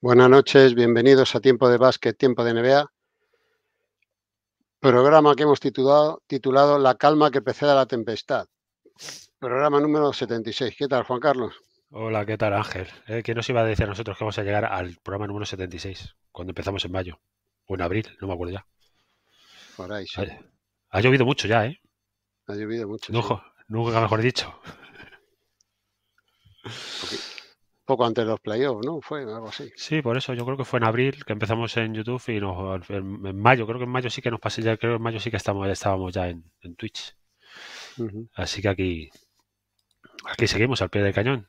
Buenas noches, bienvenidos a Tiempo de Básquet, Tiempo de NBA. Programa que hemos titulado, titulado La calma que precede a la tempestad. Programa número 76. ¿Qué tal, Juan Carlos? Hola, ¿qué tal, Ángel? ¿Eh? nos iba a decir nosotros que vamos a llegar al programa número 76 cuando empezamos en mayo? O en abril, no me acuerdo ya. Por ahí, sí. Ha, llovido mucho ya, ¿eh? Ha llovido mucho. Nunca, mejor dicho poco antes de los playoffs, ¿no? Fue algo así. Sí, por eso yo creo que fue en abril que empezamos en YouTube y en, mayo, creo que en mayo sí que nos pasé ya, creo que en mayo sí que estábamos ya en, en Twitch. Así que aquí, aquí seguimos al pie del cañón.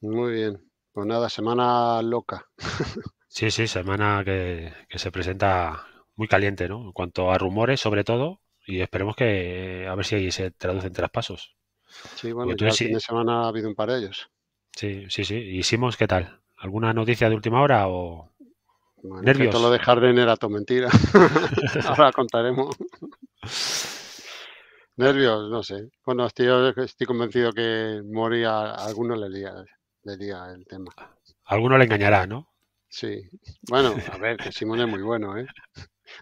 Muy bien. Pues nada, semana loca. sí, sí, semana que, se presenta muy caliente, ¿no? En cuanto a rumores, sobre todo, y esperemos que a ver si ahí se traducen traspasos. Sí, bueno, el fin de semana ha habido un par de ellos. Sí, sí, sí. ¿Y Simons qué tal? ¿Alguna noticia de última hora o...? Nervios. Todo lo de Harden era tu mentira. Ahora contaremos. Nervios, no sé. Bueno, estoy, convencido que moría alguno le diría le el tema. alguno le engañará, ¿no? Sí. Bueno, a ver, que Simón es muy bueno, ¿eh?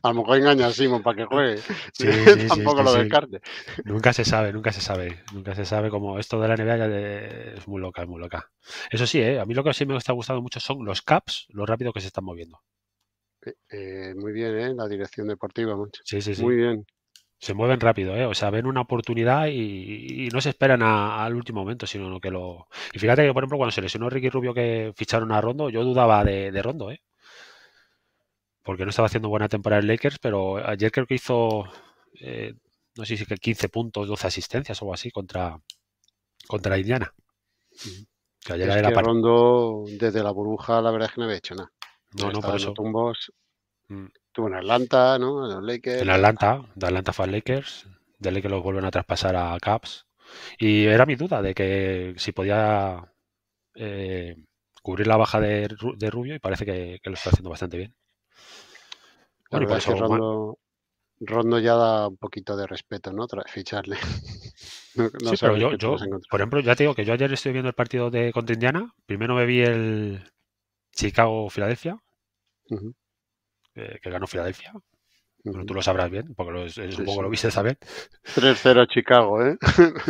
A lo mejor engaña a Simón para que juegue. Tampoco lo descarte. Nunca se sabe, nunca se sabe. Nunca se sabe cómo esto de la NBA ya es muy loca, es muy loca. Eso sí, ¿eh? a mí lo que sí me está gustando mucho son los caps, lo rápido que se están moviendo. Eh, eh, muy bien, ¿eh? la dirección deportiva. Mucho. Sí, sí, sí. Muy bien. Se mueven rápido, o sea, ven una oportunidad y, no se esperan al último momento, sino que lo. Y fíjate que, por ejemplo, cuando se lesionó Ricky Rubio que ficharon a Rondo, yo dudaba de Rondo, ¿eh? porque no estaba haciendo buena temporada el Lakers, pero ayer creo que hizo, eh, no sé si que 15 puntos, 12 asistencias o algo así contra, contra Indiana. Que ayer era que desde la burbuja, la verdad es que no había hecho nada. No, no, por Tumbos. Mm. Tuvo en Atlanta, ¿no? En Los Lakers. En Atlanta, de Atlanta fue Lakers. De Lakers lo vuelven a traspasar a Caps. Y era mi duda de que si podía eh, cubrir la baja de, Rubio y parece que lo está haciendo bastante bien. Rondo, ya da un poquito de respeto, ¿no? ficharle. sí, pero yo, por ejemplo, ya te digo que yo ayer estoy viendo el partido de contra Indiana. Primero me vi el Chicago-Filadelfia, eh, que ganó Filadelfia. tú lo sabrás bien, porque lo, es, lo viste saber. 3-0 Chicago, ¿eh?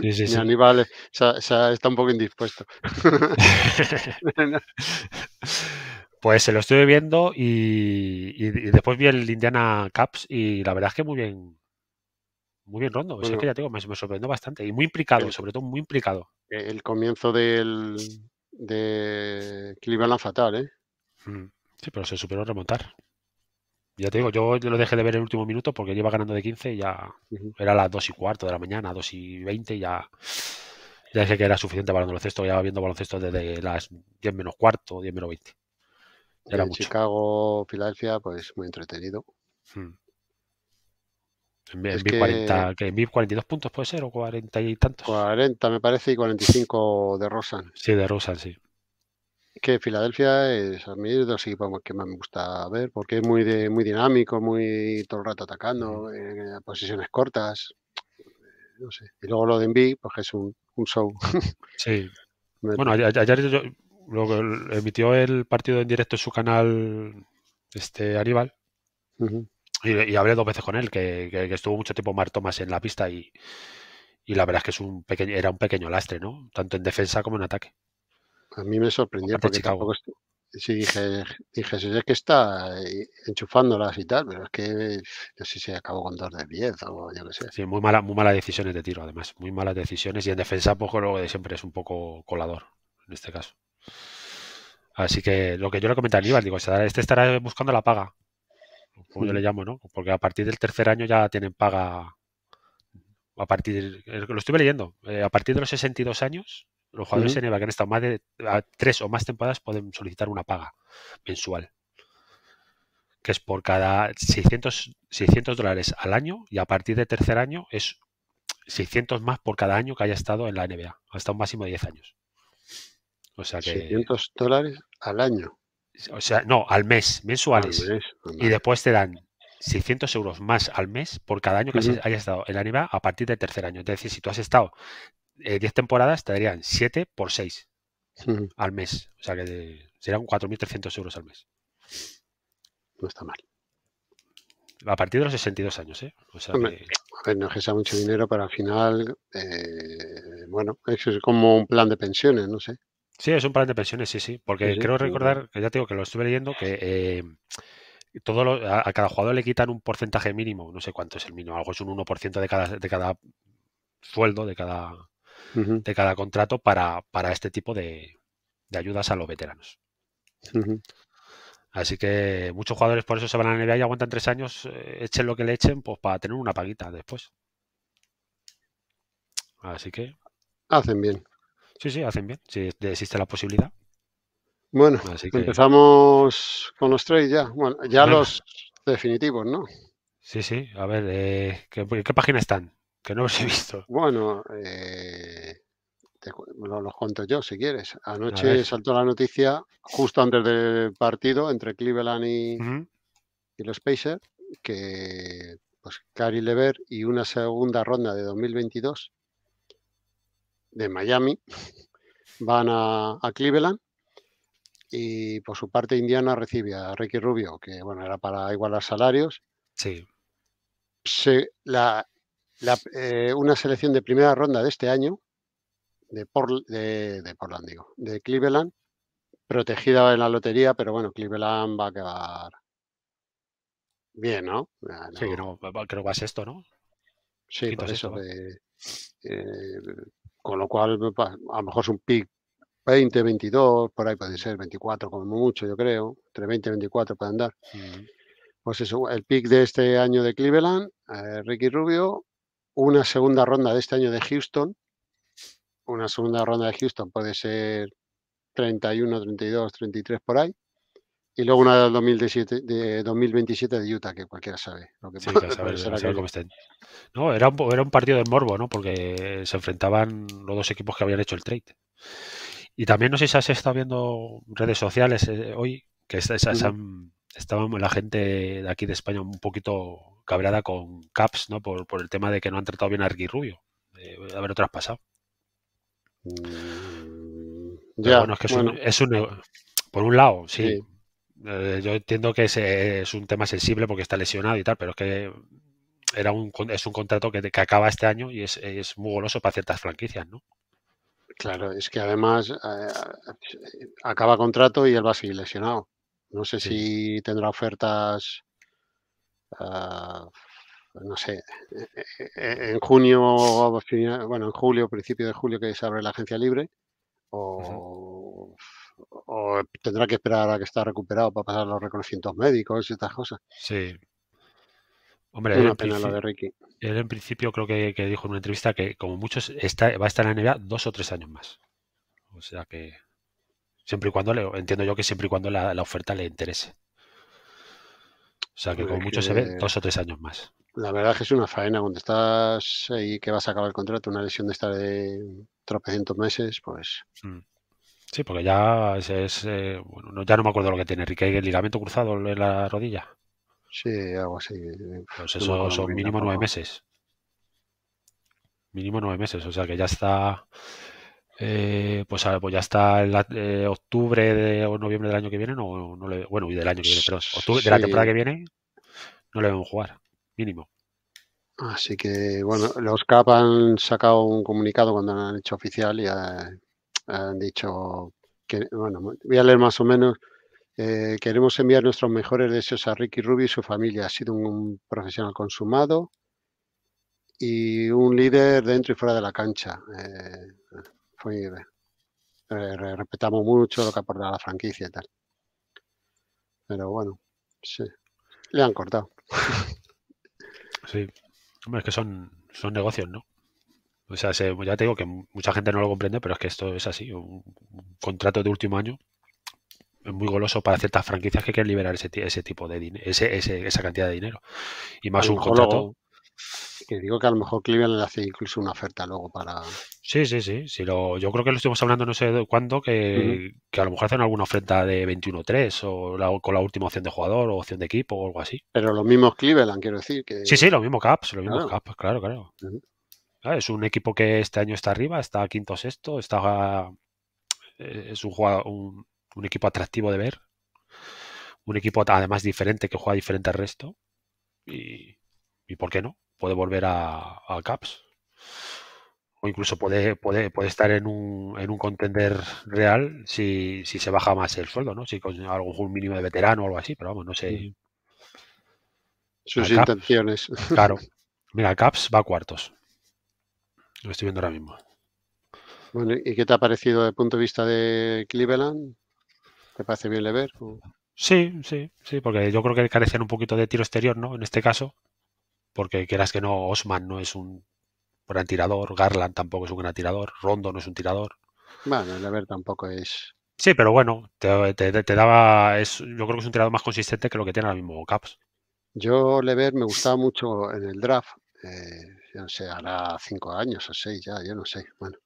Sí, sí, está un poco indispuesto. Pues se lo estuve viendo y, después vi el Indiana Caps y la verdad es que muy bien. Muy bien rondo. Es que ya tengo, me, me, sorprendió bastante. Y muy implicado, sobre todo muy implicado. El comienzo del de Cleveland fatal, ¿eh? Mm, sí, pero se superó remontar. Ya te digo, yo lo dejé de ver el último minuto porque lleva ganando de 15 y ya era las 2 y cuarto de la mañana, 2 y 20 y ya ya dije que era suficiente para el baloncesto, ya viendo baloncesto desde las 10 menos cuarto, 10 menos 20. Chicago, Filadelfia, pues muy entretenido. Hmm. En, 40, 42 puntos puede ser o 40 y tantos. 40 me parece y 45 de Rosan. Sí, de Rosan, sí. Que Filadelfia es a mí es de los equipos que más me gusta ver porque es muy de, muy dinámico, muy todo el rato atacando, en, eh, posiciones cortas. No sé. Y luego lo de Envy, pues es un, show. Sí. bueno, ayer yo, lo emitió el partido en directo en su canal este Aníbal. y, hablé dos veces con él, que, estuvo mucho tiempo Mar Tomás en la pista y, la verdad es que es un pequeño, era un pequeño lastre, ¿no? Tanto en defensa como en ataque. A mí me sorprendió porque tampoco sí, dije, dije, es que está eh, enchufándolas y tal, pero es que no sé si acabó con dos de diez o yo no sé. Sí, muy, mala, muy malas decisiones de tiro, además, muy malas decisiones y en defensa, poco pues, de siempre es un poco colador en este caso. Así que lo que yo le comenté a Aníbal, digo, este estará buscando la paga, como yo le llamo, Porque a partir del tercer año ya tienen paga. A partir, eh, lo estuve leyendo, eh, a partir de los 62 años, los jugadores de -huh. que han estado más de tres o más temporadas pueden solicitar una paga mensual, que es por cada 600, 600 dólares al año y a partir del tercer año es 600 más por cada año que haya estado en la NBA, hasta un máximo de 10 años. O 600 dólares al año. O sea, no, al mes, mensuales. Y después te dan 600 euros más al mes por cada año que hayas estado en la a partir del tercer año. Es decir, si tú has estado 10 eh, temporadas, te darían 7 por 6 al mes. O sea que serían 4.300 euros al mes. No está mal. A partir de los 62 años, ¿eh? O sea no es que sea mucho dinero, pero al final, eh, bueno, eso es como un plan de pensiones, no sé. Sí, es un plan de pensiones, sí, sí. Porque creo recordar, que ya digo que lo estuve leyendo, que eh, todo a, cada jugador le quitan un porcentaje mínimo, no sé cuánto es el mínimo, algo es un 1% de cada, de cada sueldo, de cada, de cada contrato para, este tipo de, ayudas a los veteranos. Así que muchos jugadores por eso se van a la NBA y aguantan tres años, eh, echen lo que le echen, pues para tener una paguita después. Así que. Hacen bien. Sí, sí, hacen bien, si existe la posibilidad. Bueno, empezamos con los tres ya. Bueno, ya los definitivos, ¿no? Sí, sí, a ver, eh, ¿qué, página están? Que no los he visto. Bueno, eh, los, cuento yo si quieres. Anoche saltó la noticia justo antes del partido entre Cleveland y, los Pacers que pues Cari Lever y una segunda ronda de 2022 de Miami, van a, Cleveland y por su parte Indiana recibe a Ricky Rubio, que bueno, era para igualar salarios. Sí. la, eh, una selección de primera ronda de este año, de, de, Portland, digo, de Cleveland, protegida en la lotería, pero bueno, Cleveland va a quedar bien, ¿no? Sí, no, creo que va esto, ¿no? Sí, por eso. Con lo cual, pues, a lo mejor es un pick 20, 22, por ahí puede ser 24 como mucho, yo creo. Entre 20 y 24 puede andar. Mm. Pues eso, el pick de este año de Cleveland, eh, Ricky Rubio, una segunda ronda de este año de Houston. Una segunda ronda de Houston puede ser 31, 32, 33 por ahí. Y luego una del 2017, de 2027 de Utah, que cualquiera sabe. Lo que sí, cómo estén. No, era un, era un partido de morbo, ¿no? Porque se enfrentaban los dos equipos que habían hecho el trade. Y también no sé si has estado viendo redes sociales eh, hoy, que está la gente de aquí de España un poquito cabreada con Caps, ¿no? Por, el tema de que no han tratado bien a Erguirrubio. Rubio, haber otras pasado. traspasado. Mm, ya, bueno, es que es, un, Por un lado, sí. Eh, yo entiendo que es, es, un tema sensible porque está lesionado y tal, pero es que era un, es un contrato que, acaba este año y es, muy goloso para ciertas franquicias, ¿no? Claro, es que además eh, eh, acaba contrato y él va a seguir lesionado. No sé si tendrá ofertas, ah, no sé, en junio, bueno, en julio, principio de julio que se abre la agencia libre, o, o tendrá que esperar a que está recuperado para pasar los reconocimientos médicos y estas cosas. Sí. Hombre, una pena lo de Ricky. Él en principio creo que, dijo en una entrevista que como muchos está, va a estar en la NBA dos o tres años más. O sea que siempre y cuando le, entiendo yo que siempre y cuando la, oferta le interese. O sea que como muchos, se ve dos o tres años más. La verdad es que es una faena cuando estás ahí que vas a acabar el contrato, una lesión de estar de tropecientos meses, pues. Mm. Sí, porque ya es, eh, ya no me acuerdo lo que tiene Enrique el ligamento cruzado en la rodilla. Sí, algo así. Pues eso son mínimo nueve meses. Mínimo nueve meses, o sea que ya está, eh, pues, ah, pues ya está en eh, octubre de, o noviembre del año que viene, no, le, bueno, y del año que viene, pero de la temporada que viene, no le vamos a jugar, mínimo. Así que, bueno, los CAP han sacado un comunicado cuando han hecho oficial y han dicho que, bueno, voy a leer más o menos. Eh, queremos enviar nuestros mejores deseos a Ricky Ruby y su familia. Ha sido un, profesional consumado y un líder dentro y fuera de la cancha. Eh, fue, eh, respetamos mucho lo que aporta la franquicia y tal. Pero bueno, sí. Le han cortado. Sí. Hombre, es que son, son negocios, ¿no? O sea, ya te digo que mucha gente no lo comprende, pero es que esto es así. Un, contrato de último año es muy goloso para ciertas franquicias que quieren liberar ese, tipo de dinero, esa cantidad de dinero. Y más un contrato. que digo que a lo mejor Cleveland le hace incluso una oferta luego para. Sí, sí, sí. Si lo, yo creo que lo estuvimos hablando no sé cuándo, que, que a lo mejor hacen alguna oferta de 21-3 o con la última opción de jugador o opción de equipo o algo así. Pero los mismos Cleveland, quiero decir. que Sí, sí, los mismos Caps, los mismos Caps, claro, claro es un equipo que este año está arriba, está quinto sexto, está eh, es un, un, equipo atractivo de ver, un equipo además diferente que juega diferente al resto y, ¿por qué no? Puede volver a, Caps o incluso puede, puede, estar en un, en un contender real si, se baja más el sueldo, ¿no? Si con algún mínimo de veterano o algo así, pero vamos, no sé. Sus intenciones. claro. Mira, Caps va a cuartos. Lo estoy viendo ahora mismo. Bueno, ¿y qué te ha parecido desde el punto de vista de Cleveland? ¿Te parece bien Lever? Sí, sí, sí, porque yo creo que carecen un poquito de tiro exterior, ¿no? En este caso, porque quieras que no, Osman no es un gran tirador, Garland tampoco es un gran tirador, Rondo no es un tirador. Bueno, Lever tampoco es. Sí, pero bueno, te, daba. yo creo que es un tirador más consistente que lo que tiene ahora mismo Caps. Yo Lever me gustaba mucho en el draft. Eh, no sé, hará cinco años o seis ya, yo no sé. Bueno,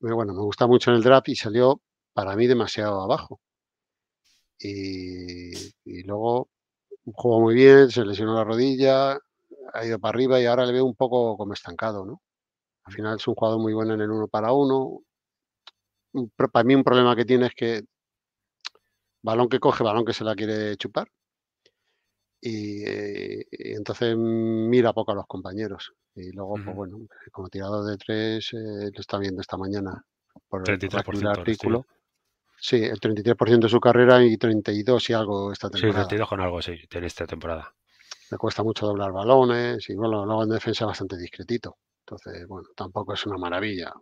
pero bueno, me gusta mucho en el draft y salió para mí demasiado abajo. Y, y luego jugó muy bien, se lesionó la rodilla, ha ido para arriba y ahora le veo un poco como estancado, ¿no? Al final es un jugador muy bueno en el uno para uno. Para mí un problema que tiene es que balón que coge, balón que se la quiere chupar. Eh, y, entonces mira poco a los compañeros. Y luego, pues bueno, como tirado de tres, eh, lo está viendo esta mañana por 33% el artículo. Sí. el 33% de su carrera y 32 y algo esta temporada. Sí, 32 con algo, sí, en esta temporada. Me cuesta mucho doblar balones y bueno, luego en defensa bastante discretito. Entonces, bueno, tampoco es una maravilla.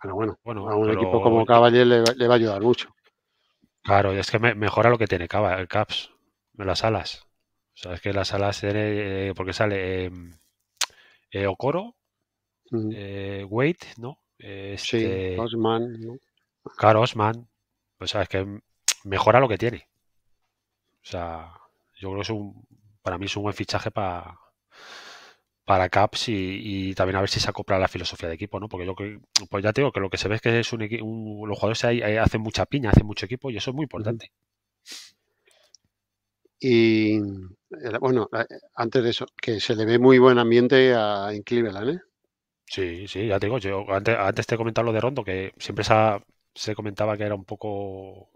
pero bueno, a un equipo como caballer le, va a ayudar mucho. Claro, y es que mejora lo que tiene el eh, Caps, las alas. O sea, es que la sala tiene, eh, eh, porque sale em, eh, coro Okoro, eh, ¿no? Este, sí, Osman. ¿no? Claro, Osman. Pues sabes que mejora lo que tiene. O sea, yo creo que es para mí es un buen fichaje para para Caps y, también a ver si se acopla la filosofía de equipo, ¿no? Porque yo que, pues ya tengo que lo que se ve es que es un, los jugadores hacen mucha piña, hacen mucho equipo y eso es muy importante. Y eh, bueno, eh, antes de eso, que se le ve muy buen ambiente a, en ¿eh? Sí, sí, ya te digo, yo antes, antes te he comentado lo de Rondo, que siempre se, comentaba que era un poco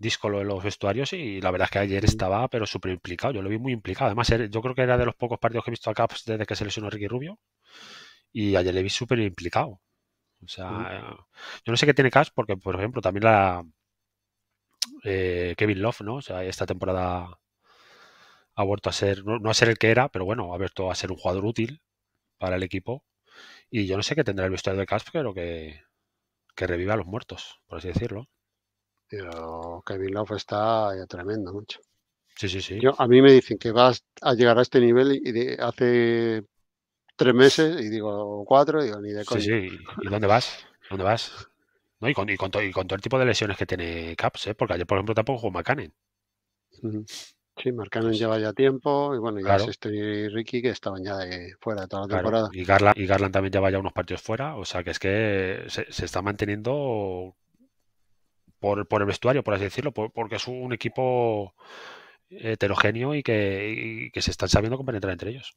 ...discolo en los vestuarios y la verdad es que ayer estaba pero súper implicado, yo lo vi muy implicado, además yo creo que era de los pocos partidos que he visto a Caps desde que se lesionó Ricky Rubio y ayer le vi súper implicado, o sea, yo no sé qué tiene Caps porque por ejemplo también la, eh, Kevin Love, ¿no? O sea, esta temporada ha vuelto a ser, no, a ser el que era, pero bueno, ha vuelto a ser un jugador útil para el equipo. Y yo no sé qué tendrá el vestuario de Casper, pero que, que reviva a los muertos, por así decirlo. Pero Kevin Love está tremendo, mucho. Sí, sí, sí. a mí me dicen que vas a llegar a este nivel y hace tres meses y digo cuatro, y digo ni de coño. Sí, sí. ¿Y dónde vas? ¿Dónde vas? y, con, todo, el tipo de lesiones que tiene Caps, ¿eh? porque ayer, por ejemplo, tampoco jugó McCann Sí, McCannon lleva ya tiempo, y bueno, ya claro. Ricky que estaban ya fuera de toda la temporada. Y Garland, y Garland también lleva ya unos partidos fuera, o sea que es que se, está manteniendo por, por, el vestuario, por así decirlo, porque es un equipo heterogéneo y que, se están sabiendo compenetrar entre ellos.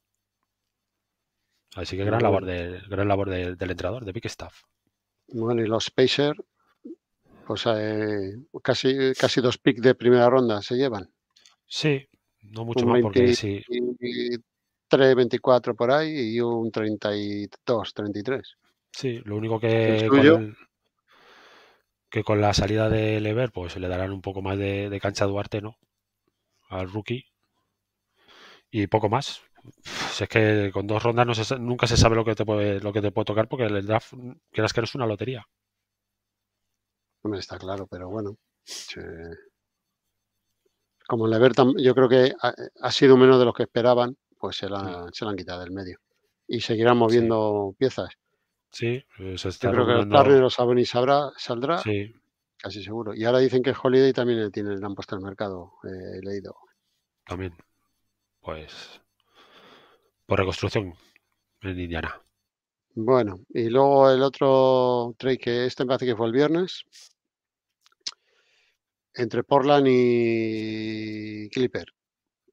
Así que gran labor, del gran labor del entrenador, de Big Staff. Bueno, y los Pacers, pues eh, casi, casi dos picks de primera ronda se llevan. Sí, no mucho más porque sí. 3, 24 por ahí y un 32, 33. Sí, lo único que que con la salida de Lever, pues le darán un poco más de, de cancha a Duarte, ¿no? Al rookie. Y poco más, si es que con dos rondas nunca se sabe lo que te puede, lo que te puede tocar porque el draft, creas que es una lotería. me está claro, pero bueno. Como el Everton, yo creo que ha, sido menos de lo que esperaban, pues se la, han quitado del medio. Y seguirán moviendo piezas. Sí, pues yo creo que el Turner sabe Sabonis sabrá, saldrá. Sí. Casi seguro. Y ahora dicen que Holiday también le han puesto al mercado, eh, leído. También. Pues reconstrucción en Indiana. Bueno, y luego el otro trade que este me parece que fue el viernes. Entre Portland y Clipper.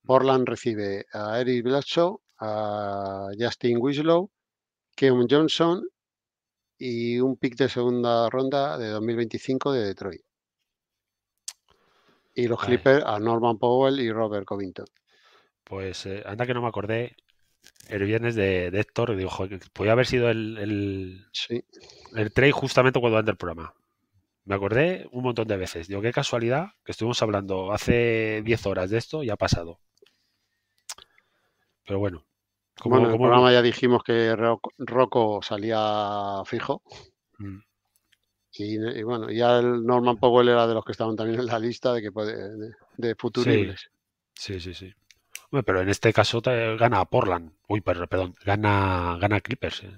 Portland recibe a Eric Bledsoe, a Justin Winslow, Keon Johnson y un pick de segunda ronda de 2025 de Detroit. Y los Clippers a Norman Powell y Robert Covington. Pues eh, anda que no me acordé el viernes de, Héctor, dijo podía haber sido el, el, trade justamente cuando anda el programa. Me acordé un montón de veces. Digo, qué casualidad que estuvimos hablando hace 10 horas de esto y ha pasado. Pero bueno. Como el programa ya dijimos que Rocco salía fijo. Mm. Y, bueno, ya el Norman Powell era de los que estaban también en la lista de que de, futuribles. sí, sí. sí pero en este caso gana Portland. Uy, perdón, gana, gana Clippers. Eh.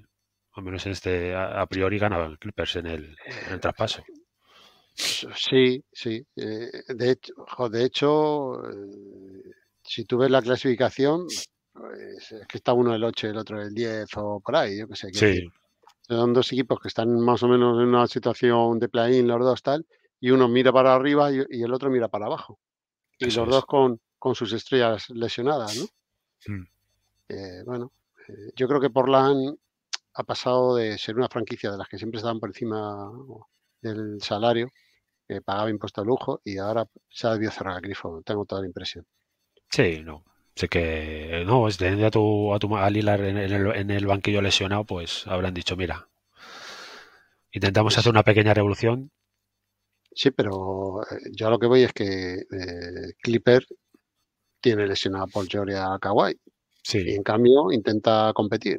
Al menos en este, a, priori gana Clippers en el, traspaso. Sí, sí. Eh, de hecho, de hecho eh, si tú ves la clasificación, pues, es que está uno el 8 el otro el 10 o por ahí, yo qué sé. Son dos equipos que están más o menos en una situación de play-in, los dos tal, y uno mira para arriba y, el otro mira para abajo. Y los dos con, con sus estrellas lesionadas, ¿no? Mm. Eh, bueno, eh, yo creo que Portland ha pasado de ser una franquicia de las que siempre estaban por encima del salario, que pagaba impuesto a lujo, y ahora se ha debido cerrar el grifo, tengo toda la impresión. Sí, no, sé que, no, es a tu, a tu en el, banquillo lesionado, pues habrán dicho, mira, intentamos hacer una pequeña revolución. Sí, pero eh, yo lo que voy es que Clipper tiene lesionada por Georgia Kawhi. Sí. Y en cambio intenta competir.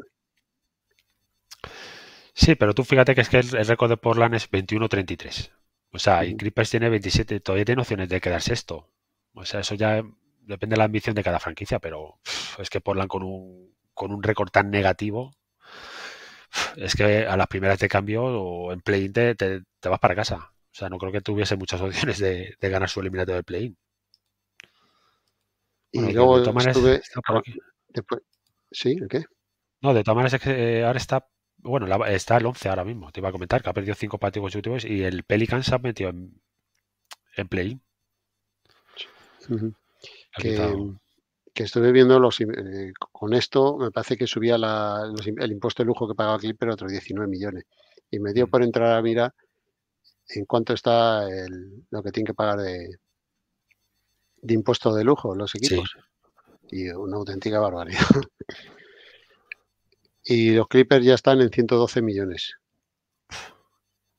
Sí, pero tú fíjate que es que el, récord de Portland es 21-33. O sea, y Clippers tiene 27, todavía tiene opciones de quedarse sexto. O sea, eso ya depende de la ambición de cada franquicia, pero es que Portland con un, con un récord tan negativo, es que a las primeras de cambio o en play-in te, vas para casa. O sea, no creo que tuviese muchas opciones de, ganar su eliminatorio del play-in. Y luego estuve, ¿Sí? qué? No, de tomar es eh, ahora está. Bueno, está el 11 ahora mismo. Te iba a comentar que ha perdido 5 partidos consecutivos y el Pelican se ha metido en, play que, estuve viendo los. Eh, con esto, me parece que subía el impuesto de lujo que pagaba Clipper otros 19 millones. Y me dio mm. por entrar a mirar en cuánto está lo que tiene que pagar de, de impuesto de lujo los equipos. Y una auténtica barbaridad. y los Clippers ya están en 112 millones.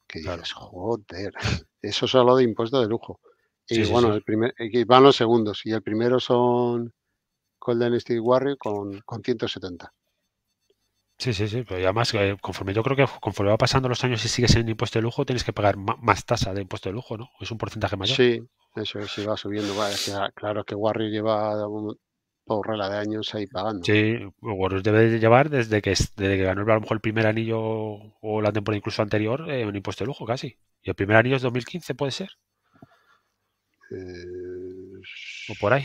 Que dices, joder, eso solo de impuesto de lujo. Y bueno, El primer, van los segundos. Y el primero son Golden State Warrior con, con 170. Sí, sí, sí. Pero además, eh, conforme yo creo que conforme va pasando los años y sigues en impuesto de lujo, tienes que pagar más, tasa de impuesto de lujo, ¿no? Es un porcentaje mayor. Eso es, va subiendo, va, claro que Warrior lleva por porrela de años ahí pagando. Sí, Warrior debe llevar desde que, desde que ganó el primer anillo o la temporada incluso anterior eh, un impuesto de lujo casi. Y el primer anillo es 2015, puede ser. Eh, o por ahí.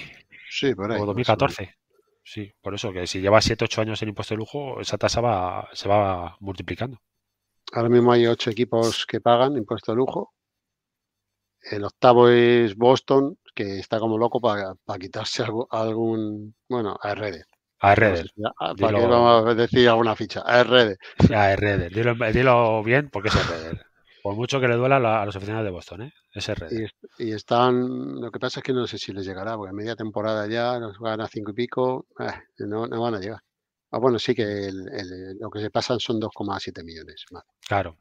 Sí, por ahí. O 2014. Sí, por eso que si lleva 7, 8 años en impuesto de lujo, esa tasa va, se va multiplicando. Ahora mismo hay 8 equipos que pagan impuesto de lujo el octavo es Boston, que está como loco para, quitarse algo, algún. Bueno, a redes. A redes. ¿Para vamos a decir alguna ficha? A redes. A redes. Dilo, bien porque es redes. Por mucho que le duela a los oficiales de Boston, ¿eh? Es redes. Y, están. Lo que pasa es que no sé si les llegará, porque a media temporada ya nos van a cinco y pico. Eh, no, no van a llegar. Ah, bueno, sí que lo que se pasan son 2,7 millones. Claro.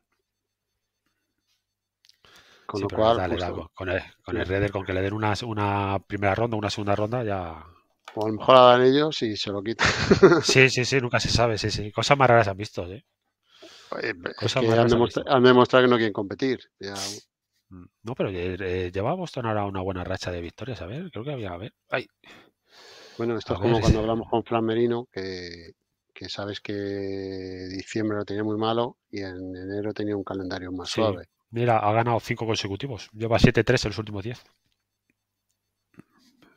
Con el, con Redder, con que le den una, una primera ronda, una segunda ronda, ya, o a lo mejor la dan ellos y se lo quitan. Sí, sí, sí, nunca se sabe, Cosas más raras han visto, ¿eh? que han, demostrado, que no quieren competir. Mm, no, pero eh, llevamos ahora una buena racha de victorias, a ver, creo que había, a ver. Bueno, esto es como cuando hablamos con Flammerino que, sabes que diciembre lo tenía muy malo y en enero tenía un calendario más suave. Mira, ha ganado cinco consecutivos. Lleva 7-3 en los últimos 10.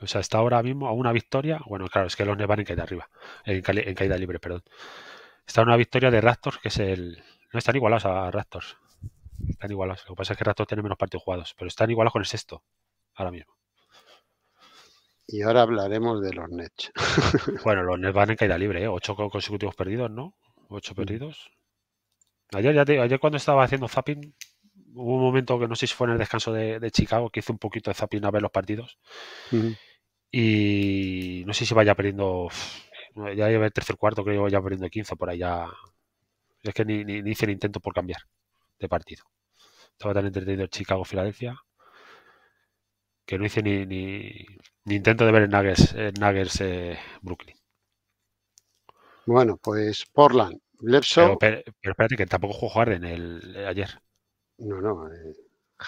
O sea, está ahora mismo a una victoria. Bueno, claro, es que los van en caída arriba. En, caída libre, perdón. Está una victoria de Raptors, que es el. No están igualados a Raptors. Están igualados. Lo que pasa es que Raptors tiene menos partidos jugados. Pero están igualados con el sexto. Ahora mismo. Y ahora hablaremos de los Nets. bueno, los Nets van en caída libre, ¿eh? Ocho consecutivos perdidos, ¿no? Ocho mm. perdidos. Ayer, ya ayer cuando estaba haciendo zapping, hubo un momento que no sé si fue en el descanso de, Chicago que hizo un poquito de zapping a ver los partidos. Y no sé si vaya perdiendo. Ya lleva el tercer cuarto, creo que ya perdiendo 15 por allá Es que ni, ni, ni el intento por cambiar de partido. Estaba tan entretenido Chicago-Filadelfia que no hice ni, intento de ver en Nuggets, eh, Brooklyn. Bueno, pues Portland, Pero, espérate, que tampoco jugó en el, eh, ayer. No, no. Eh,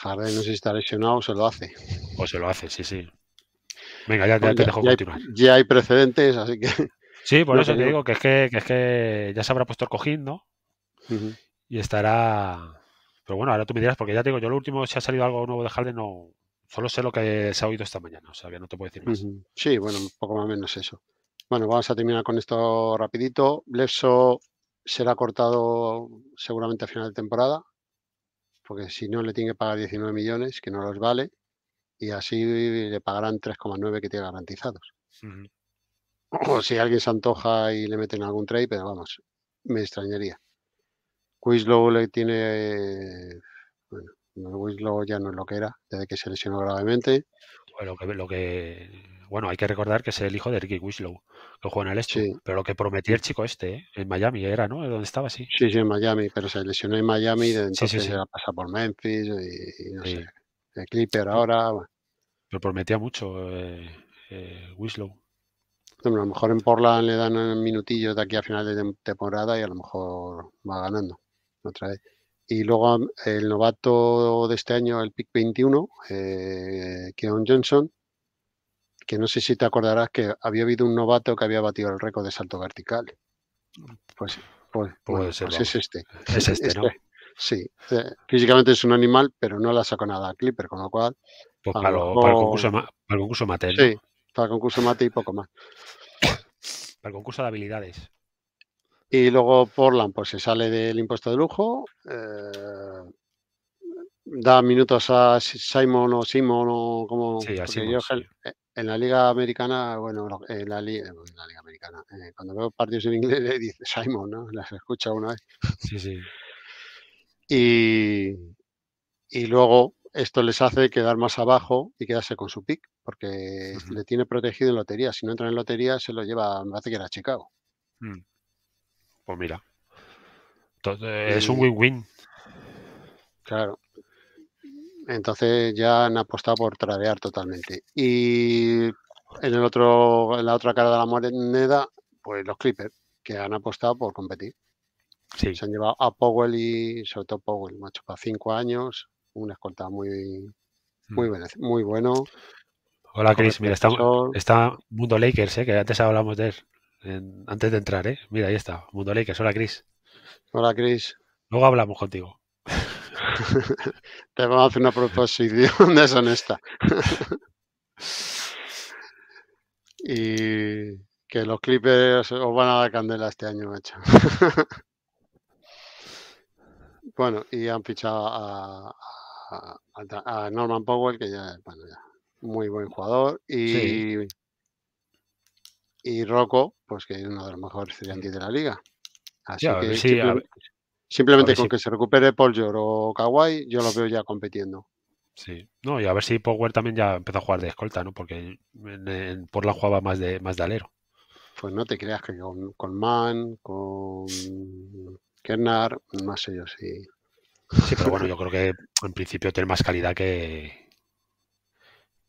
no sé si está lesionado se lo hace. O se lo hace, sí, sí. Venga, ya, te dejo continuar. ya hay precedentes, así que. Sí, por eso te digo, que, es que, es que ya se habrá puesto el cojín, ¿no? Y estará. Pero bueno, ahora tú me dirás, porque ya te digo, yo lo último, si ha salido algo nuevo de Harden, no. Solo sé lo que se ha oído esta mañana, o sea que no te puedo decir más. Sí, bueno, un poco más o menos eso. Bueno, vamos a terminar con esto rapidito. Leso será cortado seguramente a final de temporada porque si no le tiene que pagar 19 millones, que no los vale, y así le pagarán 3,9 que tiene garantizados. O si alguien se antoja y le meten algún trade, pero vamos, me extrañaría. Quizlow le tiene. Bueno, ya no es lo que era, desde que se lesionó gravemente. Pues lo que, lo que, bueno, hay que recordar que es el hijo de Ricky Winslow, que juega en el este. Pero lo que prometía el chico este, ¿eh? en Miami era, ¿no? Donde estaba, sí. Sí, sí, en Miami, pero se lesionó en Miami y entonces se sí, era pasar por Memphis y, no sé. El Clipper ahora. Pero prometía mucho eh, eh a lo mejor en Portland le dan un minutillo de aquí a final de temporada y a lo mejor va ganando otra vez. Y luego mm, el novato de este año, el pic 21, eh, Keon Johnson, que no sé si te acordarás que había habido un novato que había batido el récord de salto vertical. Pues, pues, pues, pues es este. Es este, este ¿no? Sí, eh, físicamente es un animal, pero no la sacó nada a Clipper, con lo cual... Pues para, el concurso, Mate. Sí, para el concurso Mate y poco más. Para el concurso de habilidades. Y luego Portland pues se sale del impuesto de lujo, eh, da minutos a Simon o Simon o como... Sí, eh, En la Liga Americana, bueno, en eh, la, Liga Americana, cuando veo partidos en inglés le dice Simon, ¿no? Las escucha una vez. Sí, sí. Y, luego esto les hace quedar más abajo y quedarse con su pick, porque le tiene protegido en lotería. Si no entra en lotería, se lo lleva, me parece que era Chicago. Mm. Pues mira. Entonces, es un win-win. Claro. Entonces ya han apostado por tradear totalmente. Y en el otro, en la otra cara de la moneda, pues los Clippers, que han apostado por competir. Sí. Se han llevado a Powell y sobre todo Powell, macho, para cinco años, un escolta muy, mm. muy, muy bueno. Hola Chris, mira, está, está, Mundo Lakers, ¿eh? que antes hablamos de él antes de entrar, ¿eh? Mira, ahí está, Mundo Lakers. Hola, Chris. Hola, Chris. Luego hablamos contigo. Te vamos a hacer una proposición deshonesta. y que los Clippers os van a dar candela este año, macho. bueno, y han fichado a, Norman Powell, que ya, bueno, ya muy buen jugador. Y y Rocco, pues que es uno de los mejores estudiantes de la liga. Así que simplemente, con que se recupere Paul o Kawhi, yo lo veo ya compitiendo. Sí, no, y a ver si Power también ya empezó a jugar de escolta, ¿no? Porque en, la jugaba más de, más de alero. Pues no te creas que con, con Mann, con Kernar, no sé yo si. Sí, pero bueno, yo creo que en principio tiene más calidad que,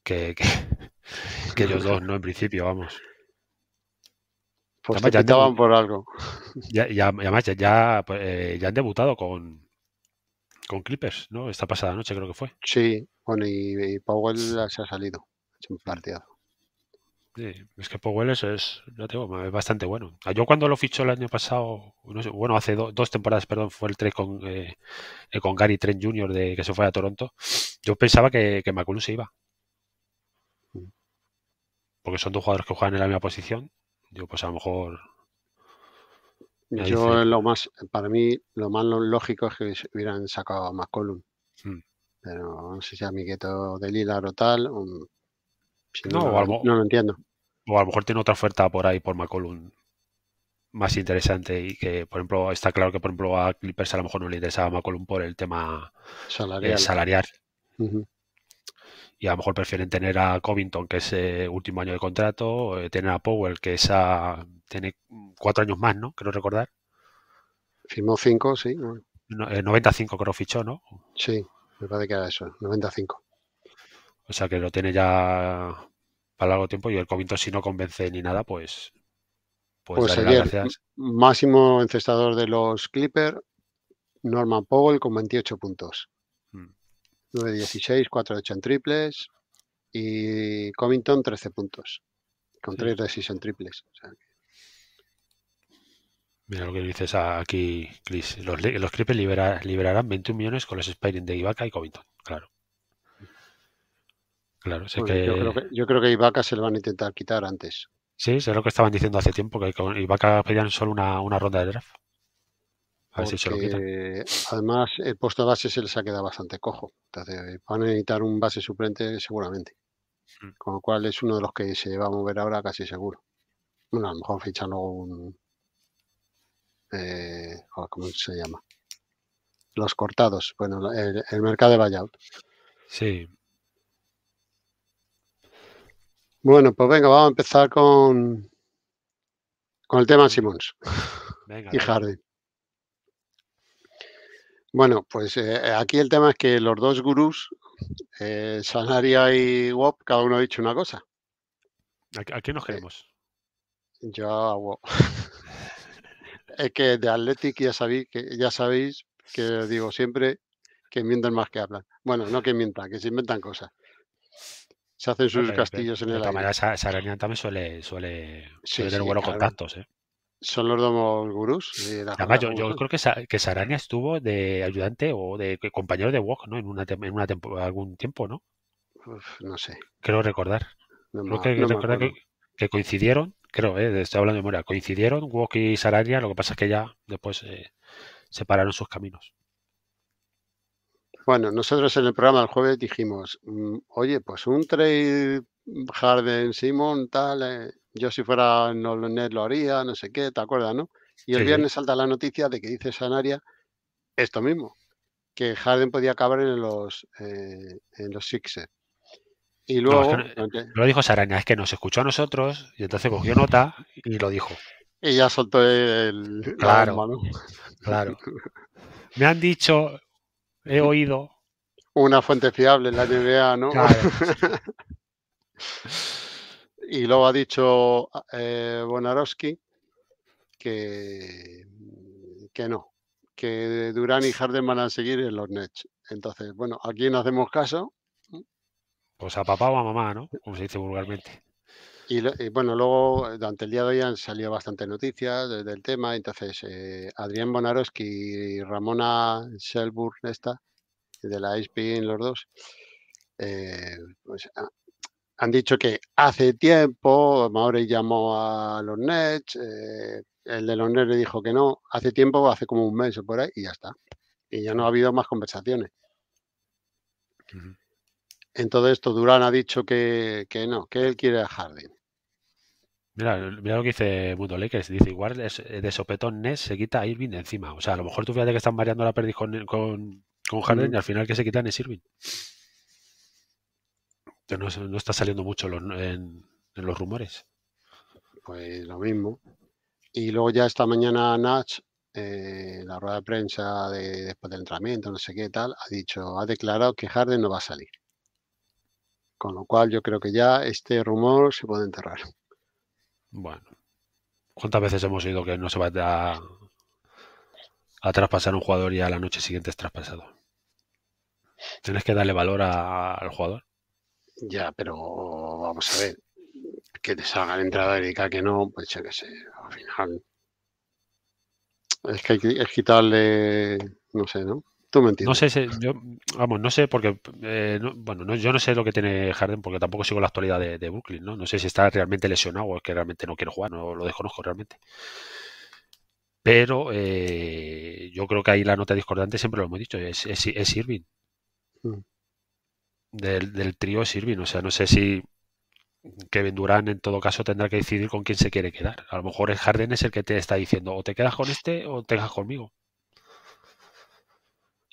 que, que ellos dos, ¿no? En principio, vamos. Pues ya por algo. Ya, ya, además, pues, eh, ya, han debutado con, con Clippers, ¿no? Esta pasada noche creo que fue. Sí, bueno, y, Powell se ha salido. Es un partido. es que Powell es, tengo, es, bastante bueno. Ah, yo cuando lo fichó el año pasado, bueno, hace dos temporadas, perdón, fue el 3 con, eh, eh, con Gary Trent Jr. de que se fue a Toronto, yo pensaba que, que se iba. Mm. Porque son dos jugadores que juegan en la misma posición yo pues a lo mejor... Yo lo más, para mí lo más lógico es que hubieran sacado a McCollum. Hmm. Pero no sé si a de Lila o tal. Mm, no, no, lo, entiendo. O a lo mejor tiene otra oferta por ahí por McCollum más interesante y que, por ejemplo, está claro que, por ejemplo, a Clippers a lo mejor no le interesaba a McCollum por el tema eh, salarial y a lo mejor prefieren tener a Covington, que es el eh, último año de contrato, eh, tener a Powell, que es a, tiene cuatro años más, ¿no? Quiero recordar. Firmó cinco, sí. No, 95 eh, creo fichó, ¿no? Sí, me parece que era eso, 95. O sea que lo tiene ya para largo tiempo y el Covington si no convence ni nada, pues... Pues, pues máximo encestador de los Clippers, Norman Powell con 28 puntos. 9 16, 4 8 en triples y Covington 13 puntos con 3 de 6 en triples. Mira lo que dices aquí, Chris. Los, los liberarán 21 millones con los Spiring de Ibaka y Covington, claro. Claro, pues Yo, creo que, yo Ibaka se lo van a intentar quitar antes. Sí, es lo que estaban diciendo hace tiempo, que Ibaka pedían solo una, una ronda de draft además, el eh, puesto de base se les ha quedado bastante cojo. Entonces, van a necesitar un base suplente seguramente. Mm. Con lo cual es uno de los que se va a mover ahora casi seguro. Bueno, a lo mejor fichan luego un... Eh, ¿Cómo se llama? Los cortados. Bueno, el, mercado de buyout. Sí. Bueno, pues venga, vamos a empezar con, con el tema Simons y Jardín. Bueno, pues eh, eh, aquí el tema es que los dos gurús, eh, Sanaria y Wop, cada uno ha dicho una cosa. ¿A, quién nos eh, queremos? yo Wop. es que de Athletic ya sabéis, que, ya sabéis que digo siempre que mienten más que hablan. Bueno, no que mientan, que se inventan cosas. Se hacen sus castillos en el aire. Manera, también suele, suele, tener buenos contactos. ¿eh? Son los dos gurús. Además, yo, creo que, que Sarania estuvo de ayudante o de compañero de Wok, ¿no? En, una, en una algún tiempo, ¿no? no sé. Creo recordar. No creo que, que, coincidieron, creo, ¿eh? estoy hablando de memoria, coincidieron Wok y Sarania, lo que pasa es que ya después eh, separaron sus caminos. Bueno, nosotros en el programa del jueves dijimos, mm, oye, pues un trade Harden, Simon, tal, eh, yo si fuera no lo haría, no sé qué, ¿te acuerdas, no? Y el viernes salta la noticia de que dice Sanaria esto mismo, que Harden podía acabar en los, eh, en los Sixers. Y luego. Lo dijo Saraña, es que nos escuchó a nosotros y entonces cogió nota y lo dijo. Y ya soltó el. claro. Claro. Me han dicho, he oído. Una fuente fiable en la NBA, ¿no? Claro. y luego ha dicho eh, que, que no, que Durán y Harden van a seguir en los Nets. Entonces, bueno, aquí no hacemos caso? Pues a papá o a mamá, ¿no? Como se dice vulgarmente. Y, bueno, luego durante el día de hoy han salido bastantes noticias del tema. Entonces, eh, Adrián Bonaroski y Ramona Selburg, esta, de la ESPN, e los dos, eh, pues ah, han dicho que hace tiempo, Maury llamó a los Nets, eh, el de los Nets le dijo que no, hace tiempo, hace como un mes o por ahí, y ya está. Y ya no ha habido más conversaciones. En todo esto, Durán ha dicho que, que no, que él quiere a Harden. Mira, mira, lo que dice Mundo Lakers, dice igual eh, de sopetón Nets se quita a Irving encima. O sea, a lo mejor tú fíjate que están variando la perdiz con, con, Harden y al final que se quitan es Irving no, está saliendo mucho en, los rumores. Pues lo mismo. Y luego ya esta mañana Nach, eh, la rueda de prensa después del entrenamiento, no sé qué tal, ha dicho, ha declarado que Harden no va a salir. Con lo cual yo creo que ya este rumor se puede enterrar. Bueno. ¿Cuántas veces hemos oído que no se va a, a traspasar un jugador y a la noche siguiente es traspasado? Tienes que darle valor al jugador. Ya, pero vamos a ver, que te salga la entrada y que no, pues ya que sé, al final. Es que hay que quitarle, no sé, ¿no? Tú me entiendes. No sé, yo, vamos, no sé, porque, eh, bueno, yo no sé lo que tiene Harden, porque tampoco sigo la actualidad de, Brooklyn, ¿no? No sé si está realmente lesionado o es que realmente no quiere jugar, no lo desconozco realmente. Pero eh, yo creo que ahí la nota discordante, siempre lo hemos dicho, es, es, Irving. Mm del, del trío es O sea, no sé si Kevin Durán en todo caso tendrá que decidir con quién se quiere quedar. A lo mejor el Harden es el que te está diciendo o te quedas con este o te quedas conmigo.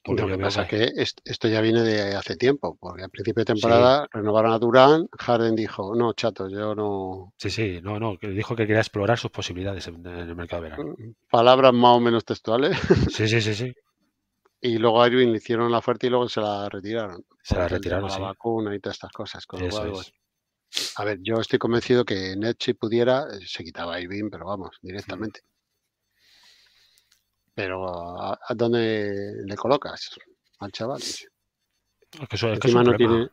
lo que pasa es que esto ya viene de hace tiempo, porque al principio de temporada renovaron a Durán, Harden dijo, no, chato, yo no... Sí, sí, no, no, dijo que quería explorar sus posibilidades en, el mercado verano. Palabras más o menos textuales. Sí, sí, sí, sí. Y luego a Irving le hicieron la oferta y luego se la retiraron. Se la retiraron, sí. La vacuna y todas estas cosas. Pues, a ver, yo estoy convencido que Netchi pudiera, eh, se quitaba a Irving, pero vamos, mm. directamente. Pero ¿a, dónde le colocas al chaval? Es que eso, es que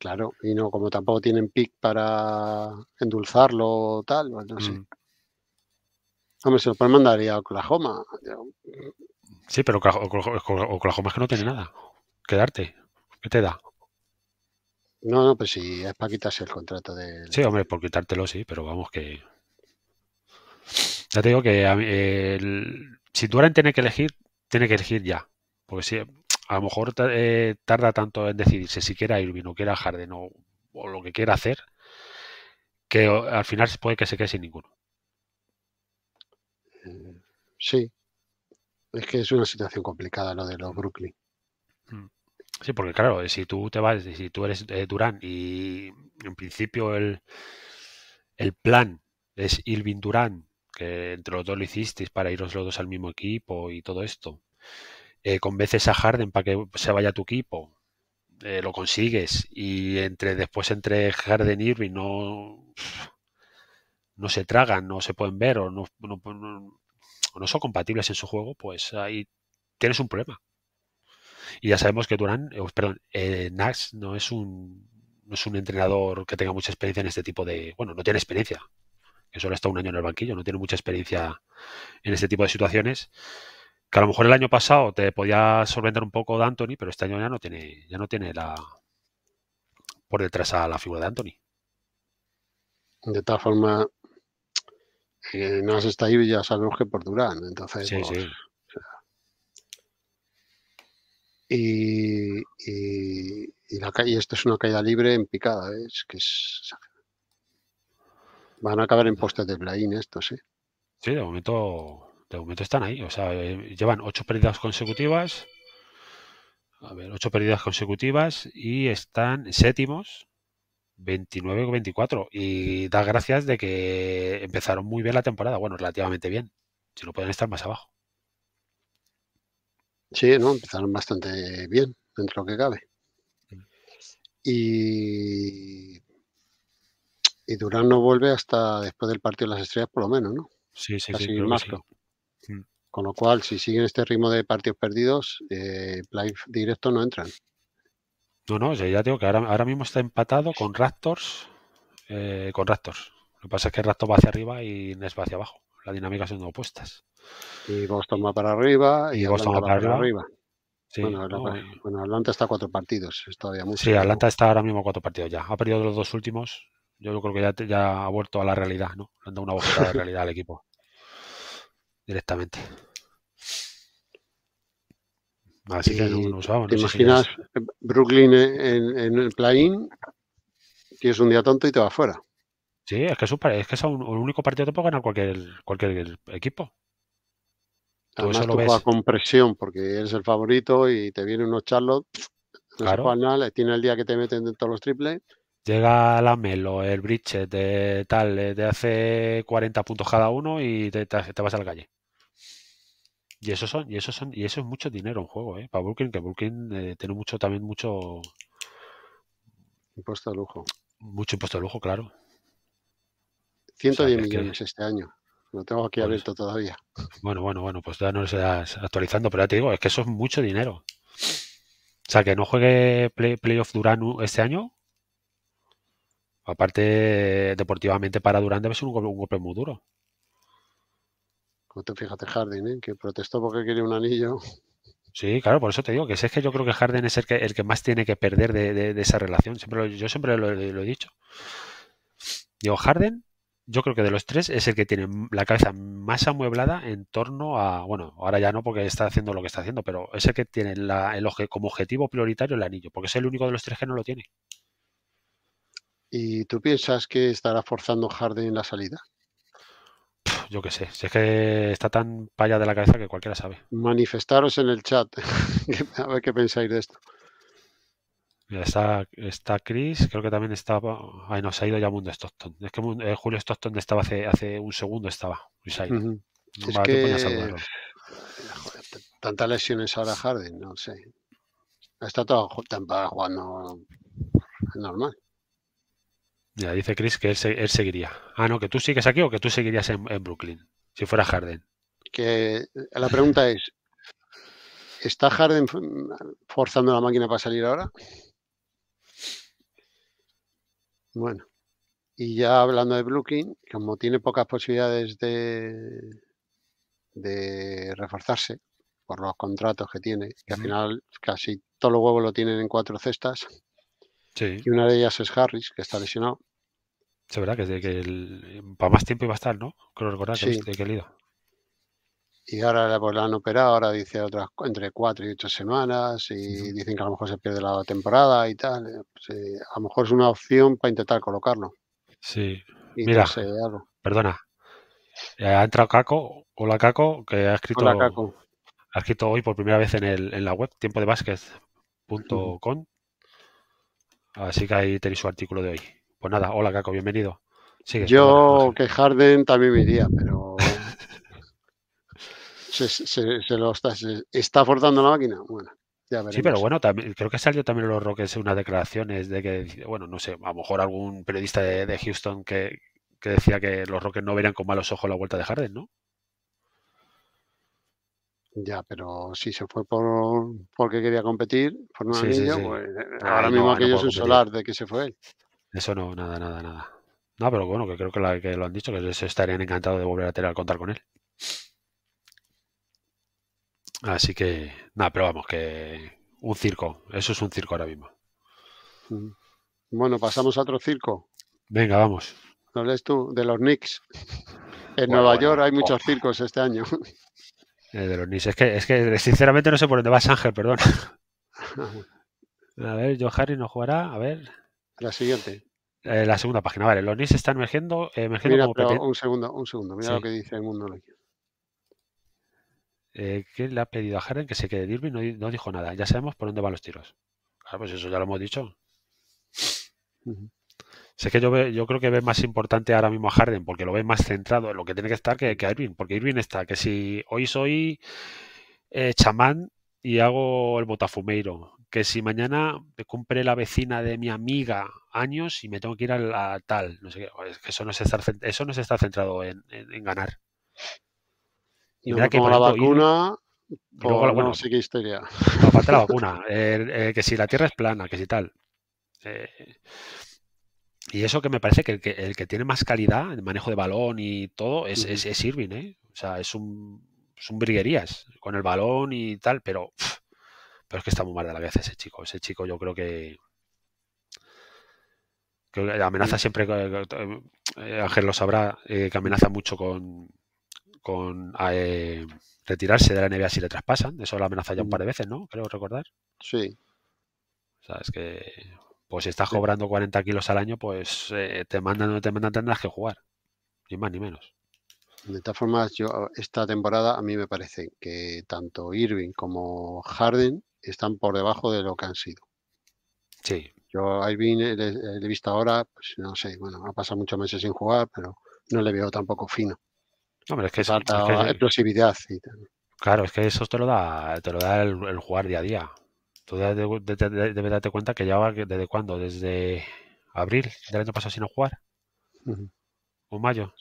Claro, y no, como tampoco tienen pick para endulzarlo o tal, pues no sé. Mm. Hombre, se lo pueden mandar a Oklahoma. Sí, pero Oklahoma es que no tiene nada. Quedarte. ¿Qué te da? No, no, pues sí, es para quitarse el contrato de... Sí, hombre, por quitártelo sí, pero vamos que... Ya te digo que si Duran tiene que elegir, tiene que elegir ya. Porque si a lo mejor eh, tarda tanto en decidirse si quiera Irving o quiera Harden o, o lo que quiera hacer, que al final puede que se quede sin ninguno. Sí, es que es una situación complicada lo de los Brooklyn. Mm. Sí, porque claro, eh, si tú te vas, si tú eres eh, Durán y en principio el, el plan es Irving Durán, que entre los dos lo hicisteis para iros los dos al mismo equipo y todo esto. Eh, convences a Harden para que se vaya tu equipo, eh, lo consigues y entre después entre Harden y Irving no no se tragan, no se pueden ver o no, no no son compatibles en su juego, pues ahí tienes un problema. Y ya sabemos que Durán, eh, perdón, eh, Nax no es un no es un entrenador que tenga mucha experiencia en este tipo de, bueno, no tiene experiencia, que solo está un año en el banquillo, no tiene mucha experiencia en este tipo de situaciones. Que a lo mejor el año pasado te podía solventar un poco de Anthony, pero este año ya no tiene, ya no tiene la por detrás a la figura de Anthony. De tal forma, que no está ahí ya sabemos que por Durán. Entonces, pues, Y, la, esto es una caída libre en picada, ¿eh? es que es, van a acabar en postes de Blaine, estos, ¿eh? Sí, de momento, de momento están ahí, o sea, eh, llevan ocho pérdidas consecutivas, a ver, ocho pérdidas consecutivas y están séptimos 29 o 24. Y da gracias de que empezaron muy bien la temporada. Bueno, relativamente bien. Si no pueden estar más abajo. Sí, ¿no? empezaron bastante bien, dentro de lo que cabe. Mm. Y, y Durán no vuelve hasta después del partido de las estrellas, por lo menos, ¿no? Sí, sí, sí. Mm. Con lo cual, si siguen este ritmo de partidos perdidos, eh, play directo no entran. No, no, ya digo que ahora, mismo está empatado con Raptors. Eh, con Raptors. Lo que pasa es que Raptors va hacia arriba y Nets va hacia abajo. La dinámica son opuestas. Y Boston va para arriba y, Boston va para, arriba. Sí, eh. bueno, Atlanta, está a cuatro partidos, Sí, Atlanta está ahora mismo a cuatro partidos ya. Ha perdido los dos últimos. Yo creo que ya, ya ha vuelto a la realidad, ¿no? Le han dado una bofetada de realidad al equipo. Directamente. Así que no, imaginas Brooklyn en, el play-in? Tienes un día tonto y te vas fuera. Sí, es que es, un, que es un, único partido que puede ganar cualquier, cualquier equipo. Además, tú, eso con presión porque eres el favorito y te vienen unos charlots, claro. tiene el día que te meten de todos los triples. Llega la Melo, el Bridget, de, tal, de hace 40 puntos cada uno y te, vas a vas calle. Y eso son, y eso son, y eso es mucho dinero en juego, ¿eh? Para Vulcan, que Vulcan eh, tiene mucho, también mucho impuesto de lujo. Mucho impuesto de lujo, claro. 110 millones este año. Lo tengo aquí abierto todavía. Bueno, bueno, bueno, pues ya no lo actualizando, pero ya te digo, es que eso es mucho dinero. O sea, que no juegue play, Playoff Durán este año. Aparte, deportivamente para Durán debe ser un golpe muy duro. Pues fíjate, Harden, ¿eh? que protestó porque quería un anillo. Sí, claro, por eso te digo que es que yo creo que Harden es el que, el que más tiene que perder de, esa relación. Siempre yo siempre lo, he dicho. Digo, Harden, yo creo que de los tres es el que tiene la cabeza más amueblada en torno a, bueno, ahora ya no porque está haciendo lo que está haciendo, pero es el que tiene la, el, como objetivo prioritario el anillo, porque es el único de los tres que no lo tiene. ¿Y tú piensas que estará forzando Harden la salida? yo qué sé, si es que está tan paya de la cabeza que cualquiera sabe. Manifestaros en el chat, a ver qué pensáis de esto. Mira, está, está Chris, creo que también estaba. Ay, no, se ha ido ya Mundo Stockton. Es que eh, Julio Stockton estaba hace, hace un segundo, estaba. Y es que... tantas lesiones ahora Harden, no sé. Está todo tan para jugando normal. Ya, dice Chris que él, seguiría. Ah, no, que tú sigues aquí o que tú seguirías en, Brooklyn, si fuera Harden. Que eh, la pregunta es, ¿está Harden forzando la máquina para salir ahora? Bueno, y ya hablando de Brooklyn, como tiene pocas posibilidades de, reforzarse por los contratos que tiene, que al final casi todos los huevos lo tienen en cuatro cestas. Y una de ellas es Harris, que está lesionado. Es verdad que, para más tiempo iba a estar, ¿no? Creo recordar que de que leído. Y ahora pues, la han operado, ahora dice otras entre cuatro y ocho semanas y dicen que a lo mejor se pierde la temporada y tal. Eh, pues, eh, a lo mejor es una opción para intentar colocarlo. Sí. Mira, perdona. Eh, ha entrado Caco, hola Caco, que ha escrito, Ha escrito hoy por primera vez en, el, en la web, tiempo de Así que ahí tenéis su artículo de hoy. Pues nada, hola Caco, bienvenido. Yo que Harden también me iría, pero se, lo está, forzando la máquina. Bueno. sí, pero bueno, también, creo que salió también los Rockets unas declaraciones de que, bueno, no sé, a lo mejor algún periodista de, Houston que, decía que los Rockets no verían con malos ojos la vuelta de Harden, ¿no? Ya, pero si se fue por porque quería competir, por un pues, ahora mismo aquello es un solar de que se fue eso no, nada, nada, nada. No, pero bueno, que creo que, que lo han dicho, que se estarían encantados de volver a tener a contar con él. Así que, nada, pero vamos, que un circo. Eso es un circo ahora mismo. Mm. Bueno, pasamos a otro circo. Venga, vamos. ¿No lees tú? De los Knicks. En Nueva York hay muchos circos este año. Eh, de los Knicks. Es que, es que sinceramente no sé por dónde va Ángel, perdón. A ver, Joe Harry no jugará. A ver. La siguiente. Eh, la segunda página, vale. Los NIS están emergiendo, emergiendo Un segundo, un segundo. Mira lo que dice el mundo. Eh, ¿qué le ha pedido a Harden que se quede? Irving no, dijo nada. Ya sabemos por dónde van los tiros. Claro, ah, pues eso ya lo hemos dicho. Sé que yo, yo creo que ve más importante ahora mismo a Harden porque lo ve más centrado en lo que tiene que estar que, que a Irving. Porque Irving está, que si hoy soy eh, chamán y hago el botafumeiro que si mañana cumple la vecina de mi amiga años y me tengo que ir a la tal, no sé, qué, eso no se está, eso no se está centrado en, ganar. Y mira que, la vacuna, no sé qué historia. Aparte la vacuna, que si la Tierra es plana, que si tal. Eh, y eso que me parece que el, que tiene más calidad, el manejo de balón y todo, es, es, Irving, ¿eh? O sea, es un, es briguerías con el balón y tal, pero... Pero es que está muy mal de la vez ese chico. Ese chico yo creo que, que amenaza siempre, eh, eh, eh, Ángel lo sabrá, que amenaza mucho con, con retirarse de la NBA si le traspasan. Eso lo amenaza ya un mm. par de veces, ¿no? Creo recordar. Sí. O sea, es que, pues si estás cobrando 40 kilos al año, pues te mandan o te mandan, tendrás que jugar. Ni más ni menos. De todas formas, yo esta temporada a mí me parece que tanto Irving como Harden están por debajo de lo que han sido. Sí. Yo a Irving le, he visto ahora, pues no sé, bueno, ha pasado muchos meses sin jugar, pero no le veo tampoco fino. Hombre, es que falta explosividad. Y Claro, es que eso te lo da, te lo da el, jugar día a día. Tú debes darte cuenta que ya va desde cuándo, desde abril ¿ya no pasado sin jugar. ¿O mayo?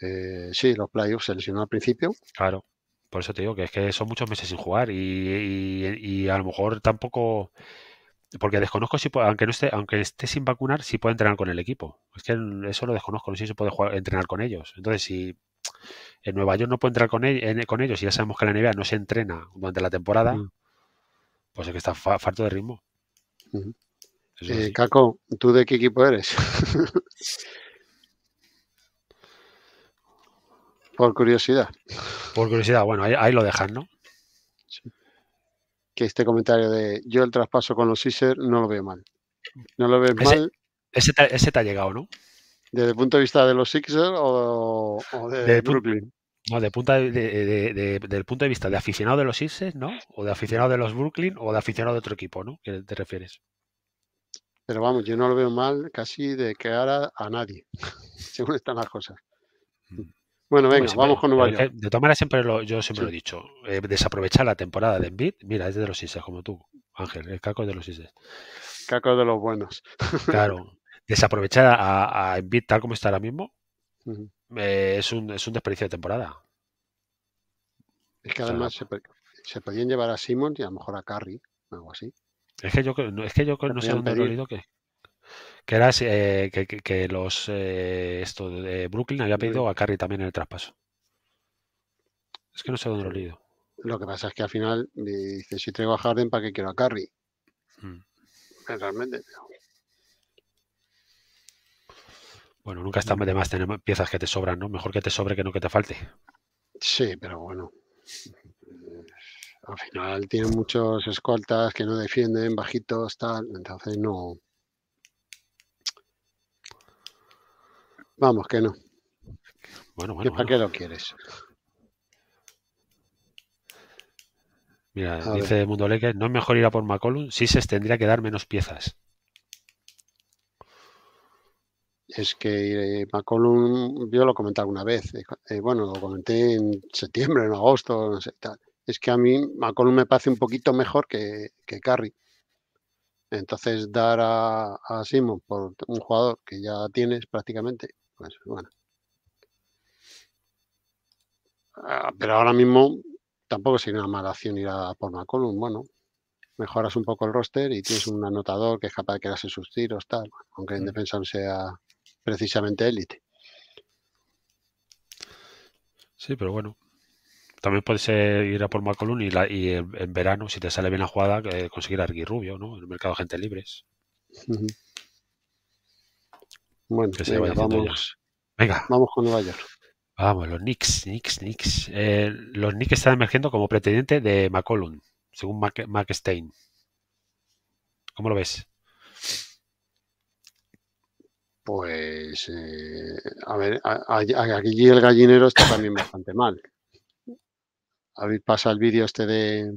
Eh, sí, los playoffs se lesionó al principio. Claro. Por eso te digo que es que son muchos meses sin jugar y, a lo mejor tampoco porque desconozco si aunque no esté aunque esté sin vacunar si puede entrenar con el equipo es que eso lo desconozco no sé si se puede entrenar con ellos entonces si en Nueva York no puede entrar con, con ellos y ya sabemos que la NBA no se entrena durante la temporada pues es que está falto farto de ritmo eh, Caco tú de qué equipo eres Por curiosidad. Por curiosidad, bueno, ahí, lo dejan, ¿no? Que este comentario de yo el traspaso con los Caesar no lo veo mal. No lo veo mal. Ese te, ha llegado, ¿no? ¿Desde el punto de vista de los Sixers o, de, Brooklyn? No, de punta del punto de vista de aficionado de los Sixers, ¿no? O de aficionado de los Brooklyn o de aficionado de otro equipo, ¿no? ¿Qué te refieres? Pero vamos, yo no lo veo mal casi de que cara a nadie, según están las cosas. Mm. Bueno, venga, vamos con Nueva eh, De todas maneras, siempre yo siempre lo he dicho, eh, desaprovechar la temporada de Envid, mira, es de los Ises, como tú, Ángel, el caco de los Ises. Caco de los buenos. Claro, desaprovechar a, a tal como está ahora mismo eh, es, un, es un desperdicio de temporada. Es que además se, podían llevar a Simon y a lo mejor a o algo así. Es que yo, es que no sé dónde he que, que era eh, que, los eh, esto de Brooklyn había pedido a Curry también en el traspaso. Es que no sé dónde lo he leído. Lo que pasa es que al final dice, si traigo a Harden, ¿para qué quiero a Curry? Hmm. Realmente. Bueno, nunca está mm. de más tener piezas que te sobran, ¿no? Mejor que te sobre que no que te falte. Sí, pero bueno. Al final tienen muchos escoltas que no defienden, bajitos, tal. Entonces no. Vamos, que no. Bueno, bueno. ¿Y ¿Para qué lo quieres? Mira, dice Mundo Leque, no es mejor ir a por McCollum, si se tendría que dar menos piezas. Es que eh, McCollum, yo lo comenté alguna vez, eh, eh, bueno, lo comenté en septiembre, en agosto, no sé, tal. Es que a mí McCollum me parece un poquito mejor que, que Curry. Entonces, dar a, a Simon por un jugador que ya tienes prácticamente Ah, pero ahora mismo tampoco sería una mala acción ir a por McCollum. Bueno, mejoras un poco el roster y tienes un anotador que es capaz de quedarse sus tiros, tal, aunque en mm. defensa no sea precisamente élite. Sí, pero bueno. También puedes ir a por McCollum y, y en, verano, si te sale bien la jugada, eh, conseguir a Rubio ¿no? En el mercado de gente libres vamos, con Nueva York. Vamos, los Knicks, Knicks, Knicks. Eh, los Knicks están emergiendo como pretendiente de McCollum, según Mark, Stein. ¿Cómo lo ves? Pues, eh, a ver, aquí el gallinero está también bastante mal. A ver, pasa el vídeo este de...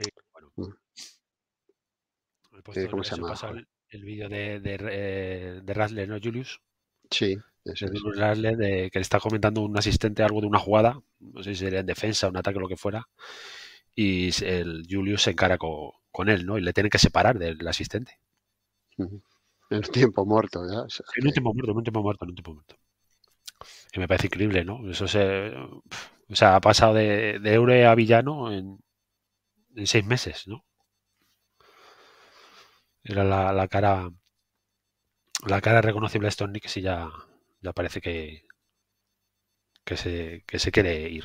Sí, bueno. Mm. ¿Cómo se llama? el vídeo de, de, eh, ¿no, Julius? Sí. es el de de, que le está comentando un asistente algo de una jugada, no sé si sería en defensa, un ataque o lo que fuera, y el Julius se encara con, él, ¿no? Y le tienen que separar del asistente. en tiempo muerto, ¿ya? en un tiempo muerto, en un tiempo muerto, en un tiempo muerto. Y me parece increíble, ¿no? Eso se. O sea, ha pasado de, de a villano en, en seis meses, ¿no? Era la, la cara la cara reconocible de que si ya, ya parece que, que, se, que se quiere ir.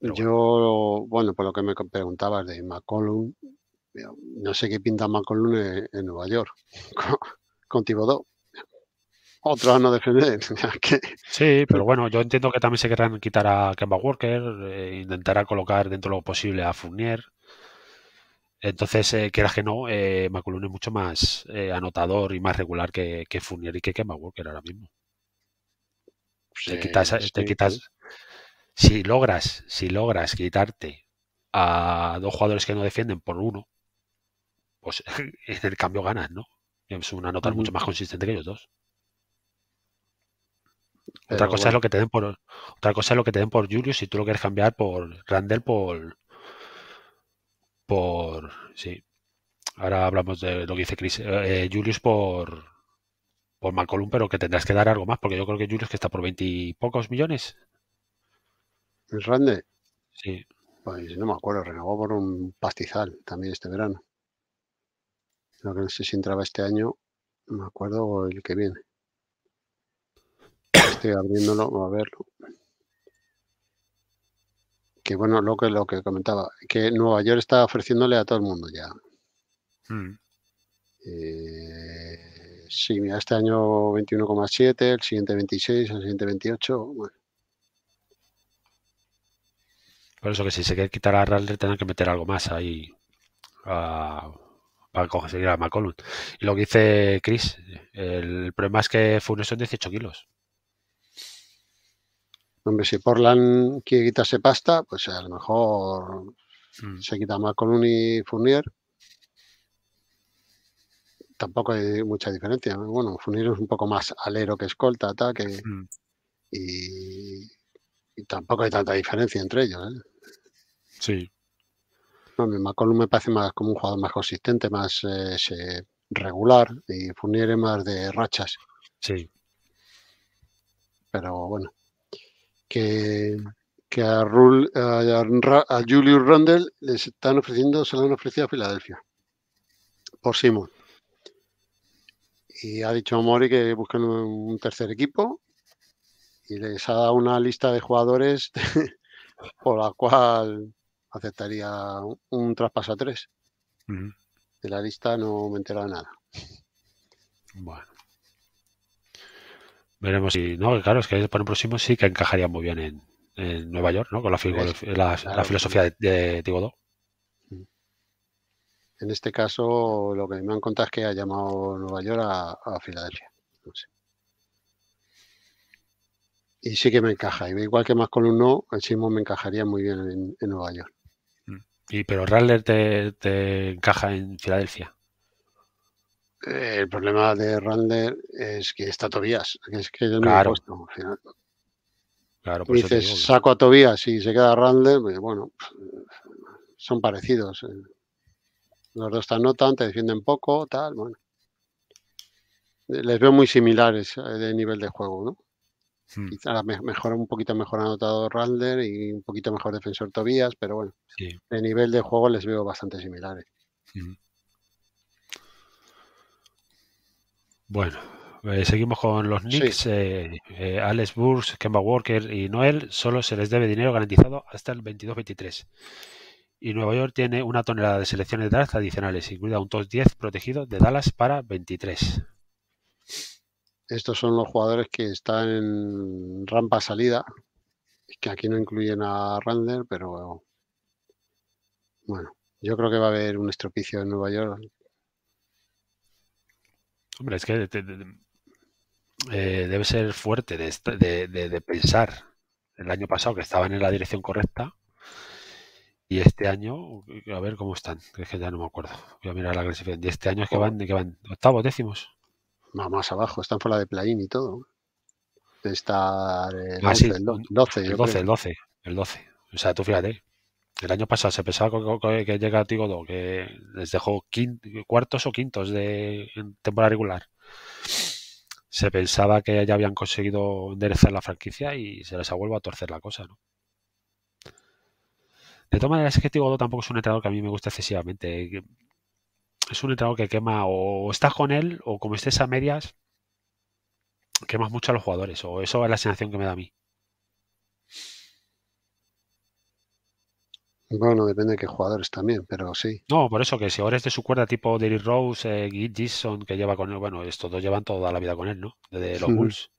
Yo, bueno. por lo que me preguntabas de McCollum, no sé qué pinta McCollum en, Nueva York con, con Tibodó. Otro año de defender. sí, pero bueno, yo entiendo que también se querrán quitar a Kemba Walker, intentar eh, intentará colocar dentro lo posible a Fournier. Entonces, eh, quieras que no, eh, es mucho más eh, anotador y más regular que, que y que Kemba Walker ahora mismo. te quitas, eh, quitas. Si logras, si logras quitarte a dos jugadores que no defienden por uno, pues en el cambio ganas, ¿no? Es una nota mucho más consistente que ellos dos. otra cosa es lo que te den por otra cosa es lo que te por Julius si tú lo quieres cambiar por Randall por por. Sí. Ahora hablamos de lo que dice Chris, eh, eh, Julius por, por Malcolm, pero que tendrás que dar algo más, porque yo creo que Julius que está por pocos millones. ¿Es grande? Sí. Pues no me acuerdo, renovó por un pastizal también este verano. que no sé si entraba este año, me acuerdo, o el que viene. Estoy abriéndolo, a verlo bueno, lo que, lo que comentaba, que Nueva York está ofreciéndole a todo el mundo ya. si hmm. eh, sí, mira, este año 21,7, el siguiente 26, el siguiente 28. Por eso que si se quiere quitar a Ralder tendrán que meter algo más ahí para conseguir a McCollum. Y lo que dice Chris, el problema es que Funes son 18 kilos. Hombre, si Portland quiere quitarse pasta, pues a lo mejor mm. se quita más con y Fournier. Tampoco hay mucha diferencia. Bueno, Fournier es un poco más alero que escolta, ataque. Mm. Y, tampoco hay tanta diferencia entre ellos. ¿eh? Sí. No, McCollum me parece más como un jugador más consistente, más eh, regular y Fournier es más de rachas. Sí. Pero bueno que, a, a, Julius Randle les están ofreciendo, se lo han ofrecido a Filadelfia por Simon. Y ha dicho Mori que buscan un tercer equipo y les ha dado una lista de jugadores por la cual aceptaría un, traspaso a tres. De la lista no me he nada. Bueno. Veremos si. No, claro, es que por un próximo sí que encajaría muy bien en, Nueva York, ¿no? Con la, filosofía este de, de Tigodó. En este caso, lo que me han contado es que ha llamado Nueva York a, Filadelfia. No Y sí que me encaja. Igual que más con un no, el sismo me encajaría muy bien en, Nueva York. Mm. Y pero Rattler te encaja en Filadelfia el problema de Rander es que está Tobías, que es que yo no he puesto. Claro, por Dices, saco a Tobías y se queda Rander, pues, bueno, son parecidos. Eh. Los dos te anotan, te defienden poco, tal, bueno. Les veo muy similares eh, de nivel de juego, ¿no? Hmm. mejor, un poquito mejor anotado Rander y un poquito mejor defensor Tobías, pero bueno, de nivel de juego les veo bastante similares. sí. Hmm. Bueno, eh, seguimos con los Knicks. Eh, eh, Alex Burks, Kemba Walker y Noel solo se les debe dinero garantizado hasta el 22-23. Y Nueva York tiene una tonelada de selecciones de Dallas adicionales, incluida un top 10 protegido de Dallas para 23. Estos son los jugadores que están en rampa salida, que aquí no incluyen a Rander, pero bueno, yo creo que va a haber un estropicio en Nueva York Hombre, es que eh, debe ser fuerte de, pensar el año pasado que estaban en la dirección correcta y este año, a ver cómo están, es que ya no me acuerdo. Voy a mirar la clasificación. Y este año es que oh. van, que van octavos, décimos. más abajo, están fuera de play y todo. De estar eh, ah, el, ah, el, 12, el 12, el 12, el 12. O sea, tú fíjate, el año pasado se pensaba que, llega Tigo Tigodó, que les dejó cuartos o quintos de temporada regular. Se pensaba que ya habían conseguido enderezar la franquicia y se les ha vuelto a torcer la cosa, ¿no? De todas maneras, es que Tigodó tampoco es un entrenador que a mí me gusta excesivamente. Eh, es un entrenador que quema o estás con él o como estés a medias, quemas mucho a los jugadores. O eso es la sensación que me da a mí. Bueno, depende de qué jugadores también, pero sí. No, por eso que si ahora es de su cuerda tipo Derry Rose, eh, Gisson, que lleva con él, bueno, estos dos llevan toda la vida con él, ¿no? Desde los Bulls.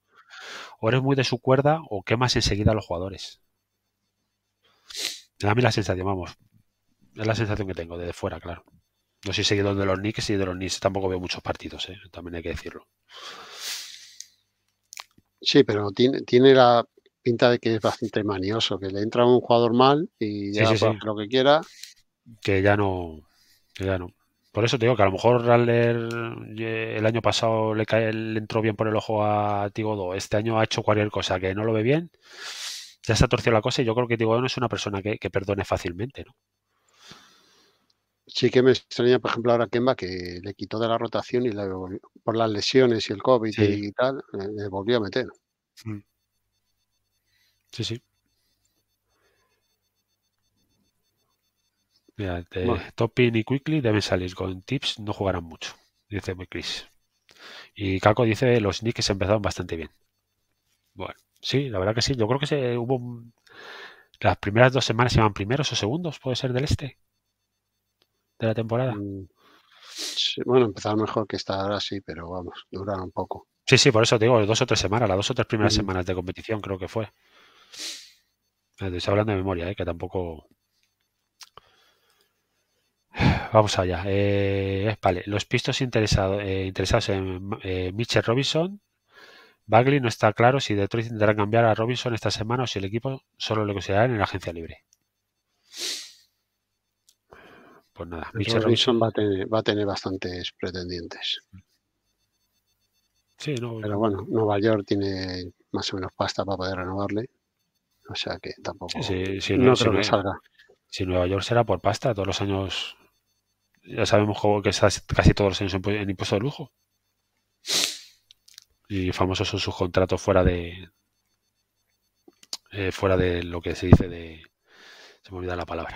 O eres muy de su cuerda o quemas enseguida a los jugadores. A mí la sensación, vamos. Es la sensación que tengo desde fuera, claro. No soy seguidor de los Knicks y de los Knicks tampoco veo muchos partidos, ¿eh? también hay que decirlo. Sí, pero tiene, tiene la, pinta de que es bastante manioso, que le entra un jugador mal y ya sí, lo que quiera. Que ya no, ya no. Por eso te digo que a lo mejor leer el año pasado le, cae, le, entró bien por el ojo a Tigodo, este año ha hecho cualquier cosa que no lo ve bien, ya se ha torcido la cosa y yo creo que Tigodo no es una persona que, perdone fácilmente, ¿no? Sí que me extraña, por ejemplo, ahora Kemba que le quitó de la rotación y por las lesiones y el COVID y tal, le volvió a meter. Mm. Sí, sí. Mira, de y Quickly deben salir con tips, no jugarán mucho, dice muy Chris. Y Caco dice los Knicks empezaron bastante bien. Bueno, sí, la verdad que sí. Yo creo que se, hubo las primeras dos semanas se iban primeros o segundos, puede ser del este de la temporada. Mm, bueno, empezaron mejor que esta ahora sí, pero vamos, duraron un poco. Sí, sí, por eso digo, dos o tres semanas, las dos o tres primeras semanas de competición creo que fue. Ah, Estoy hablando de memoria, eh, que tampoco. Vamos allá. Eh, eh, vale, los pistos interesados interesados en Mitchell Robinson. Bagley no está claro si Detroit intentará cambiar a Robinson esta semana o si el equipo solo lo considerará en la agencia libre. Pues nada, Mitchell Robinson, va, a tener, va bastantes pretendientes. Pero bueno, Nueva York tiene más o menos pasta para poder renovarle. O sea que tampoco. no, si salga. Si Nueva York será por pasta, todos los años. Ya sabemos que casi todos los años en impuesto de lujo. Y famosos son sus contratos fuera de. Eh, fuera de lo que se dice de. Se me olvida la palabra.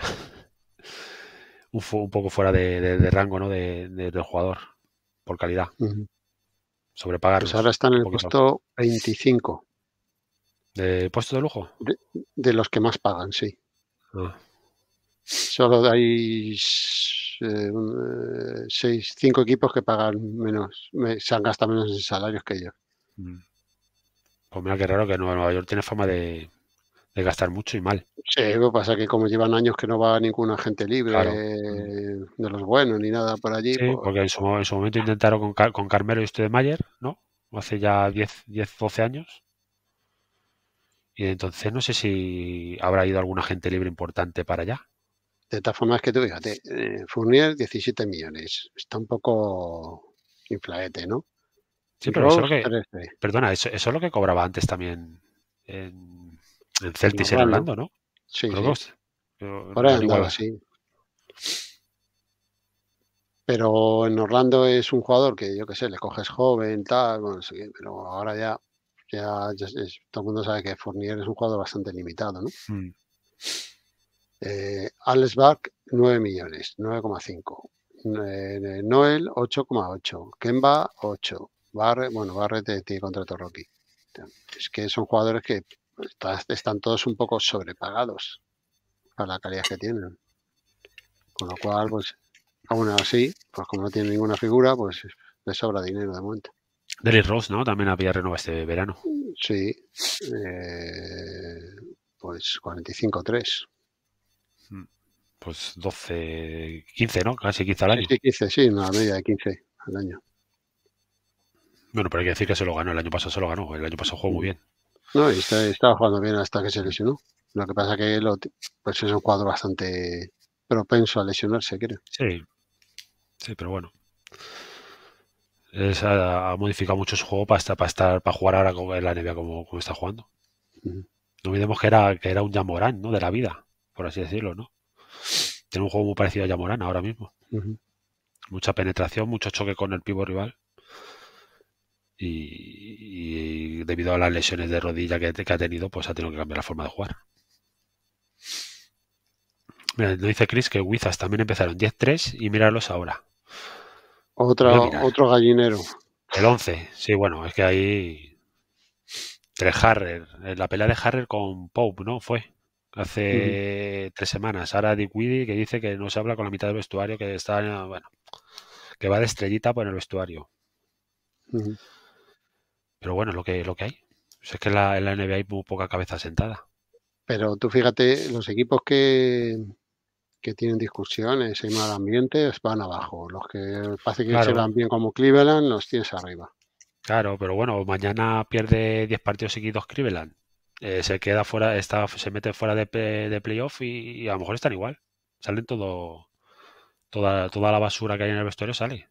un, poco fuera de, rango, ¿no? De, del jugador. Por calidad. sobre pagar sobrepagar. Pues ahora está en el puesto 25. ¿De puesto de lujo? De, los que más pagan, sí. Ah. Solo hay eh, eh, seis, cinco equipos que pagan menos, se han gastado menos en salarios que ellos. Mm. Pues mira, qué raro que Nueva York tiene fama de, gastar mucho y mal. Sí, lo que pasa es que como llevan años que no va ninguna gente libre de los buenos ni nada por allí. Sí, pues porque en su, momento intentaron con, con Carmelo y usted de Mayer, ¿no? Hace ya 10, 10 12 años. Y entonces no sé si habrá ido alguna gente libre importante para allá. De todas formas que tú, fíjate, eh, Fournier 17 millones. Está un poco inflaete, ¿no? Sí, pero eso es lo que, perdona, eso, es lo que cobraba antes también en, en y en Orlando, ¿no? Sí. Pero, Ahora andaba, sí. Pero en Orlando es un jugador que yo qué sé, le coges joven, tal, bueno, pero ahora ya todo el mundo sabe que Fournier es un jugador bastante limitado, ¿no? 9 hmm. eh, millones, 9,5. Eh, eh, Noel, 8,8. Kemba, 8. Barret, bueno, tiene contrato Rocky. Es que son jugadores que están todos un poco sobrepagados para la calidad que tienen. Con lo cual, pues, aún así, pues como no tiene ninguna figura, pues le sobra dinero de momento. Derry Ross, ¿no? También había renovado este verano. Sí. Eh, pues 45-3. Hmm. Pues 12, 15, ¿no? Casi 15 al año. Sí, 15, sí, una media de 15 al año. Bueno, pero hay que decir que se lo ganó. El año pasado se lo ganó. El año pasado jugó muy bien. No, estaba jugando bien hasta que se lesionó. Lo que pasa que pues es un cuadro bastante propenso a lesionarse, creo. Sí. Sí, pero bueno ha modificado mucho su juego para estar, para estar, para jugar ahora con la NBA como, como está jugando. No olvidemos que era, que era un Yamorán, ¿no? De la vida, por así decirlo, ¿no? Tiene un juego muy parecido a Yamorán ahora mismo. Mucha penetración, mucho choque con el pivo rival. Y, debido a las lesiones de rodilla que, que, ha tenido, pues ha tenido que cambiar la forma de jugar. No dice Chris que Wizards también empezaron 10-3 y míralos ahora otro gallinero. El 11, sí, bueno, es que hay Tres Harrer. Eh, la pelea de Harrer con Pope, ¿no? Fue hace tres semanas. Ahora Dick Weedy que dice que no se habla con la mitad del vestuario, que está, bueno, que va de estrellita por el vestuario. Pero bueno, lo que, lo que hay. es que en la, en la NBA hay poca cabeza sentada. Pero tú fíjate, los equipos que, que tienen discusiones y mal ambiente van abajo. Los que parece que se van bien como Cleveland los tienes arriba. Claro, pero bueno, mañana pierde 10 partidos seguidos Cleveland. Eh, se queda fuera, está, se mete fuera de, playoff y, a lo mejor están igual. Salen todo, toda, la basura que hay en el vestuario sale.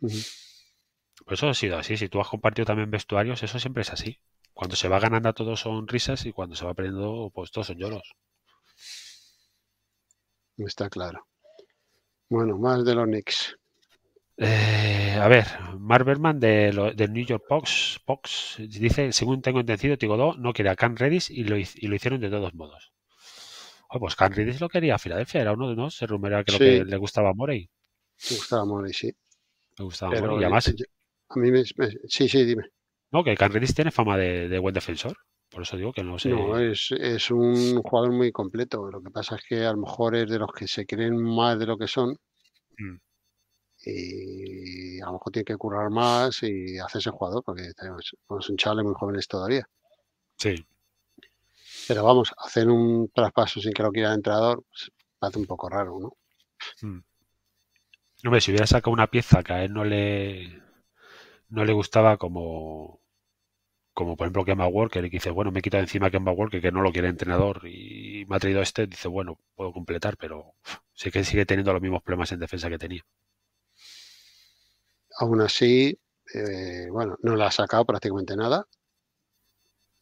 por pues eso ha sido así. Si tú has compartido también vestuarios, eso siempre es así. Cuando se va ganando a todos son risas y cuando se va perdiendo, pues todos son lloros. Está claro. Bueno, más de los Knicks. Eh, a ver, Mark Berman de New York Pox, dice, según tengo entendido, Tigodó no quería a Can Redis y lo, y lo, hicieron de todos modos. Oh, pues Can Redis lo quería a Filadelfia, era uno de los se rumoreaba que, que le gustaba a Morey. Le gustaba Morey, sí. Le gustaba Morey, y además... a mí me, sí, sí, dime. No, que Can Redis tiene fama de, de buen defensor. Por eso digo que no sé. No, es, un jugador muy completo. Lo que pasa es que a lo mejor es de los que se creen más de lo que son. Mm. Y a lo mejor tiene que currar más y hacerse jugador, porque tenemos, un chale muy jóvenes todavía. Sí. Pero vamos, hacer un traspaso sin que lo quiera el entrenador hace pues, un poco raro, ¿no? No mm. Hombre, si hubiera sacado una pieza que a él no le, no le gustaba como como por ejemplo que Walker, y que dice, bueno, me he quitado encima Kemba Walker, que no lo quiere el entrenador, y me ha traído a este, dice, bueno, puedo completar, pero sé que sigue teniendo los mismos problemas en defensa que tenía. Aún así, eh, bueno, no le ha sacado prácticamente nada.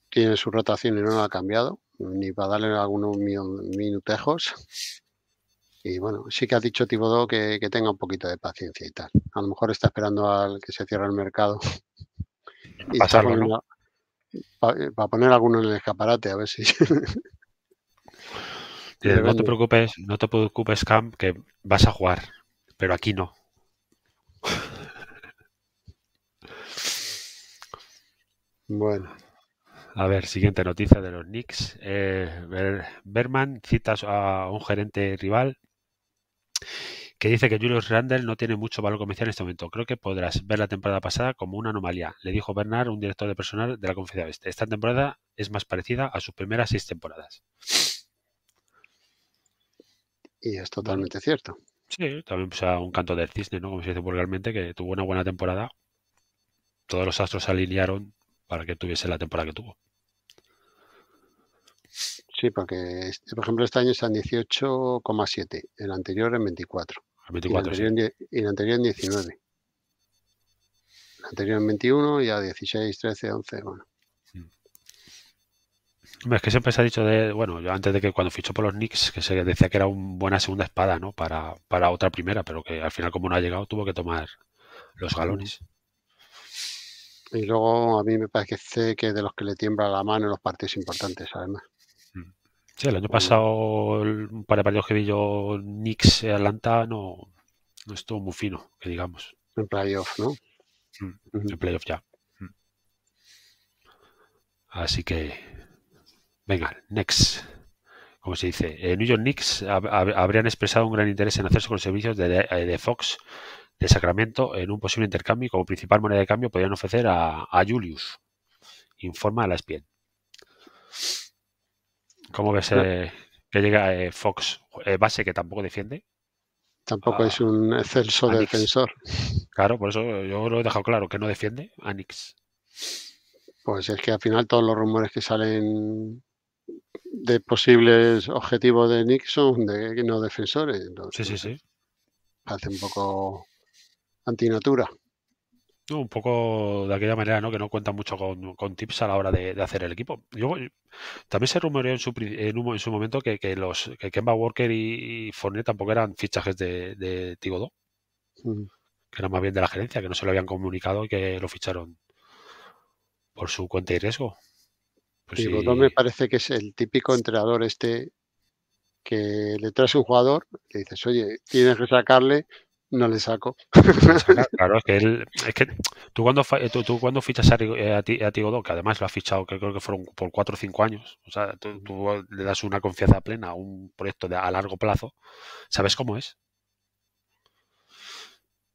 Tiene su rotación y no la ha cambiado, ni para darle algunos minutejos. Y bueno, sí que ha dicho Tibodó que, que tenga un poquito de paciencia y tal. A lo mejor está esperando al que se cierre el mercado y pasarlo, para eh, poner alguno en el escaparate, a ver si. no te preocupes, no te preocupes, Cam, que vas a jugar, pero aquí no. Bueno. A ver, siguiente noticia de los Knicks. Eh, Berman cita a un gerente rival que dice que Julius Randle no tiene mucho valor comercial en este momento. Creo que podrás ver la temporada pasada como una anomalía, le dijo Bernard, un director de personal de la Conferencia Oeste. Esta temporada es más parecida a sus primeras seis temporadas. Y es totalmente cierto. Sí, también pues, un canto del cisne, ¿no? Como se dice vulgarmente, que tuvo una buena temporada. Todos los astros se alinearon para que tuviese la temporada que tuvo. Sí, porque, por ejemplo, este año es en 18,7, el anterior en 24 y, la anterior, en 19. La anterior en 21 y a 16, 13, 11, bueno. Es que siempre se ha dicho de, bueno, yo antes de que cuando fichó por los Knicks, que se decía que era una buena segunda espada, ¿no? Para, para otra primera, pero que al final como no ha llegado tuvo que tomar los galones. Y luego a mí me parece que es de los que le tiembla la mano en los partidos importantes, además el año pasado, para par de que vi yo, Knicks Atlanta no, no estuvo muy fino, que digamos. En playoff, ¿no? Mm, en playoff ya. Mm. Así que, venga, next. Como se dice, en eh, New York Knicks habrían expresado un gran interés en hacerse con servicios eh, de, Fox de Sacramento en un posible intercambio y como principal moneda de cambio podrían ofrecer a, Julius, informa a la ESPN. ¿Cómo ves eh, que llega eh, Fox eh, base que tampoco defiende? Tampoco es un excelso defensor. Claro, por eso yo lo he dejado claro, que no defiende a Nix. Pues es que al final todos los rumores que salen de posibles objetivos de son de no defensores. Entonces, sí, sí, sí. Hace un poco antinatura un poco de aquella manera, ¿no? Que no cuenta mucho con, tips a la hora de, hacer el equipo. Yo, también se rumoreó en su, en, su momento que, los que Kemba Walker y, y tampoco eran fichajes de, de Tigodó. Que era más bien de la gerencia, que no se lo habían comunicado y que lo ficharon por su cuenta y riesgo. Pues me parece que es el típico entrenador este que le traes un jugador, le dices, oye, tienes que sacarle no le saco. Claro, es, que él, es que tú cuando, eh, tú, cuando fichas a, eh, a, ti, que además lo ha fichado, que creo que fueron por cuatro o cinco años, o sea, tú, mm. le das una confianza plena a un proyecto a largo plazo, ¿sabes cómo es?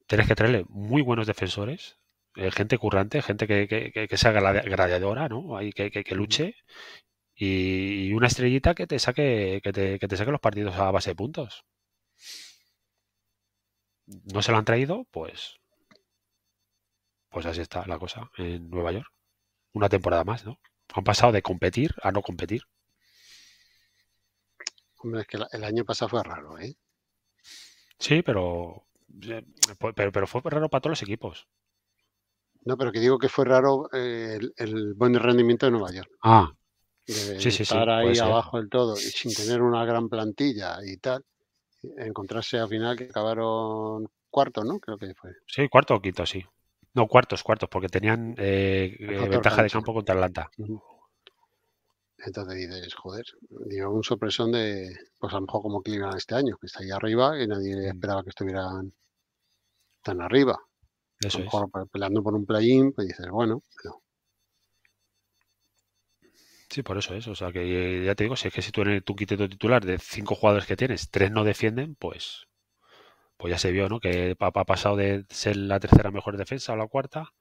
Tienes que traerle muy buenos defensores, eh, gente currante, gente que, que, que sea gladiadora, ¿no? hay que, mm. luche y, una estrellita que te saque que te, que te saque los partidos a base de puntos no se lo han traído, pues, pues así está la cosa en Nueva York. Una temporada más, ¿no? Han pasado de competir a no competir. Hombre, es que el año pasado fue raro, ¿eh? Sí, eh, pues, pero, pero, fue raro para todos los equipos. No, pero que digo que fue raro eh, el, buen rendimiento de Nueva York. Ah. sí, sí, estar ahí abajo del todo y sin tener una gran plantilla y tal encontrarse al final que acabaron cuarto, ¿no? Creo que fue. Sí, cuarto o quinto, sí. No, cuartos, cuartos, porque tenían eh, eh, ventaja de campo contra Atlanta. Entonces dices, joder, digo, un sorpresón de, pues a lo mejor como Cleveland este año, que está ahí arriba y nadie esperaba que estuvieran tan arriba. Eso a lo mejor pues, peleando por un play-in, pues dices, bueno, pero Sí, por eso es. O sea, que eh, ya te digo, si es que si tú en tu quinteto titular de cinco jugadores que tienes, tres no defienden, pues, pues ya se vio, ¿no? Que ha, pasado de ser la tercera mejor defensa o la cuarta,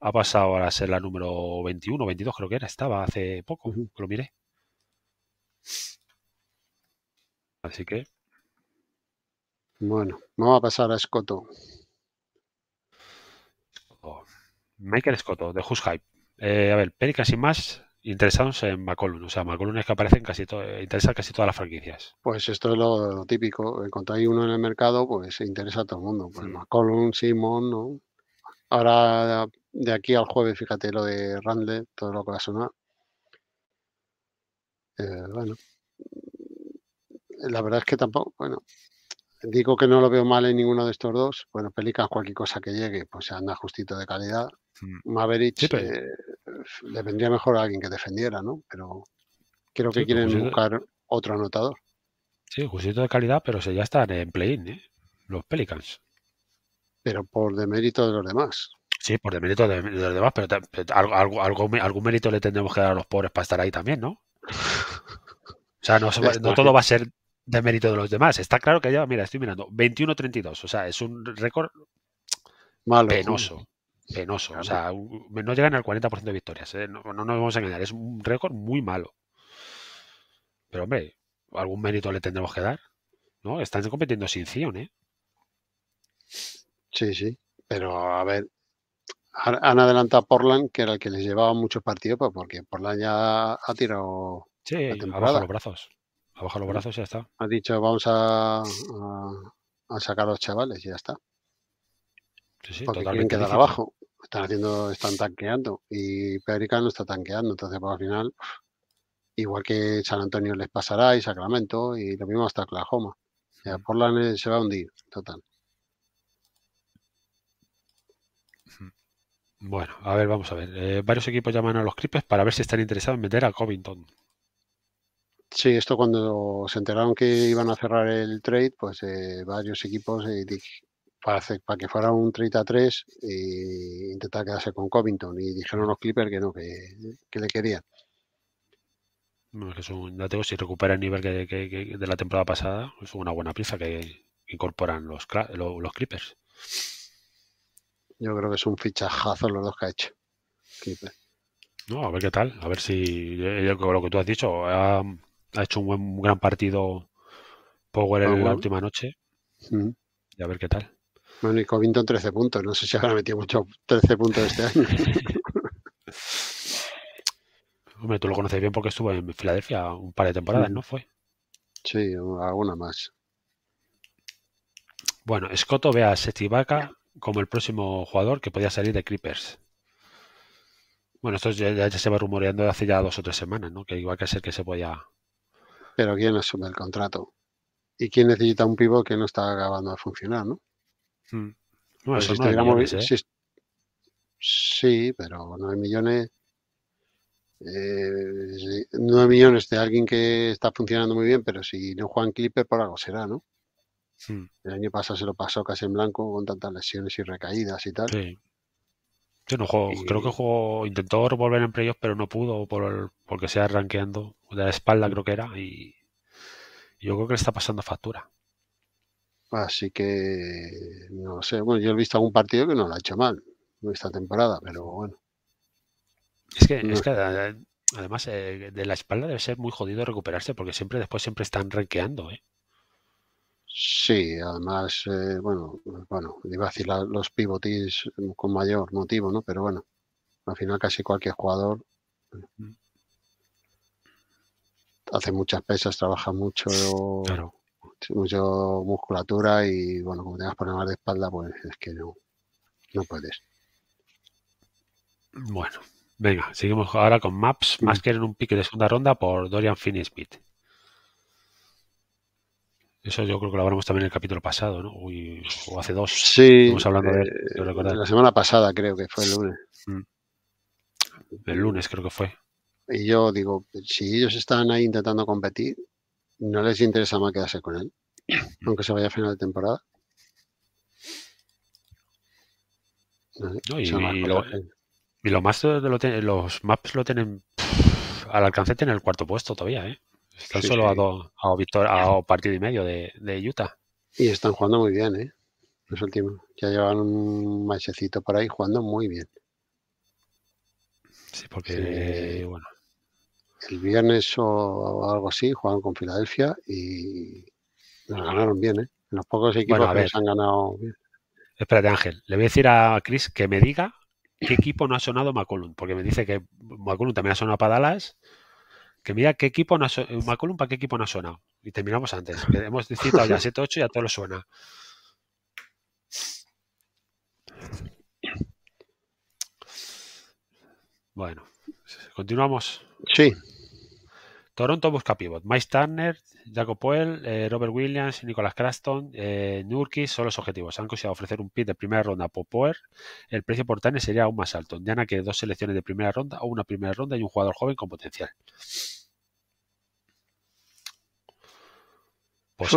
ha pasado a ser la número 21 22, creo que era, estaba hace poco, que lo miré. Así que. Bueno, vamos a pasar a Scotto. Michael Scotto, de Who's Hype. Eh, a ver, Périca sin más, interesados en McCollum. O sea, McCollum es que aparecen casi casi eh, interesa casi todas las franquicias. Pues esto es lo típico. encontráis hay uno en el mercado, pues interesa a todo el mundo. Pues McCollum, Simon, ¿no? Ahora de aquí al jueves, fíjate lo de Randle, todo lo que va a sonar. Eh, bueno, la verdad es que tampoco, bueno, digo que no lo veo mal en ninguno de estos dos. Bueno, películas cualquier cosa que llegue, pues anda justito de calidad. Hmm. Maverick eh, le vendría mejor a alguien que defendiera, ¿no? Pero creo que quieren buscar otro anotador. Sí, justito de calidad, pero se ya están en play-in, ¿eh? Los Pelicans. Pero por mérito de los demás. Sí, por demérito de, de los demás, pero algo, algo, algún mérito le tendremos que dar a los pobres para estar ahí también, ¿no? O sea, no, todo va a ser de mérito de los demás. Está claro que ya, mira, estoy mirando, 21-32. O sea, es un récord penoso. Penoso. O sea, no llegan al 40% de victorias. ¿eh? No, nos vamos a engañar. Es un récord muy malo. Pero, hombre, algún mérito le tendremos que dar. ¿no? Están compitiendo sin ción, ¿eh? Sí, sí. Pero, a ver, han adelantado a Portland, que era el que les llevaba muchos partidos, pues porque Portland ya ha tirado sí, ha los brazos. Abajo los mm. brazos y ya está. Ha dicho, vamos a, a sacar a los chavales y ya está porque también quieren abajo. Están haciendo, están tanqueando y Pedrica no está tanqueando, entonces pues, al final, igual que San Antonio les pasará y Sacramento y lo mismo hasta Oklahoma. O sea, se va a hundir, total. Bueno, a ver, vamos a ver. Eh, varios equipos llaman a los Clippers para ver si están interesados en meter a Covington. Sí, esto cuando se enteraron que iban a cerrar el trade, pues eh, varios equipos eh, para, hacer, para que fuera un 33 e eh, intentar quedarse con Covington. Y dijeron los Clippers que no, que, le querían. No, es un, si recupera el nivel que, de la temporada pasada, es una buena pieza que incorporan los, los, Clippers. Yo creo que es un fichajazo los dos que ha hecho. No, a ver qué tal, a ver si eh, eh, lo que tú has dicho, ha, hecho un, buen, gran partido Power en la última noche. Y a ver qué tal. Bueno, y Covington 13 puntos. No sé si habrá metido mucho 13 puntos este año. Hombre, tú lo conoces bien porque estuvo en Filadelfia un par de temporadas, ¿no mm. fue? Sí, alguna más. Bueno, Scotto ve a Setivaca como el próximo jugador que podía salir de Creepers. Bueno, esto ya, se va rumoreando de hace ya dos o tres semanas, ¿no? Que igual que ser que se podía. Pero ¿quién asume el contrato? ¿Y quién necesita un pivo que no está acabando de funcionar, no? sí, pero 9 millones. Eh, 9 millones de alguien que está funcionando muy bien, pero si no juegan Clipper, por algo será, ¿no? Hmm. El año pasado se lo pasó casi en blanco con tantas lesiones y recaídas y tal. Sí. no juego, creo que intentó volver en playoffs, pero no pudo por el, porque se arranqueando de la espalda, hmm. creo que era. Y yo creo que le está pasando factura. Así que no sé, bueno, yo he visto algún partido que no lo ha hecho mal esta temporada, pero bueno. Es que, eh, además eh, de la espalda debe ser muy jodido recuperarse porque siempre después siempre están rankeando, ¿eh? Sí, además, eh, bueno, bueno, iba a decir los pivotis con mayor motivo, ¿no? Pero bueno, al final casi cualquier jugador hace muchas pesas, trabaja mucho. Claro mucho musculatura y bueno, como tengas problemas de espalda, pues es que no, puedes. Bueno, venga, seguimos ahora con Maps, mm. más que en un pique de segunda ronda por Dorian Finney-Smith. Eso yo creo que lo hablamos también en el capítulo pasado, ¿no? o hace dos. Sí. hablando de eh, La semana pasada creo que fue el lunes. Mm. El lunes creo que fue. Y yo digo, si ellos están ahí intentando competir, no les interesa más quedarse con él, aunque se vaya a final de temporada. y, lo, más los maps lo tienen al alcance tener el cuarto puesto todavía, ¿eh? Están solo a dos a, partido y medio de, Utah. Y están jugando muy bien, ¿eh? Los últimos. Ya llevan un machecito por ahí jugando muy bien. Sí, porque bueno, el viernes o algo así, jugaban con Filadelfia y nos ganaron bien, ¿eh? En los pocos equipos han ganado bien. Espérate, Ángel, le voy a decir a Chris que me diga qué equipo no ha sonado McCollum, porque me dice que McCollum también ha sonado para Dallas. Que mira qué equipo no ha sonado, McCollum para qué equipo no ha sonado. Y terminamos antes. hemos citado ya 7-8 y a todo lo suena. Bueno, continuamos. Sí. Toronto busca pivot. Mike Turner, Jacob Poel, eh, Robert Williams, Nicolas Craston, eh, son los objetivos. Han conseguido ofrecer un pit de primera ronda por Power. El precio por Turner sería aún más alto. Diana quiere dos selecciones de primera ronda o una primera ronda y un jugador joven con potencial. Pues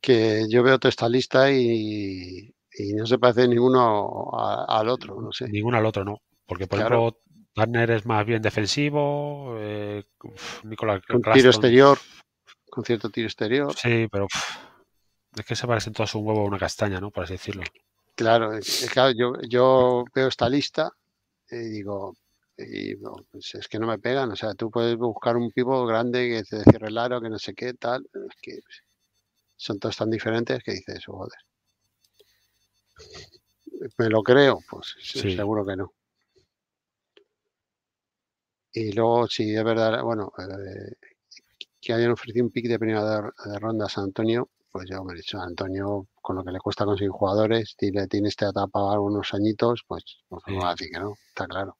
Que yo veo toda esta lista y, no se parece ninguno al otro, Ninguno al otro, no. Porque, por ejemplo, Turner es más bien defensivo. Eh, Nicolás tiro exterior. Con cierto tiro exterior. Sí, pero es que se parecen todos un huevo a una castaña, ¿no? Por así decirlo. Claro, claro yo, veo esta lista y digo, pues es que no me pegan. O sea, tú puedes buscar un pivo grande que te cierre el aro, que no sé qué, tal. que son todos tan diferentes que dices, joder. ¿Me lo creo? Pues seguro que no. Y luego, si es verdad, bueno, eh, que hayan ofrecido un pick de primera de, ronda a San Antonio, pues yo me he dicho, Antonio, con lo que le cuesta conseguir jugadores, tiene, tiene esta etapa algunos añitos, pues, pues no mm. que no, está claro.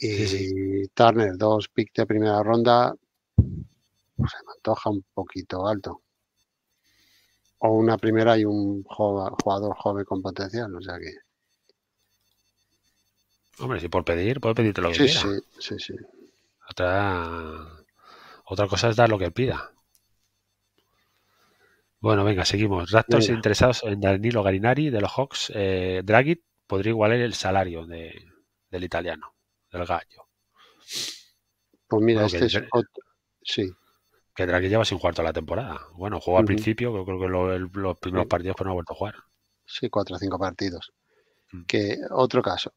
Y Turner, dos picks de primera ronda, pues se me antoja un poquito alto. O una primera y un jugador joven con potencial, o sea que. Hombre, si por pedir, puedo pedirte lo que sí, Sí, sí, sí. Otra, cosa es dar lo que pida. Bueno, venga, seguimos. Raptors interesados en Danilo Garinari de los Hawks. Eh, podría igualar el salario del italiano, del gallo. Pues mira, este es otro... Sí. Que Dragit lleva sin jugar toda la temporada. Bueno, jugó al principio, creo que los primeros partidos, pero no ha vuelto a jugar. Sí, cuatro o cinco partidos. Mm. que otro caso.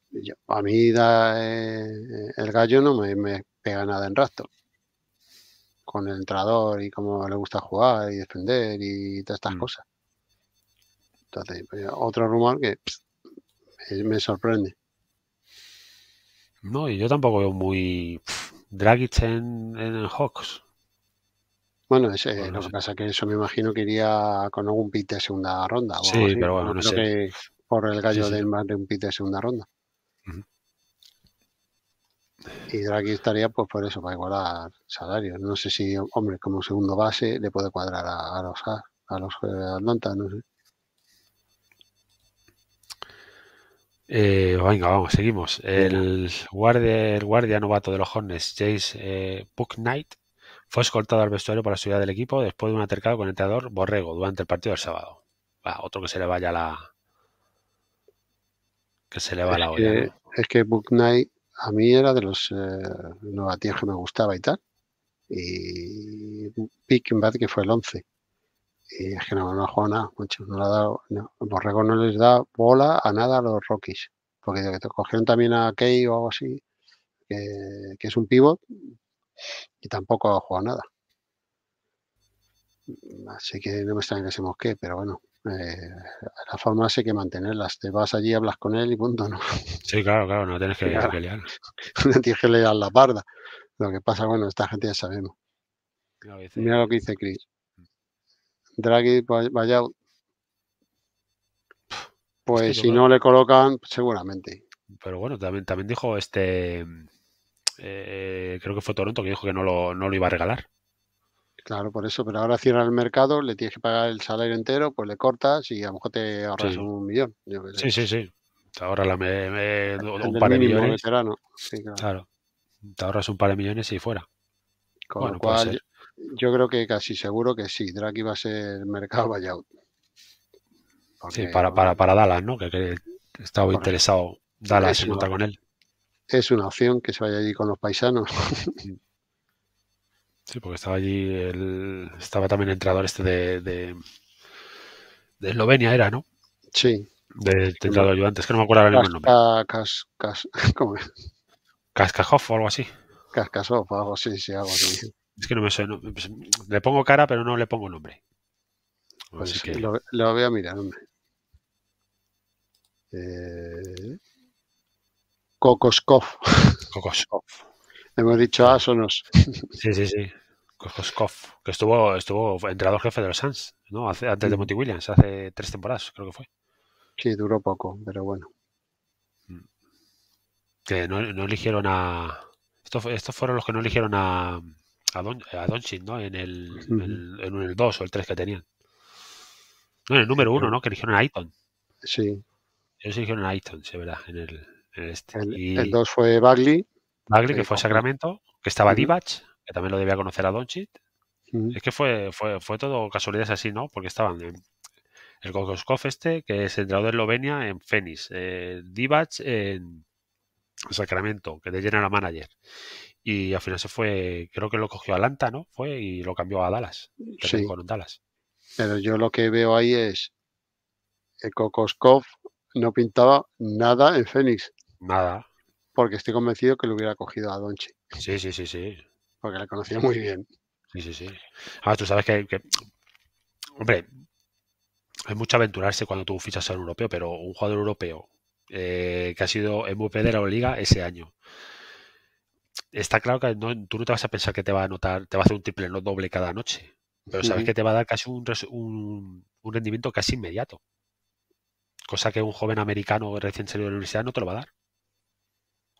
a mí da, eh, el gallo no me, pega nada en rastro. Con el entrador y cómo le gusta jugar y defender y todas estas mm. cosas. Entonces, eh, otro rumor que me sorprende. No, y yo tampoco veo muy Dragic en, en Hawks. Bueno, lo que pasa que eso me imagino que iría con algún pit de segunda ronda. sí, pero bueno, por el gallo del de más de un pit de segunda ronda. Y Draghi estaría pues por eso, para igualar salarios. No sé si, hombre, como segundo base le puede cuadrar a, los a los Atlanta, no sé. Eh, venga, vamos, seguimos. El guardia, guardia novato de los Hornets, Jace eh, Knight, fue escoltado al vestuario para la ciudad del equipo después de un altercado con el entrenador Borrego durante el partido del sábado. Va, otro que se le vaya la, que se le va la olla. es que Book a mí era de los eh, que me gustaba y tal. Y Picking Bad, que fue el 11. Y es que no, ha jugado nada, mucho. No Borrego no les da bola a nada a los Rockies. Porque cogieron también a Key o algo así, que, es un pivot, y tampoco ha jugado nada. Así que no me extraña que se mosquee, pero bueno, eh, la forma hay que mantenerlas. Te vas allí, hablas con él y punto, ¿no? Sí, claro, claro, no tienes que, pelear tienes que leer la parda. Lo que pasa, bueno, esta gente ya sabemos. Mira lo que dice Chris. Mm. Draghi, vaya. Pues si no le colocan, seguramente. Pero bueno, también, también dijo este. Eh, creo que fue Toronto que dijo que no lo iba a regalar. Claro, por eso, pero ahora cierra el mercado, le tienes que pagar el salario entero, pues le cortas y a lo mejor te ahorras un millón. sí, sí, sí. Te ahorras la me, un par de millones. Sí, claro. Te ahorras un par de millones y fuera. Con cual, yo, creo que casi seguro que sí, Draghi va a ser mercado buyout. sí, para, para, para Dallas, ¿no? Que, estaba interesado Dallas en contar con él. Es una opción que se vaya allí con los paisanos. Mm. Sí, porque estaba allí, el, estaba también entrenador este de, de, Eslovenia, era, ¿no? Sí. De entrenador ayudante, es que no me acuerdo ahora el nombre. Cas, ¿cómo es? Kaskajov o algo así. Kaskajov o algo así, sí, algo así. Es que no me suena. Pues, le pongo cara, pero no le pongo nombre. Pues que... lo, voy a mirar, hombre. Eh... Kokoskov. Kokoskov. Hemos dicho Asonos. Ah, sí, sí, sí. Koskov, que estuvo, estuvo entrenador jefe de los Suns, ¿no? antes de mm. Monty Williams, hace tres temporadas, creo que fue. Sí, duró poco, pero bueno. Mm. Que no, eligieron a. Estos, fueron los que no eligieron a, a, Don, ¿no? En el, el 2 o el 3 que tenían. en el número 1, ¿no? Que eligieron a Aiton. Sí. Ellos eligieron a Aiton, sí, verdad, en el, este. 2 fue Bagley Bagley, que fue a Sacramento, que estaba Divac, que también lo debía conocer a Doncic. Es que fue, fue, fue todo casualidades así, ¿no? Porque estaban en el Kokoskov este, que es entrenador de Eslovenia en Phoenix, eh, Divac en Sacramento, que de general manager. Y al final se fue, creo que lo cogió Atlanta, ¿no? Fue y lo cambió a Dallas. Sí. Dallas. Pero yo lo que veo ahí es el eh, Kokoskov no pintaba nada en Phoenix. Nada, porque estoy convencido que lo hubiera cogido a Donchi. Sí, sí, sí, sí. Porque la conocía muy bien. Sí, sí, sí. Ahora tú sabes que, hombre, es mucho aventurarse cuando tú fichas a un europeo, pero un jugador europeo eh, que ha sido MVP de la Liga ese año. Está claro que tú no te vas a pensar que te va a anotar, te va a hacer un triple no doble cada noche, pero sabes que te va a dar casi un, un, un rendimiento casi inmediato cosa que un joven americano recién salido de la universidad no te lo va a dar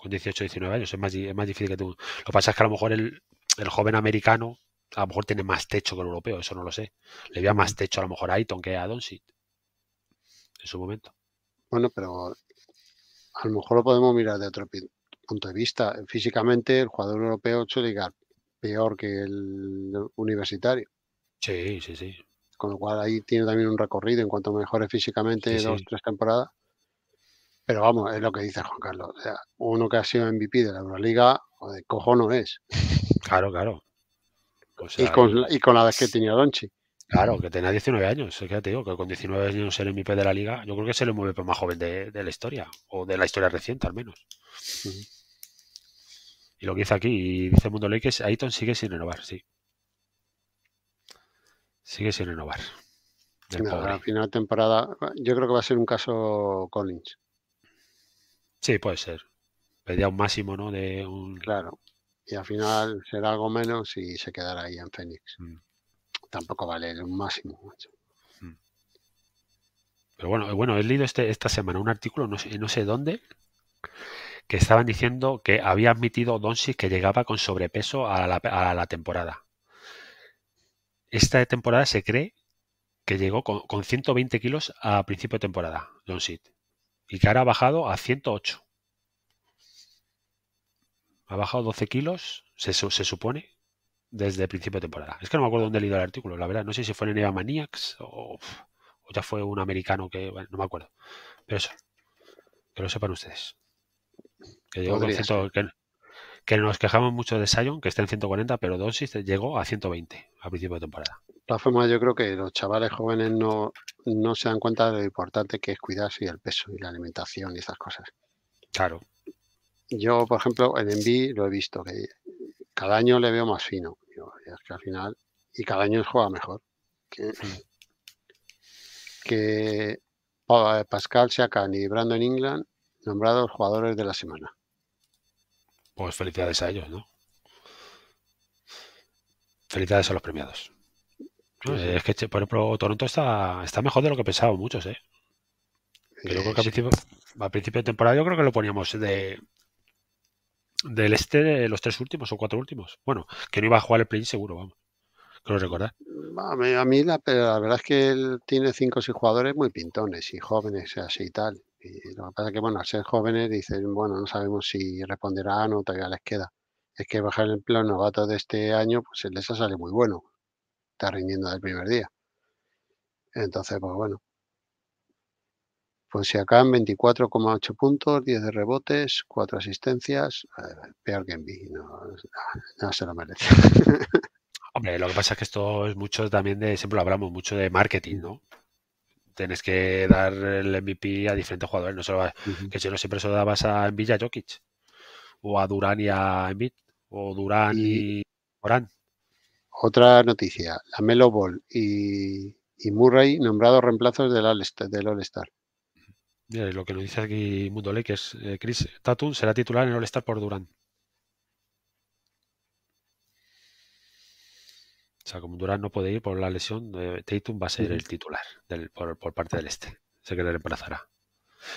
con 18, 19 años. Es más, difícil que tú. Lo que pasa es que a lo mejor el, joven americano a lo mejor tiene más techo que el europeo, eso no lo sé. Le veía más techo a lo mejor a Aiton que a Doncic en su momento. Bueno, pero a lo mejor lo podemos mirar de otro punto de vista. Físicamente el jugador europeo suele peor que el universitario. Sí, sí, sí. Con lo cual ahí tiene también un recorrido en cuanto mejore físicamente dos, tres temporadas. Pero vamos, es lo que dice Juan Carlos. uno que ha sido MVP de la Euroliga, o pues, de no es. Claro, claro. y, con, y, con, la vez que tenía Donchi. Claro, que tenía 19 años. Es que te digo que con 19 años ser MVP de la liga, yo creo que es el MVP más joven de, la historia, o de la historia reciente al menos. Y lo que dice aquí, y dice Mundo es Ayton sigue sin renovar, sí. Sigue sin renovar. al final de temporada, yo creo que va a ser un caso Collins. Sí, puede ser. Pedía un máximo, ¿no? De un... Claro. Y al final será algo menos y se quedará ahí en Fénix. Mm. Tampoco vale un máximo, mm. Pero bueno, eh, bueno, he leído este, esta semana un artículo, no sé, no sé dónde, que estaban diciendo que había admitido Doncic que llegaba con sobrepeso a la, temporada. Esta temporada se cree que llegó con, 120 kilos a principio de temporada, Doncic y que ahora ha bajado a 108. Ha bajado 12 kilos, se, se supone, desde el principio de temporada. Es que no me acuerdo dónde he leído el artículo, la verdad. No sé si fue en Eva Maniacs o, ya fue un americano que. no me acuerdo. Pero eso, que lo sepan ustedes. Que llegó, con, que nos quejamos mucho de Sion, que está en 140, pero dosis llegó a 120 a principio de temporada. De todas yo creo que los chavales jóvenes no, se dan cuenta de lo importante que es cuidarse y el peso y la alimentación y esas cosas. Claro. Yo, por ejemplo, en Envy lo he visto, que cada año le veo más fino. al final, y cada año juega mejor. Que, hmm. eh, Pascal Seacan y Brandon England nombrados jugadores de la semana. Pues felicidades a ellos, ¿no? Felicidades a los premiados. Ah, eh, es que, por ejemplo, Toronto está, está mejor de lo que pensaban muchos, ¿eh? yo creo que al, principio, de temporada yo creo que lo poníamos de del este de los tres últimos o cuatro últimos. Bueno, que no iba a jugar el play seguro, vamos. Creo recordar. A mí, la, verdad es que él tiene cinco o seis jugadores muy pintones y jóvenes así y tal. Y lo que pasa es que, bueno, al ser jóvenes dicen, bueno, no sabemos si responderán o todavía les queda. Es que bajar el plan novato de este año, pues el esa sale muy bueno. Está rindiendo del primer día. Entonces, pues bueno. Pues si acá en 24,8 puntos, 10 de rebotes, 4 asistencias. Eh, peor que en B, no, no se lo merece. Hombre, lo que pasa es que esto es mucho también de, siempre lo hablamos, mucho de marketing, ¿no? tenés que dar el MVP a diferentes jugadores, no solo que si no siempre se lo dabas a Envilla Jokic, o a Durán y a Embiid, o Durán y, y Otra noticia, la Melo Ball y, Murray nombrados reemplazos del All-Star. Del All lo que nos dice aquí Mundo Lake es eh, Chris Tatum será titular en All-Star por Durán. O sea, como Durán no puede ir por la lesión, eh, Tatum va a ser el titular por, parte del ah. este. Se que le reemplazará.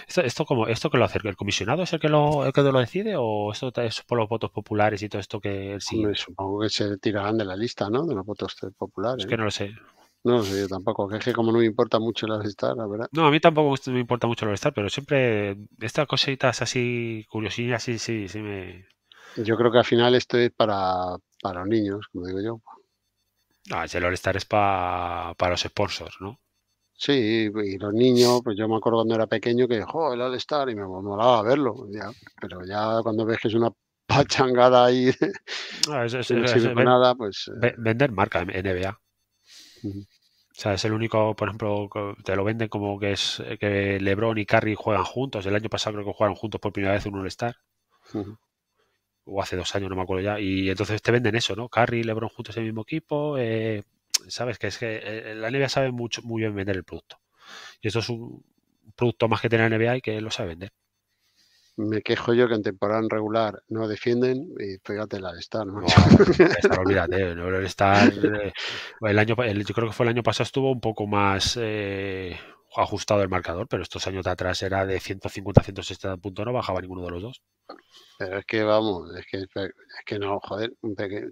Esto, como, ¿Esto que lo hace? ¿El comisionado es el que lo, que decide o esto es por los votos populares y todo esto que él sigue? supongo que se tirarán de la lista, ¿no? De los votos populares. Es ¿eh? que no lo sé. No lo sé, yo tampoco. Es que como no me importa mucho el estar, la verdad. No, a mí tampoco me importa mucho el estar, pero siempre estas cositas así curiositas, sí, sí, sí me... Yo creo que al final esto es para, para niños, como digo yo. Ah, el All-Star es pa, para los sponsors, ¿no? Sí, y los niños, pues yo me acuerdo cuando era pequeño que, jo, el All-Star, y me molaba verlo, pero ya cuando ves que es una pachangada ahí, ah, no, nada, pues... Eh. Vender marca NBA. O sea, es el único, por ejemplo, te lo venden como que es que LeBron y Curry juegan juntos. El año pasado creo que jugaron juntos por primera vez un All-Star o hace dos años, no me acuerdo ya, y entonces te venden eso, ¿no? Curry y LeBron juntos en el mismo equipo, eh, sabes que es que eh, eh, la NBA sabe mucho, muy bien vender el producto. Y esto es un producto más que tiene la NBA y que lo sabe vender. Me quejo yo que en temporada regular no defienden y fíjate la Star, ¿no? no olvídate, El, año, yo creo que fue el año pasado estuvo un poco más ajustado el marcador, pero estos años de atrás era de 150 a 160 no bajaba ninguno de los dos. Pero es que vamos, es que, es que no, joder,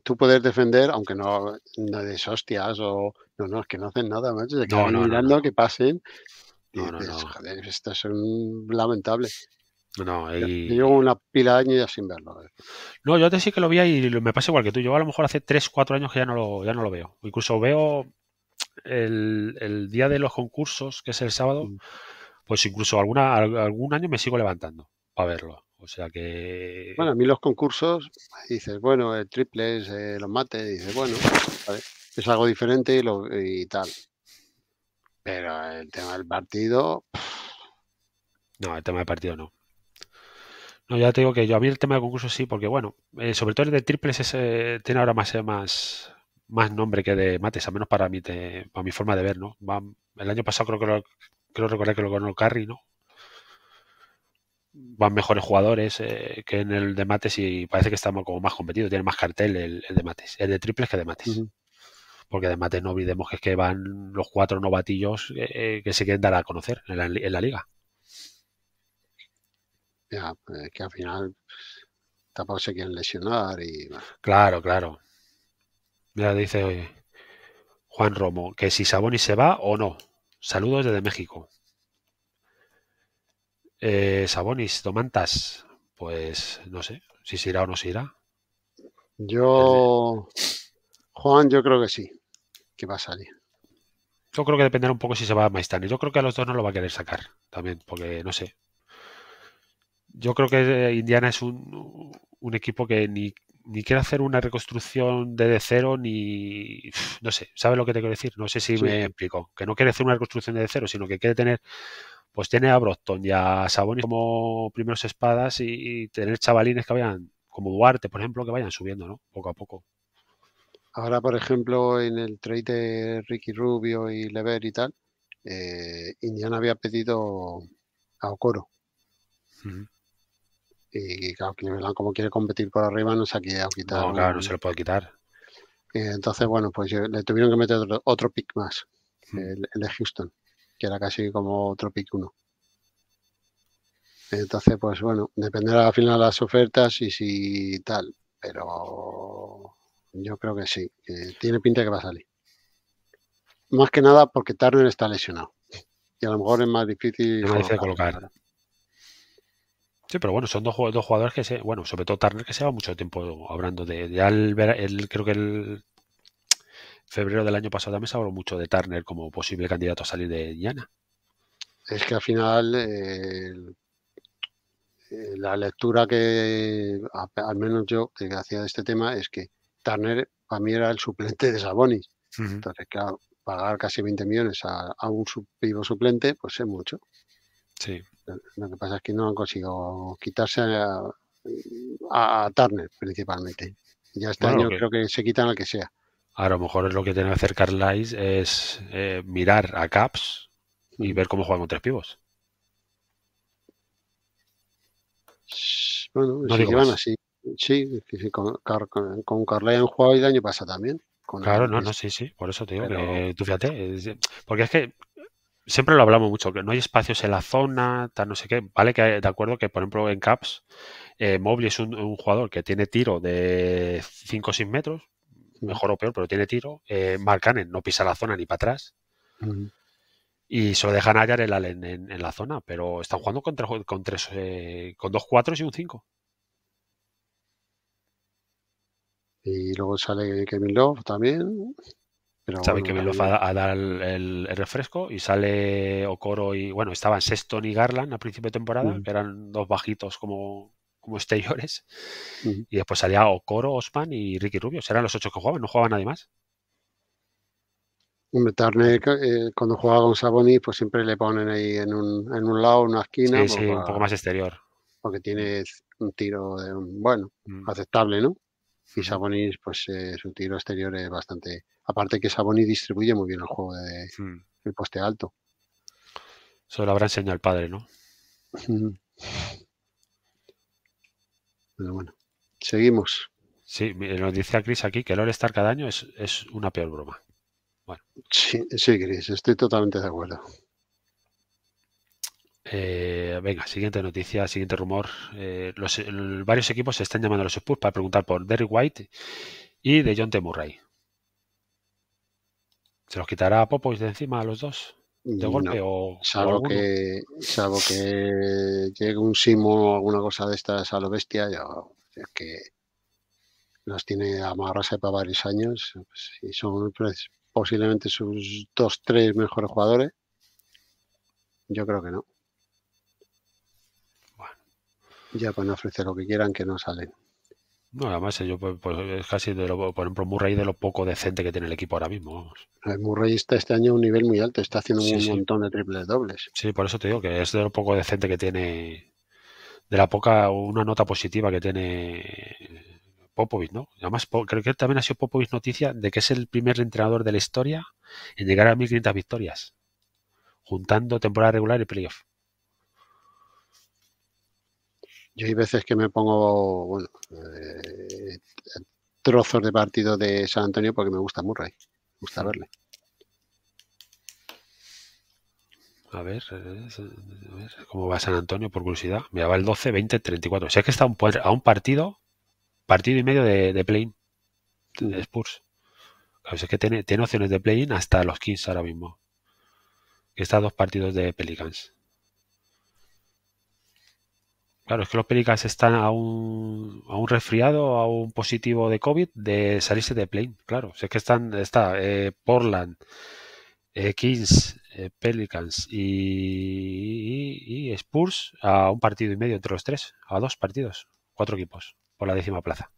tú puedes defender, aunque no, no hostias o no, no, es que no hacen nada, no, no, que pasen. no, no. joder, esto un lamentable. No, llevo una pila de años sin verlo. Eh. No, yo te sí que lo vi y me pasa igual que tú. Yo a lo mejor hace 3, 4 años que ya no ya no lo veo. Incluso veo el, día de los concursos, que es el sábado, mm. pues incluso alguna, algún año me sigo levantando para verlo. O sea que. Bueno, a mí los concursos, dices, bueno, el triple eh, los mates, dices, bueno, es algo diferente y, lo, tal. Pero el tema del partido. No, el tema del partido no. No, ya te digo que yo a mí el tema de concursos sí, porque bueno, eh, sobre todo el de triples eh, tiene ahora más, más, más nombre que de mates, al menos para mi, para mi forma de ver, ¿no? el año pasado creo que lo, creo recordar que lo ganó Carry, ¿no? Van mejores jugadores eh, que en el de mates y parece que estamos como más competidos tiene más cartel el, de mates, el de triples que de mates. Porque de mates no olvidemos que es que van los cuatro novatillos eh, eh que se quieren dar a conocer en la, en la liga. Ya, pues, es que al final tampoco se quieren lesionar y... Claro, claro. Mira, dice Juan Romo, que si Saboni se va o no. Saludos desde México. Eh, Sabonis, Tomantas, pues no sé si se irá o no se irá. Yo, Juan, yo creo que sí, que va a salir. Yo creo que dependerá un poco si se va a Yo creo que a los dos no lo va a querer sacar también, porque no sé. Yo creo que eh, Indiana es un, un equipo que ni, ni quiere hacer una reconstrucción de cero, ni. No sé, ¿sabes lo que te quiero decir? No sé si me explico. Que no quiere hacer una reconstrucción de cero, sino que quiere tener. Pues tiene a Brockton y a Sabonis como primeros espadas y, tener chavalines que vayan, como Duarte, por ejemplo, que vayan subiendo, ¿no? Poco a poco. Ahora, por ejemplo, en el trade de Ricky Rubio y Lever y tal, eh, Indiana había pedido a Okoro. Y claro, Cleveland, como quiere competir por arriba, no se ha quitado quitar. No, claro, no se lo puede quitar. entonces, bueno, pues le tuvieron que meter otro, pick más, hmm. el, de Houston, que era casi como otro pick uno. Entonces, pues bueno, dependerá al final de las ofertas y si tal, pero yo creo que sí, que tiene pinta que va a salir. Más que nada porque Turner está lesionado y a lo mejor es más difícil, colocar. Sí, pero bueno, son dos, jugadores que se. Bueno, sobre todo Turner, que se va mucho tiempo hablando de. Ya creo que el febrero del año pasado también se habló mucho de Turner como posible candidato a salir de Diana. Es que al final. Eh, la lectura que, al menos yo, que hacía de este tema es que Turner para mí era el suplente de Sabonis. Entonces, claro, pagar casi 20 millones a, a un vivo suplente, pues es mucho. Sí. Lo que pasa es que no han conseguido quitarse a, a, Turner principalmente. Ya este año creo que se quitan al que sea. A lo mejor es lo que tiene que hacer Carlisle es eh, mirar a Caps y mm. ver cómo juegan con tres pibos. Bueno, van así. Sí, sí con, con, Carlisle han jugado y daño pasa también. claro, no, no, sí, sí, por eso te digo Pero... tú fíjate, porque es que siempre lo hablamos mucho, que no hay espacios en la zona, tal, no sé qué. Vale, que de acuerdo que, por ejemplo, en Caps, eh, Mobley es un, jugador que tiene tiro de 5 o 6 metros, mejor o peor, pero tiene tiro. Eh, Cannon no pisa la zona ni para atrás. Y se lo dejan hallar el Allen en, la zona, pero están jugando contra, con, tres, con eh, dos cuatro y un 5. Y luego sale Kevin Love también. Sabe que me a, a, dar el, refresco y sale Ocoro y bueno, estaban Sexton y Garland al principio de temporada, que eran dos bajitos como, como exteriores. Y después salía Okoro, Osman y Ricky Rubio. Eran los ocho que jugaban, no jugaba nadie más. Hombre, eh, cuando jugaba con Sabonis, pues siempre le ponen ahí en un, en un lado, una esquina. Sí, pues sí, un poco más exterior. Porque tiene un tiro de bueno, mm. aceptable, ¿no? y Sabonis, pues eh, su tiro exterior es bastante. Aparte que Sabonis distribuye muy bien el juego de, hmm. el poste alto. Eso lo habrá enseñado el padre, ¿no? Pero bueno, seguimos. Sí, eh, nos dice Chris aquí que el All-Star cada año es, una peor broma. Bueno. sí, Chris, estoy totalmente de acuerdo. Eh, venga, siguiente noticia, siguiente rumor. Eh, los, varios equipos se están llamando a los Spurs para preguntar por Derrick White y de John Murray. ¿Se los quitará a Popovich de encima a los dos? ¿De golpe o, salvo que Salvo que llegue un Simo o alguna cosa de estas a lo bestia, que los tiene amarrarse para varios años pues, y son pues, posiblemente sus dos, tres mejores jugadores. Yo creo que no ya pueden ofrecer lo que quieran que no salen. No, además eh, yo pues, pues, es casi de lo, por ejemplo Murray de lo poco decente que tiene el equipo ahora mismo. El eh, Murray está este año a un nivel muy alto, está haciendo un montón de triples dobles. Sí, por eso te digo que es de lo poco decente que tiene, de la poca, una nota positiva que tiene Popovich, ¿no? Además, creo que también ha sido Popovich noticia de que es el primer entrenador de la historia en llegar a 1500 victorias, juntando temporada regular y playoff. Yo hay veces que me pongo bueno, eh, trozos de partido de San Antonio porque me gusta Murray, me gusta verle. Eh, a ver, ¿cómo va San Antonio? Por curiosidad. Me va el 12, 20, 34. O sea que está un, a un partido, partido y medio de, de play Spurs. Claro, sea que tiene, opciones de play hasta los 15 ahora mismo. Está dos partidos de Pelicans. Claro, es que los Pelicans están a un, resfriado, a un positivo de COVID, de salirse de plane, claro. sé es que están, está eh, Portland, eh, Kings, eh, Pelicans y, Spurs a un partido y medio entre los tres, a dos partidos, cuatro equipos, por la décima plaza.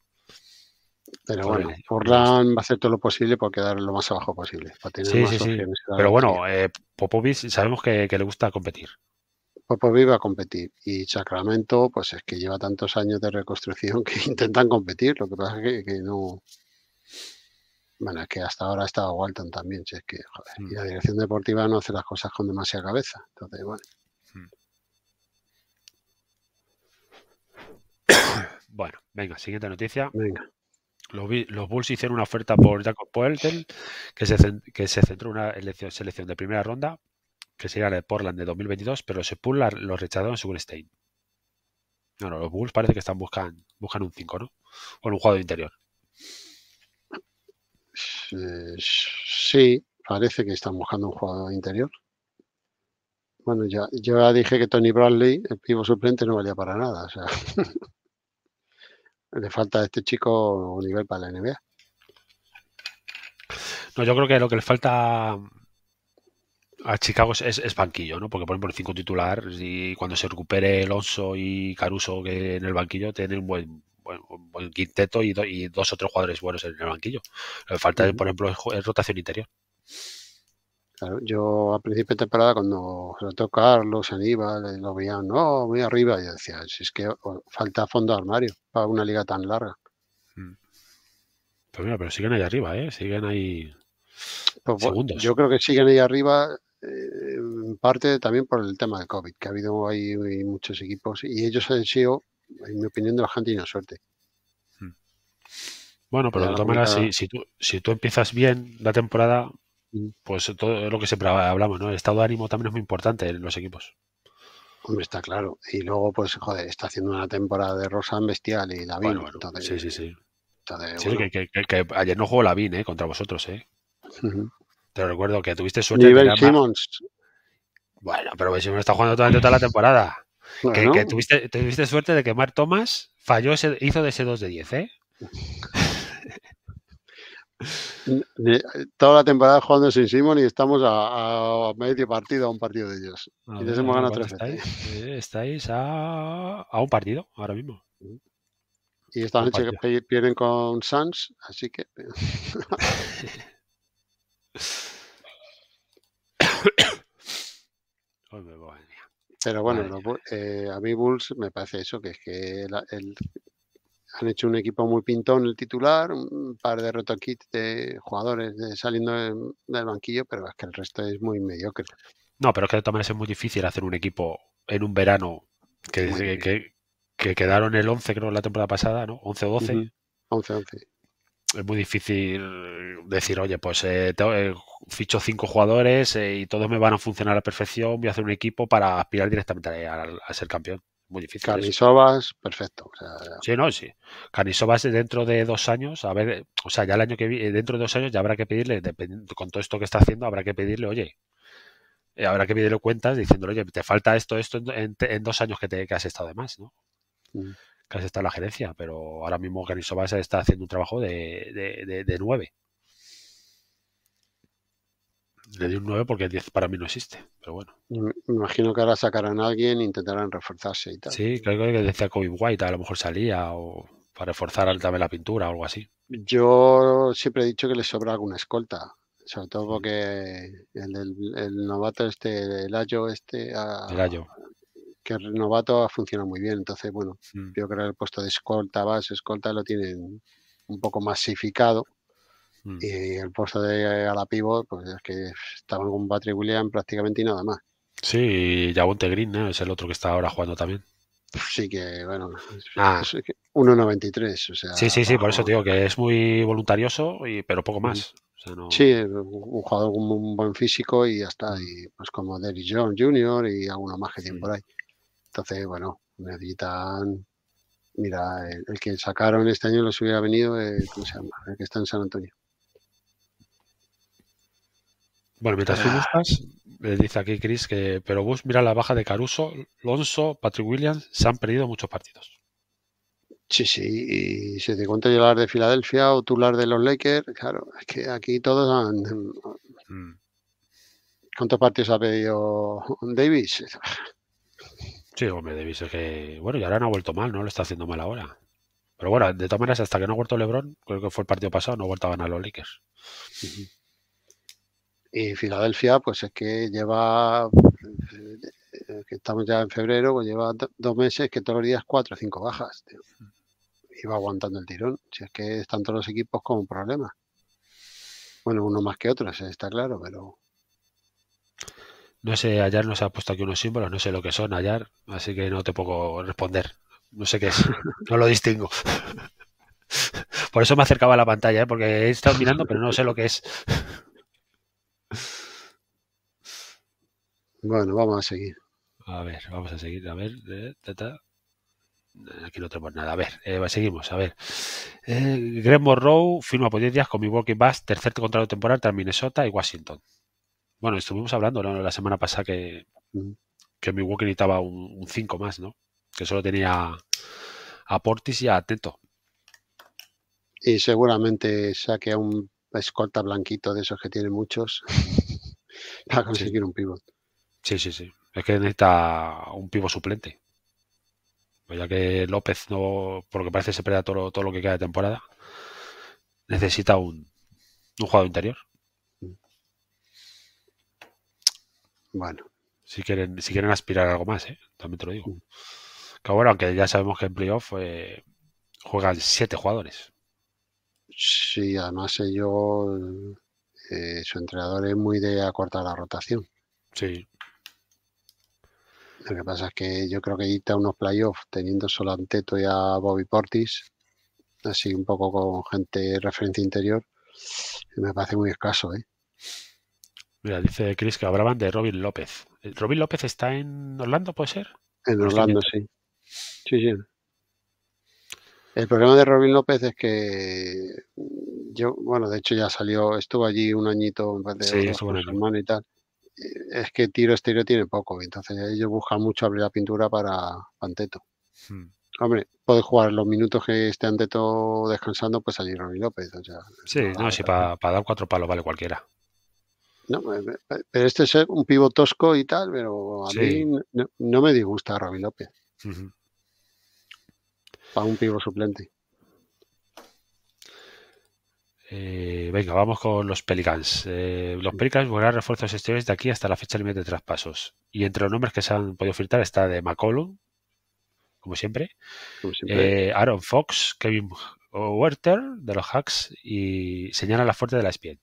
Pero bueno, Portland va a hacer todo lo posible por quedar lo más abajo posible. sí, sí, sí. Pero bueno, Popovich sabemos que le gusta competir por iba a competir y Sacramento, pues es que lleva tantos años de reconstrucción que intentan competir, lo que pasa es que, no... Bueno, es que hasta ahora ha estado Walton también, si es que, mm. la dirección deportiva no hace las cosas con demasiada cabeza, entonces, bueno. Mm. Bueno, venga, siguiente noticia. Venga. Los, Bulls hicieron una oferta por Jacob Poeltl que se, que se centró en una selección de primera ronda, que sería el de Portland de 2022, pero se pulan los rechazaron según Stein. Bueno, los Bulls parece que están buscando buscan un 5, ¿no? O un jugador interior. Eh, sí, parece que están buscando un jugador interior. Bueno, ya, yo ya dije que Tony Bradley, el pivo suplente, no valía para nada. le falta a este chico un nivel para la NBA. No, yo creo que lo que le falta a Chicago es, banquillo, ¿no? Porque por por el 5 titular y cuando se recupere Alonso y Caruso que en el banquillo tienen un buen, buen, quinteto y, dos o tres jugadores buenos en el banquillo. Lo que falta, por ejemplo, es rotación interior. yo a principio de temporada cuando se tocó Carlos, Aníbal, eh, lo veían, no, muy arriba, yo decía, si es que falta fondo armario para una liga tan larga. Mm. Pues pero siguen ahí arriba, ¿eh? Siguen ahí pues segundos. Yo creo que siguen ahí arriba en parte también por el tema del COVID, que ha habido ahí muchos equipos y ellos han sido, en mi opinión, de bastante suerte hmm. Bueno, pero de todas maneras, si, tú, si tú empiezas bien la temporada, hmm. pues todo lo que siempre hablamos, ¿no? El estado de ánimo también es muy importante en los equipos. Hombre, está claro. Y luego, pues, joder, está haciendo una temporada de rosa bestial y la vin sí, sí, sí. que, ayer no jugó la ¿eh? Contra vosotros, ¿eh? Te recuerdo que tuviste suerte. Nivel Ben Bueno, pero Ben está jugando toda, la temporada. Que, tuviste, suerte de que Mark Thomas falló hizo de ese 2 de 10, ¿eh? Toda la temporada jugando sin Simon y estamos a, medio partido, a un partido de ellos. y les hemos ganado estáis, eh, a, un partido ahora mismo. Y esta noche pierden con Sans, así que. Pero bueno, eh, a mí Bulls me parece eso, que es que han hecho un equipo muy pintón el titular, un par de rotokits de jugadores saliendo del banquillo, pero es que el resto es muy mediocre. No, pero es que también es muy difícil hacer un equipo en un verano que, que, quedaron el 11, creo, la temporada pasada, ¿no? 11 o 12. 11, 11 es muy difícil decir, oye, pues eh, eh ficho cinco jugadores eh, y todos me van a funcionar a la perfección, voy a hacer un equipo para aspirar directamente a, ser campeón. Muy difícil. Canisovas, perfecto. sí, no, sí. Canisovas eh, dentro de dos años, a ver, o sea, ya el año que viene, dentro de dos años ya habrá que pedirle, con todo esto que está haciendo, habrá que pedirle, oye, habrá que pedirle cuentas diciéndole, oye, te falta esto, esto en, dos años que, te, has estado de más, ¿no? Mm. Casi está la gerencia, pero ahora mismo Garisovas está haciendo un trabajo de, de, 9. Le di un 9 porque 10 para mí no existe, pero bueno. Me imagino que ahora sacarán a alguien, e intentarán reforzarse y tal. Sí, creo que decía Kobe White, a lo mejor salía o para reforzar también la pintura o algo así. Yo siempre he dicho que le sobra alguna escolta, sobre todo porque el, novato este, el Ayo este... el Ayo que el novato ha funcionado muy bien. Entonces, bueno, mm. yo creo que el puesto de escolta, base, escolta lo tienen un poco masificado. Mm. Y el puesto de eh, la pivot, pues es que estaban con Patrick William prácticamente y nada más. Sí, y Javonte Green, Es el otro que está ahora jugando también. Sí que, bueno, ah. 1.93, o sea... Sí, sí, sí, por eso digo que es muy voluntarioso, y, pero poco mm. más. O Sí, un jugador con un buen físico y hasta está. Y pues como Derrick Jones Jr. y alguno más que tienen por ahí. Entonces, bueno, necesitan. Mira, el, que sacaron este año los hubiera venido, eh, ¿cómo se llama? El que está en San Antonio. Bueno, mientras tú buscas, ah. le eh, dice aquí Chris que, pero vos mira la baja de Caruso, Lonso, Patrick Williams, se han perdido muchos partidos. Sí, sí, y si te cuento yo de Filadelfia o tú de los Lakers, claro, es que aquí todos han... Mm. ¿Cuántos partidos ha pedido Davis? Sí, hombre, Davis que. Bueno, y ahora no ha vuelto mal, ¿no? Lo está haciendo mal ahora. Pero bueno, de todas maneras, hasta que no ha vuelto LeBron, creo que fue el partido pasado, no ha vuelto a ganar los Lakers. Y Filadelfia, pues es que lleva. Eh, estamos ya en febrero, pues lleva dos meses que todos los días cuatro o cinco bajas. Tío. Y va aguantando el tirón. Si es que están todos los equipos con problema. Bueno, uno más que otro, otros, está claro, pero no sé, Ayar nos ha puesto aquí unos símbolos, no sé lo que son, Ayar, así que no te puedo responder. No sé qué es, no lo distingo. Por eso me acercaba a la pantalla, ¿eh? porque he estado mirando, pero no sé lo que es. Bueno, vamos a seguir. A ver, vamos a seguir. A ver, eh, aquí no tenemos nada. A ver, eh, seguimos. A ver. Greg Monroe firma potencias con mi con Milwaukee Bucks, tercer contrato temporal entre Minnesota y Washington. Bueno, estuvimos hablando la semana pasada que, mm, que Milwaukee necesitaba un 5 más, ¿no? Que solo tenía a Portis y a Teto. Y seguramente saque a un escolta blanquito de esos que tiene muchos para conseguir un pivot. Sí, sí, sí. Es que necesita un pivo suplente. Pues ya que López no, porque parece se pierde todo, todo lo que queda de temporada, necesita un, un jugador interior. Bueno. Si quieren, si quieren aspirar a algo más, ¿eh? también te lo digo. Mm. Que bueno, aunque ya sabemos que en playoff eh, juegan siete jugadores. Sí, además ellos, eh, su entrenador es muy de acortar la rotación. Sí. Lo que pasa es que yo creo que edita unos playoffs teniendo solo a Anteto y a Bobby Portis, así un poco con gente referencia interior, me parece muy escaso, ¿eh? Mira, dice Chris que hablaban de Robin López. Eh, ¿Robin López está en Orlando, puede ser? En Orlando, sí. Sí, sí. El problema de Robin López es que mm, yo, bueno, de hecho ya salió, estuvo allí un añito en vez de su hermano y tal. Eh, es que tiro estéreo tiene poco, entonces ellos buscan mucho abrir la pintura para Panteto. Hmm. Hombre, puede jugar los minutos que esté Anteto descansando, pues allí Robin López. sí, no, sí, para dar cuatro palos vale cualquiera. No, pero este es eh, un pivo tosco y tal, pero a mí no, me disgusta Ravi López. Para un pivo suplente. Eh, venga, vamos con los Pelicans. Eh, los Pelicans buscarán refuerzos exteriores de aquí hasta la fecha límite de traspasos. Y entre los nombres que se han podido filtrar está de McCollum, como siempre, Aaron Fox, Kevin Werther de los Hacks y señala la fuerte de la Espía.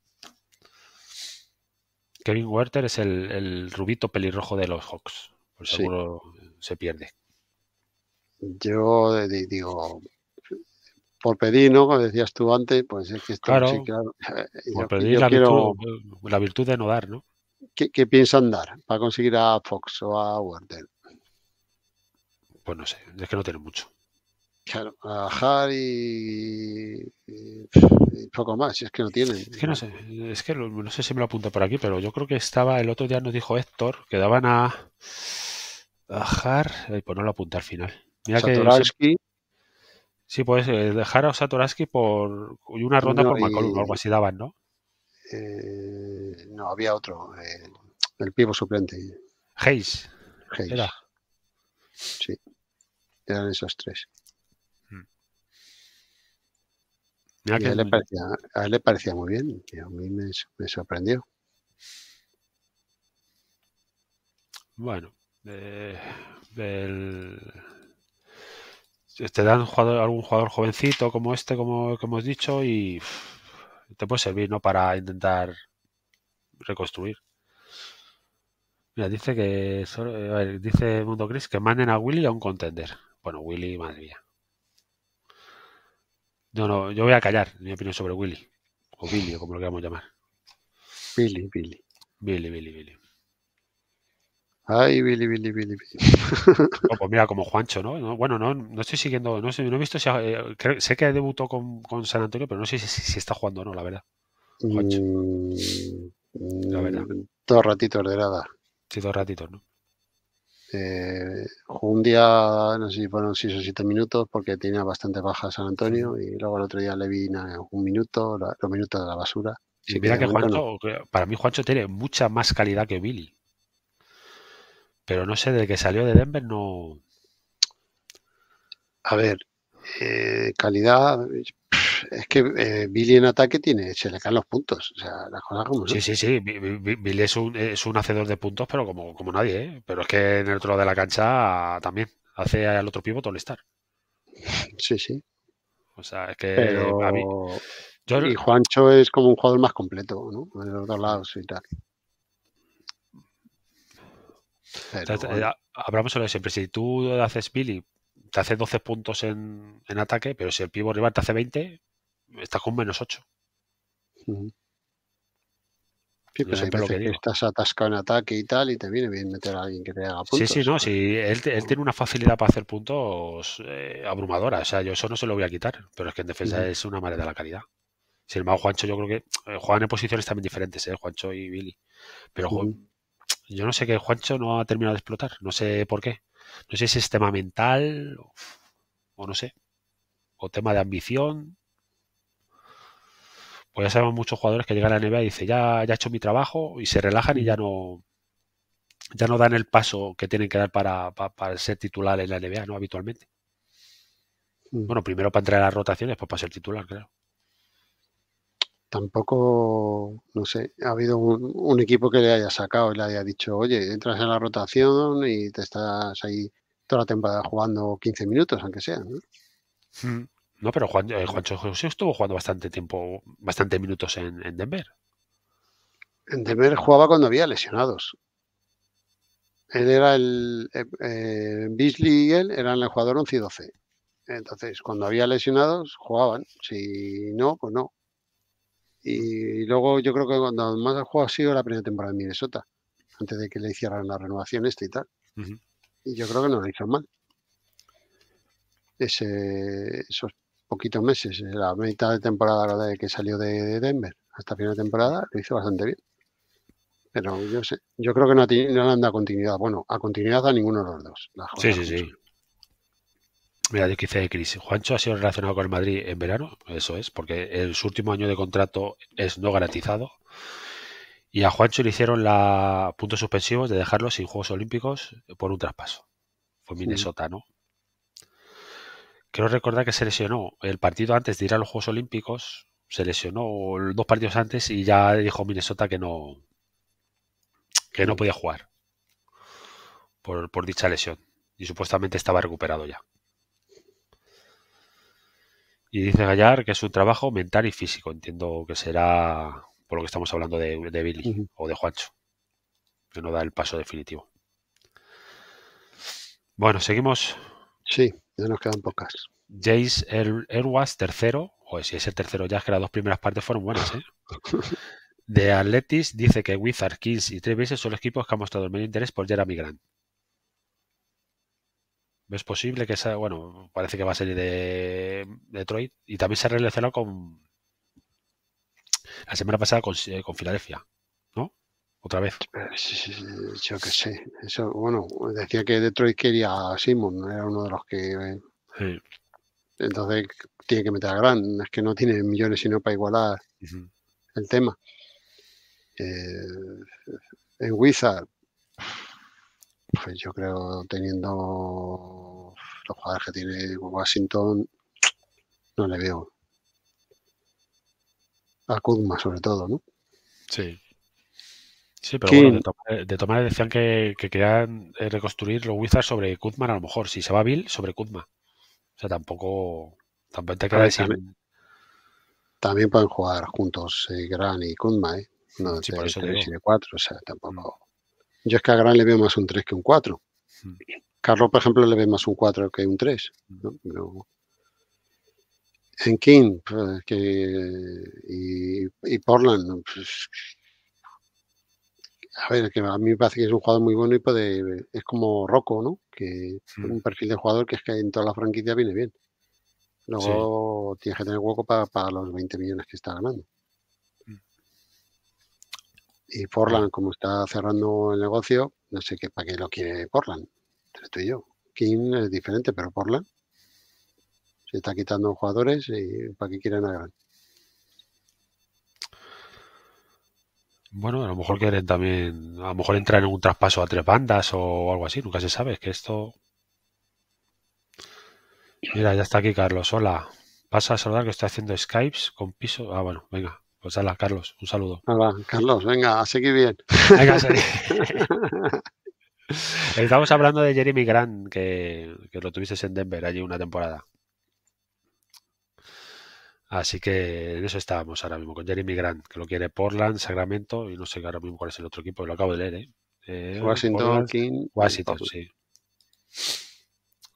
Kevin Werther es el, rubito pelirrojo de los Hawks. Por seguro se pierde. Yo eh, digo, por pedir, ¿no? Como decías tú antes, pues es que está claro, eh, Por pedir la, virtud, de no dar, ¿no? ¿Qué, ¿Qué, piensan dar para conseguir a Fox o a Werther? Pues no sé, es que no tienen mucho. Claro, a Hard y, poco más, si es que no tiene. Es que no sé, es si me lo apunta por aquí, pero yo creo que estaba, el otro día nos dijo Héctor, que daban a, bajar y eh, pues no lo apunta al final. Mira sí, pues eh, dejar a Satoraski por y una ronda por por McCollum, algo así daban, ¿no? Eh, no, había otro, el pivo suplente. Hayes. Hayes. Sí, eran esos tres. Ah, a, él le parecía, muy bien, a mí me, sorprendió. Bueno, eh, te dan algún jugador jovencito como este, como, como hemos dicho, y te puede servir ¿no? para intentar reconstruir. Mira, dice que dice Mundo Cris que manden a Willy a un contender. Bueno, Willy, madre mía. No, no, yo voy a callar mi opinión sobre Willy. O Billy, o como lo queramos llamar. Billy, Billy. Billy, Billy, Billy. Ay, Billy, Billy, Billy, Billy. No, pues mira, como Juancho, ¿no? bueno, no, no, estoy siguiendo, no, sé, no he visto si, eh, sé que debutó con, con, San Antonio, pero no sé si, si, está jugando o no, la verdad. Juancho. Mm, la verdad. Mm, dos ratitos de nada. Sí, dos ratitos, ¿no? Eh, un día, no sé si fueron 6 o 7 minutos, porque tenía bastante baja San Antonio, y luego el otro día le vi un minuto, los minutos de la basura. mira que Juancho, para mí Juancho tiene mucha más calidad que Billy. Pero no sé, de que salió de Denver no. A ver, eh, calidad, es que eh, Billy en ataque tiene, se le caen los puntos. O sea, las cosas como Sí, sí, sí. Billy es un, hacedor de puntos, pero como, como nadie, ¿eh? Pero es que en el otro lado de la cancha también hace al otro pivote el estar. Sí, sí. O sea, es que Y Juancho es como un jugador más completo, ¿no? En los dos lados y tal. Eh, hablamos sobre siempre. Si tú haces Billy, te hace 12 puntos en, en ataque, pero si el pivo rival te hace 20, Estás con menos 8. Sí, pero que, estás atascado en ataque y tal, y te viene bien meter a alguien que te haga puntos. Sí, sí, no, sí. Él, tiene una facilidad para hacer puntos eh, abrumadora. O sea, yo eso no se lo voy a quitar, pero es que en defensa es una madre de la calidad. Si el embargo, Juancho, yo creo que Juan eh, juegan en posiciones también diferentes, ¿eh? Juancho y Billy. Pero yo no sé que Juancho no ha terminado de explotar. No sé por qué. No sé si es tema mental o no sé. O tema de ambición. Pues ya sabemos muchos jugadores que llegan a la NBA y dicen, ya, ya he hecho mi trabajo y se relajan y ya no, ya no dan el paso que tienen que dar para, ser titular en la NBA, ¿no? Habitualmente. Mm. Bueno, primero para entrar a las rotaciones, después pues para ser titular, claro. Tampoco, no sé, ha habido un, equipo que le haya sacado y le haya dicho, oye, entras en la rotación y te estás ahí toda la temporada jugando 15 minutos, aunque sea. ¿no? Mm. No, pero Juan, eh, Juancho José estuvo jugando bastante tiempo, bastante minutos en, Denver. En Denver jugaba cuando había lesionados. Él era el. Eh, eh Beasley y él eran el jugador 11 y 12. Entonces, cuando había lesionados, jugaban. Si no, pues no. Y luego yo creo que cuando más ha jugado ha sido la primera temporada en Minnesota, antes de que le hicieran la renovación esta y tal. Y yo creo que no lo hizo mal. Ese, esos poquitos meses, eh, la mitad de temporada de que salió de Denver hasta final de temporada, lo hizo bastante bien. Pero yo sé, yo creo que no, le a continuidad. Bueno, a continuidad a ninguno de los dos. Sí, sí, sí. Mira, yo quise crisis Juancho ha sido relacionado con el Madrid en verano, eso es, porque su último año de contrato es no garantizado. Y a Juancho le hicieron la puntos suspensivos de dejarlo sin Juegos Olímpicos por un traspaso. Fue Minnesota, ¿no? Quiero recordar que se lesionó el partido antes de ir a los Juegos Olímpicos, se lesionó dos partidos antes y ya dijo Minnesota que no que no mm. podía jugar por, dicha lesión y supuestamente estaba recuperado ya. Y dice Gallar que es un trabajo mental y físico. Entiendo que será por lo que estamos hablando de, Billy o de Juancho, que no da el paso definitivo. Bueno, seguimos. Sí nos quedan pocas. Jace Erwas, tercero, o si es el tercero ya, es que las dos primeras partes fueron buenas, ¿eh? De Atletis dice que Wizard, Kings y Tres son los equipos que han mostrado el mayor interés por Jeremy Grant. Es posible que sea, bueno, parece que va a salir de Detroit y también se ha relacionado con la semana pasada con eh, Filadelfia otra vez. Eh, yo que sé. Eso, bueno, decía que Detroit quería a Simon, era uno de los que. Entonces tiene que meter a Gran. Es que no tiene millones sino para igualar el tema. Eh, en Wizard, pues yo creo teniendo los jugadores que tiene Washington, no le veo. A Kuzma sobre todo, ¿no? Sí. Sí, pero bueno, de tomar eh, decisión que, querían eh, reconstruir los Wizards sobre Kuzma, a lo mejor. Si se va Bill, sobre Kuzma. O sea, tampoco. Tampoco te queda decir. También, pueden jugar juntos eh, Gran y Kuzma, ¿eh? No, sí, por 4, o sea, tampoco. Mm. Yo es que a Gran le veo más un 3 que un 4. Mm. Carlos, por ejemplo, le ve más un 4 que un 3. Mm. En King pues, que... y, y Portland, pues, a ver, que a mí me parece que es un jugador muy bueno y puede, es como Rocco, ¿no? Que mm. un perfil de jugador que es que en toda la franquicia viene bien. Luego tiene tienes que tener hueco para, los 20 millones que está ganando. Mm. Y Portland, como está cerrando el negocio, no sé qué, para qué lo quiere Portland, entre tú y yo. King es diferente, pero Portland se está quitando jugadores y para qué quieren a Bueno, a lo mejor quieren también, a lo mejor entrar en un traspaso a tres bandas o algo así, nunca se sabe, es que esto... Mira, ya está aquí Carlos, hola. Pasa a saludar que estoy haciendo Skypes con piso... Ah, bueno, venga, pues hala, Carlos, un saludo. Hola, ah, Carlos, venga, a seguir bien. Venga, Estamos hablando de Jeremy Grant, que, que lo tuviste en Denver allí una temporada. Así que en eso estábamos ahora mismo, con Jeremy Grant, que lo quiere Portland, Sacramento, y no sé ahora mismo cuál es el otro equipo, lo acabo de leer, ¿eh? eh Washington, Washington, sí.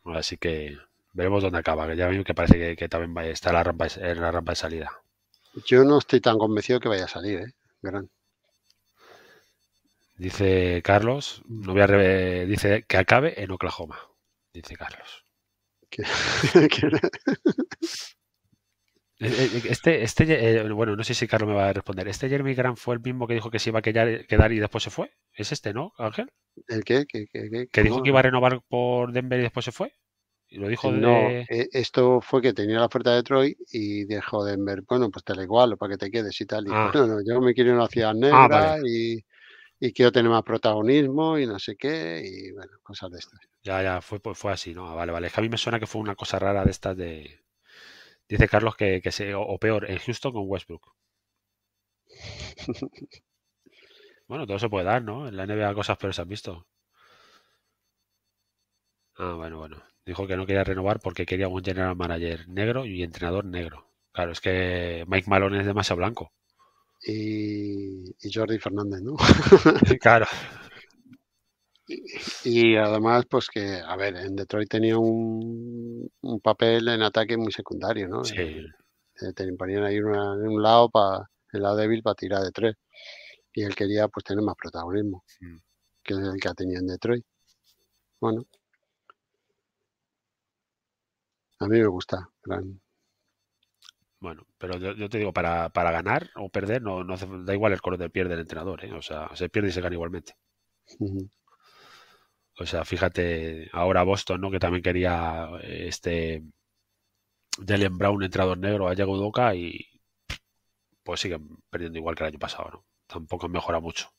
Así que veremos dónde acaba, que ya veo que parece que, también va a estar la rampa, en la rampa de salida. Yo no estoy tan convencido que vaya a salir, ¿eh? Grant. Dice Carlos, no voy a dice que acabe en Oklahoma, dice Carlos. Eh, eh, eh, este, este, bueno, no sé si Carlos me va a responder. ¿Este Jeremy Grant fue el mismo que dijo que se iba a quedar y después se fue? ¿Es este, no, Ángel? ¿El qué? que dijo que iba a renovar por Denver y después se fue. lo dijo No, esto fue que tenía la oferta de Troy y dejó Denver, bueno, pues te da igual para que te quedes y tal. Ah. no, no, yo me quiero ir a una ciudad ah, negra y, quiero tener más protagonismo y no sé qué y bueno, cosas de estas. Ya, ya, fue, pues, fue así, ¿no? Ah, vale, vale. Es que a mí me suena que fue una cosa rara de estas de Dice Carlos que, que se, o, peor, en Houston con Westbrook. bueno, todo se puede dar, ¿no? En la NBA cosas peores han visto. Ah, bueno, bueno. Dijo que no quería renovar porque quería un general manager negro y entrenador negro. Claro, es que Mike Malone es demasiado blanco. Y, y Jordi Fernández, ¿no? claro. Y, además, pues que, a ver, en Detroit tenía un, papel en ataque muy secundario, ¿no? Sí. Eh, eh, ahí en un lado, para el lado débil, para tirar de tres. Y él quería, pues, tener más protagonismo mm. que el que tenía en Detroit. Bueno. A mí me gusta, bueno, pero yo, te digo, para, para, ganar o perder, no, no da igual el color del pierde del entrenador, ¿eh? O sea, se pierde y se gana igualmente. O sea, fíjate, ahora Boston, ¿no? Que también quería este Dylan Brown, entrador negro, a Yago Doca y pues siguen perdiendo igual que el año pasado, ¿no? Tampoco mejora mucho.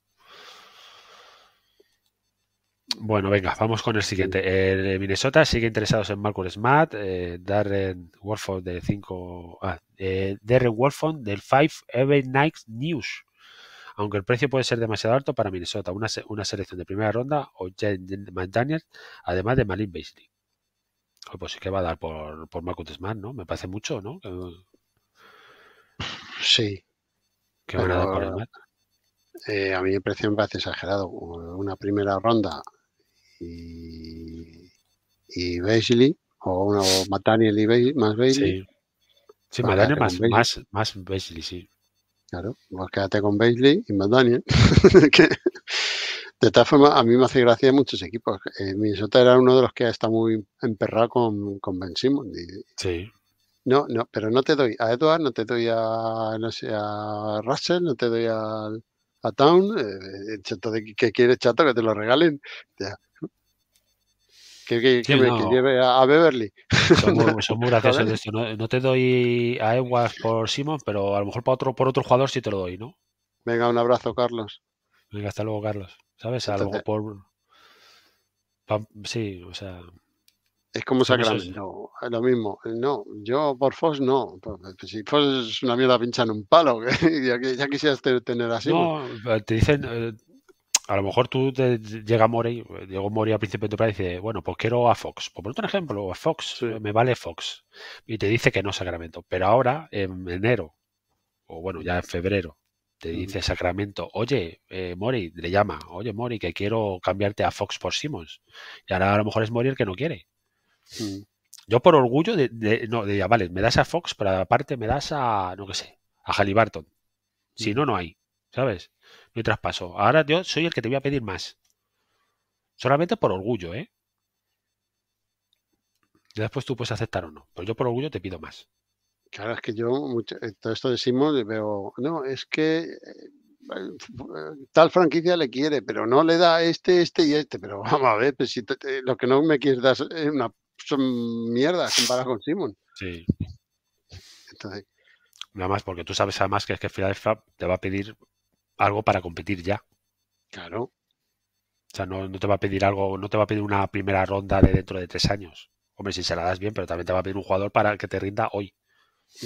Bueno, venga, vamos con el siguiente. Minnesota sigue interesados en Marcus Smart, eh, Darren Wolford de 5. Ah, eh, Darren del Five Every Night News aunque el precio puede ser demasiado alto para Minnesota, una, selección de primera ronda o Jen McDaniel, además de Malin Beasley. Pues sí que va a dar por, por Marcus ¿no? Me parece mucho, ¿no? Sí. Que van a dar por el Smart. Eh, a mí el precio me parece exagerado. Una primera ronda y, y Beasley, o uno McDaniel y Beasley, más Beasley. Sí, más, más, más Beasley, sí. Claro, pues quédate con Bailey y Daniel. de todas forma, a mí me hace gracia muchos equipos. Eh, Minnesota era uno de los que está muy emperrado con, con Ben Simmons. sí. No, no, pero no te doy a Edward, no te doy a, a Russell, no te doy a, Town. Eh, eh, chato de que quieres chato que te lo regalen. Ya que, lleve a, Beverly. Son muy, graciosos No, te doy a Ewas por Simon, pero a lo mejor otro, por otro jugador sí te lo doy, ¿no? Venga, un abrazo, Carlos. Venga, hasta luego, Carlos. ¿Sabes? Algo por. sí, o sea. Es como Sacramento, no, lo mismo. No, yo por Fox no. Si Fox es una mierda, pincha en un palo. ya, ya quisieras tener así. No, te dicen, eh, a lo mejor tú te llega Mori llegó Mori al principio de temporada y dice, bueno, pues quiero a Fox. Pues por otro ejemplo, a Fox, me vale Fox. Y te dice que no Sacramento. Pero ahora, en enero, o bueno, ya en febrero, te dice Sacramento, oye, eh, Mori, le llama, oye, Mori, que quiero cambiarte a Fox por Simmons. Y ahora a lo mejor es Mori el que no quiere. Mm. Yo por orgullo de, de no, de, vale, me das a Fox, pero aparte me das a, no que sé, a Halliburton. Si mm. no, no hay. ¿sabes? No hay traspaso. Ahora yo soy el que te voy a pedir más. Solamente por orgullo, ¿eh? Y después tú puedes aceptar o no. Pero yo por orgullo te pido más. Claro, es que yo eh, todo esto de Simón veo, no, es que eh, tal franquicia le quiere, pero no le da este, este y este. Pero vamos a ver, pues lo que no me quieres dar una son mierdas comparadas con Simon. Sí. Nada más porque tú sabes además que es que Fab te va a pedir algo para competir ya. Claro. O sea, no, te va a pedir algo, no te va a pedir una primera ronda de dentro de tres años. Hombre, si se la das bien, pero también te va a pedir un jugador para que te rinda hoy.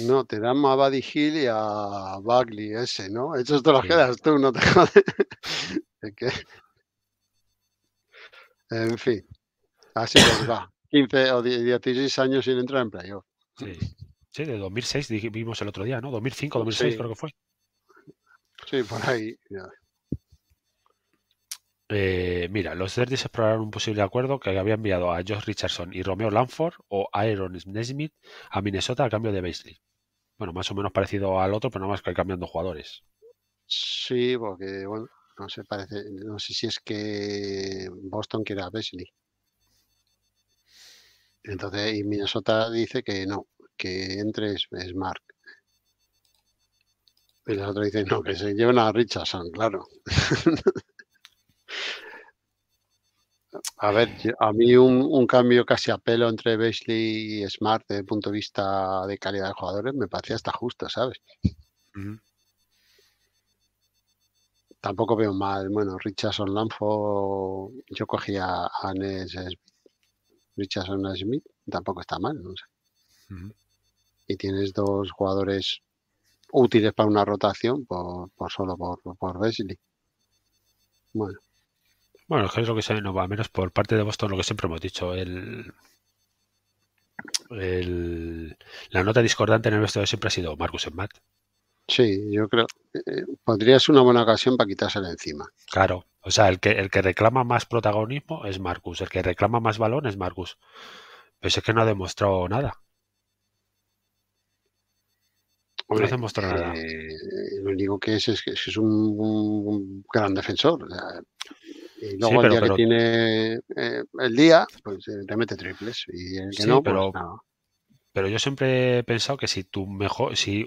No, te dan a Buddy Hill y a Bagley ese, ¿no? Eso te los quedas tú, no te jodes. En fin, así que va. 15 o 16 años sin entrar en playoff. Sí. de 2006 vimos el otro día, ¿no? 2005, 2006 creo que fue. Sí, por ahí. Eh, mira, los se exploraron un posible acuerdo que había enviado a Josh Richardson y Romeo Lanford o Aaron Nesmith a Minnesota a cambio de Beasley. Bueno, más o menos parecido al otro, pero nada más que cambiando jugadores. Sí, porque bueno, no sé, parece, no sé si es que Boston quiere a Beasley. Entonces, y Minnesota dice que no, que entre es Mark. Y los otros dicen, no, que se lleven a Richardson, claro. a ver, a mí un, cambio casi a pelo entre Beasley y Smart desde el punto de vista de calidad de jugadores me parecía hasta justo, ¿sabes? Tampoco veo mal. Bueno, Richardson Lanfo, yo cogía a Anes, Smith. Richardson Smith, tampoco está mal, no sé. Y tienes dos jugadores útiles para una rotación por, solo por, por Bueno. Bueno, es lo que se no va, menos por parte de Boston, lo que siempre hemos dicho, el, la nota discordante en el siempre ha sido Marcus en Matt. Sí, yo creo. Eh, podría ser una buena ocasión para quitársela encima. Claro, o sea, el que, el que reclama más protagonismo es Marcus, el que reclama más balón es Marcus. Pero es que no ha demostrado nada no nada. Eh, lo único que es es que es un, gran defensor. pero, que tiene eh, el día, pues mete triples. pero, pues pero yo siempre he pensado que si tu mejor, si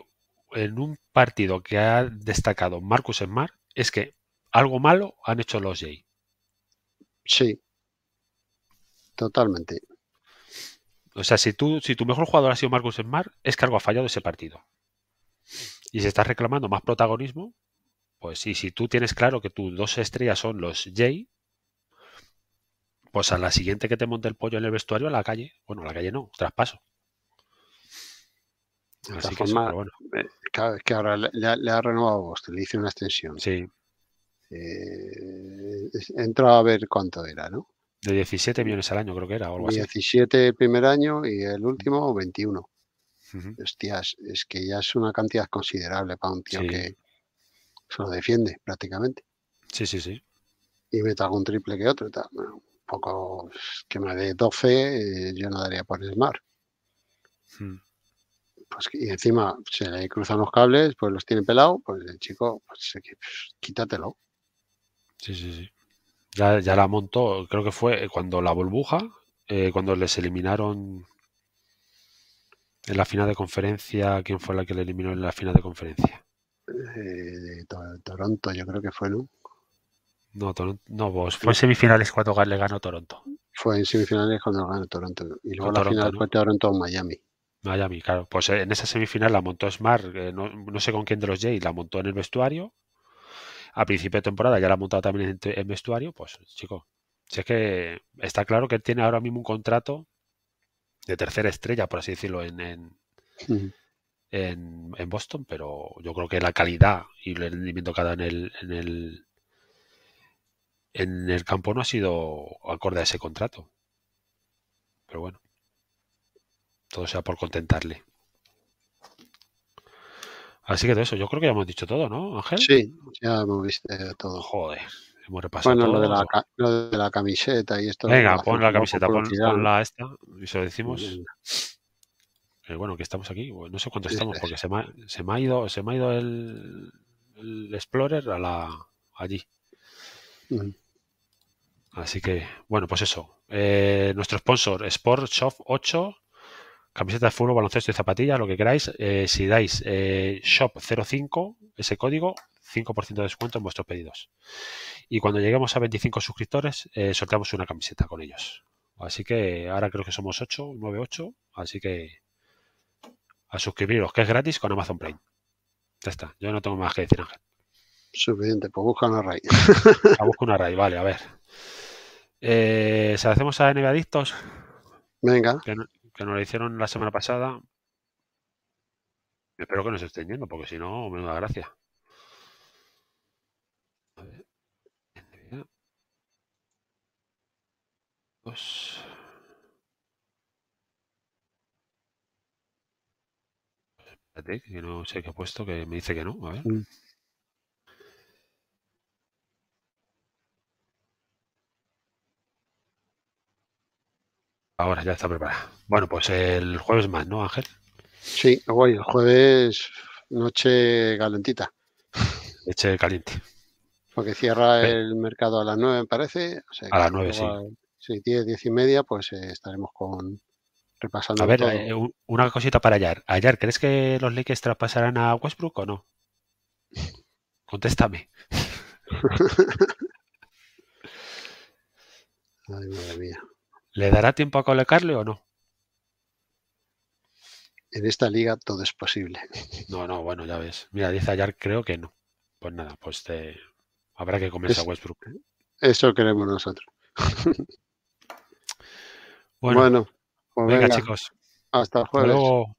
en un partido que ha destacado Marcus Smart, es que algo malo han hecho los Jay. Sí. Totalmente. O sea, si, tú, si tu mejor jugador ha sido Marcus Smart, es que algo ha fallado ese partido y si estás reclamando más protagonismo, pues sí, si tú tienes claro que tus dos estrellas son los J, pues a la siguiente que te monte el pollo en el vestuario, a la calle, bueno, a la calle no, traspaso. Así que eh, es que ahora le, ha renovado Boston, le hice una extensión. Sí. Eh, a ver cuánto era, ¿no? De 17 millones al año creo que era. 17 el primer año y el último 21 hostias, es que ya es una cantidad considerable para un tío que se lo defiende prácticamente. Sí, sí, sí. Y mete algún triple que otro un poco que me dé 12, eh, yo no daría por el mar hmm. Pues, y encima se le cruzan los cables, pues los tiene pelado, pues el chico, pues, quítatelo. Sí, sí, sí. Ya, ya la montó, creo que fue eh, cuando la burbuja, eh, cuando les eliminaron en la final de conferencia, ¿quién fue la que le eliminó en la final de conferencia? Eh, Toronto, yo creo que fue, ¿no? No, vos. Fue en semifinales cuando le ganó Toronto. Fue en semifinales cuando ganó Toronto. Y luego la final fue Toronto Miami. Miami, claro. Pues eh, en esa semifinal la montó Smart, eh, no, sé con quién de los Jays, la montó en el vestuario. A principio de temporada ya la ha montado también en, vestuario. Pues, chico, si es que está claro que él tiene ahora mismo un contrato de tercera estrella, por así decirlo, en, en, en, Boston, pero yo creo que la calidad y el rendimiento que ha dado en el, en el, en el campo no ha sido acorde a ese contrato. Pero bueno, todo sea por contentarle. Así que de eso, yo creo que ya hemos dicho todo, ¿no, Ángel? Sí, ya hemos viste todo. Joder. Bueno, lo, de la, lo de, la, camiseta y esto. Venga, pon la camiseta, pon, la esta, y se lo decimos. Eh, bueno, que estamos aquí, no sé cuánto estamos, porque se me ha, se ha ido, se ha ido el, el Explorer a la allí. Mm. Así que, bueno, pues eso. Eh, nuestro sponsor, Sport Shop 8, Camiseta de fútbol, baloncesto y zapatillas, lo que queráis. Eh, si dais eh, shop05, ese código, 5% de descuento en vuestros pedidos. Y cuando lleguemos a 25 suscriptores, eh, soltamos una camiseta con ellos. Así que ahora creo que somos 8, 9, 8. Así que a suscribiros, que es gratis con Amazon Prime. Ya está, yo no tengo más que decir, Ángel. Suficiente, pues busca una RAI. Ah, busca una RAI, vale, a ver. Eh, ¿Se hacemos a NBA Adictos? Venga que nos lo hicieron la semana pasada. Espero que nos estén yendo, porque si no, me da gracia. Pues, espérate, que no sé qué ha puesto, que me dice que no. A ver. Mm. Ahora ya está preparada. Bueno, pues el jueves más, ¿no, Ángel? Sí, voy. El jueves noche calentita. Noche caliente. Porque cierra el mercado a las nueve, me parece. a las nueve, sí. Si diez, diez y media, pues eh, estaremos con repasando. A ver, eh, una cosita para Ayar. Ayar, ¿crees que los leques traspasarán a Westbrook o no? Contéstame. Ay, madre mía. ¿Le dará tiempo a colocarle o no? En esta liga todo es posible. No, no, bueno, ya ves. Mira, dice Ayar creo que no. Pues nada, pues te... habrá que comerse a Westbrook. Eso queremos nosotros. bueno, pues venga, chicos. Hasta el jueves.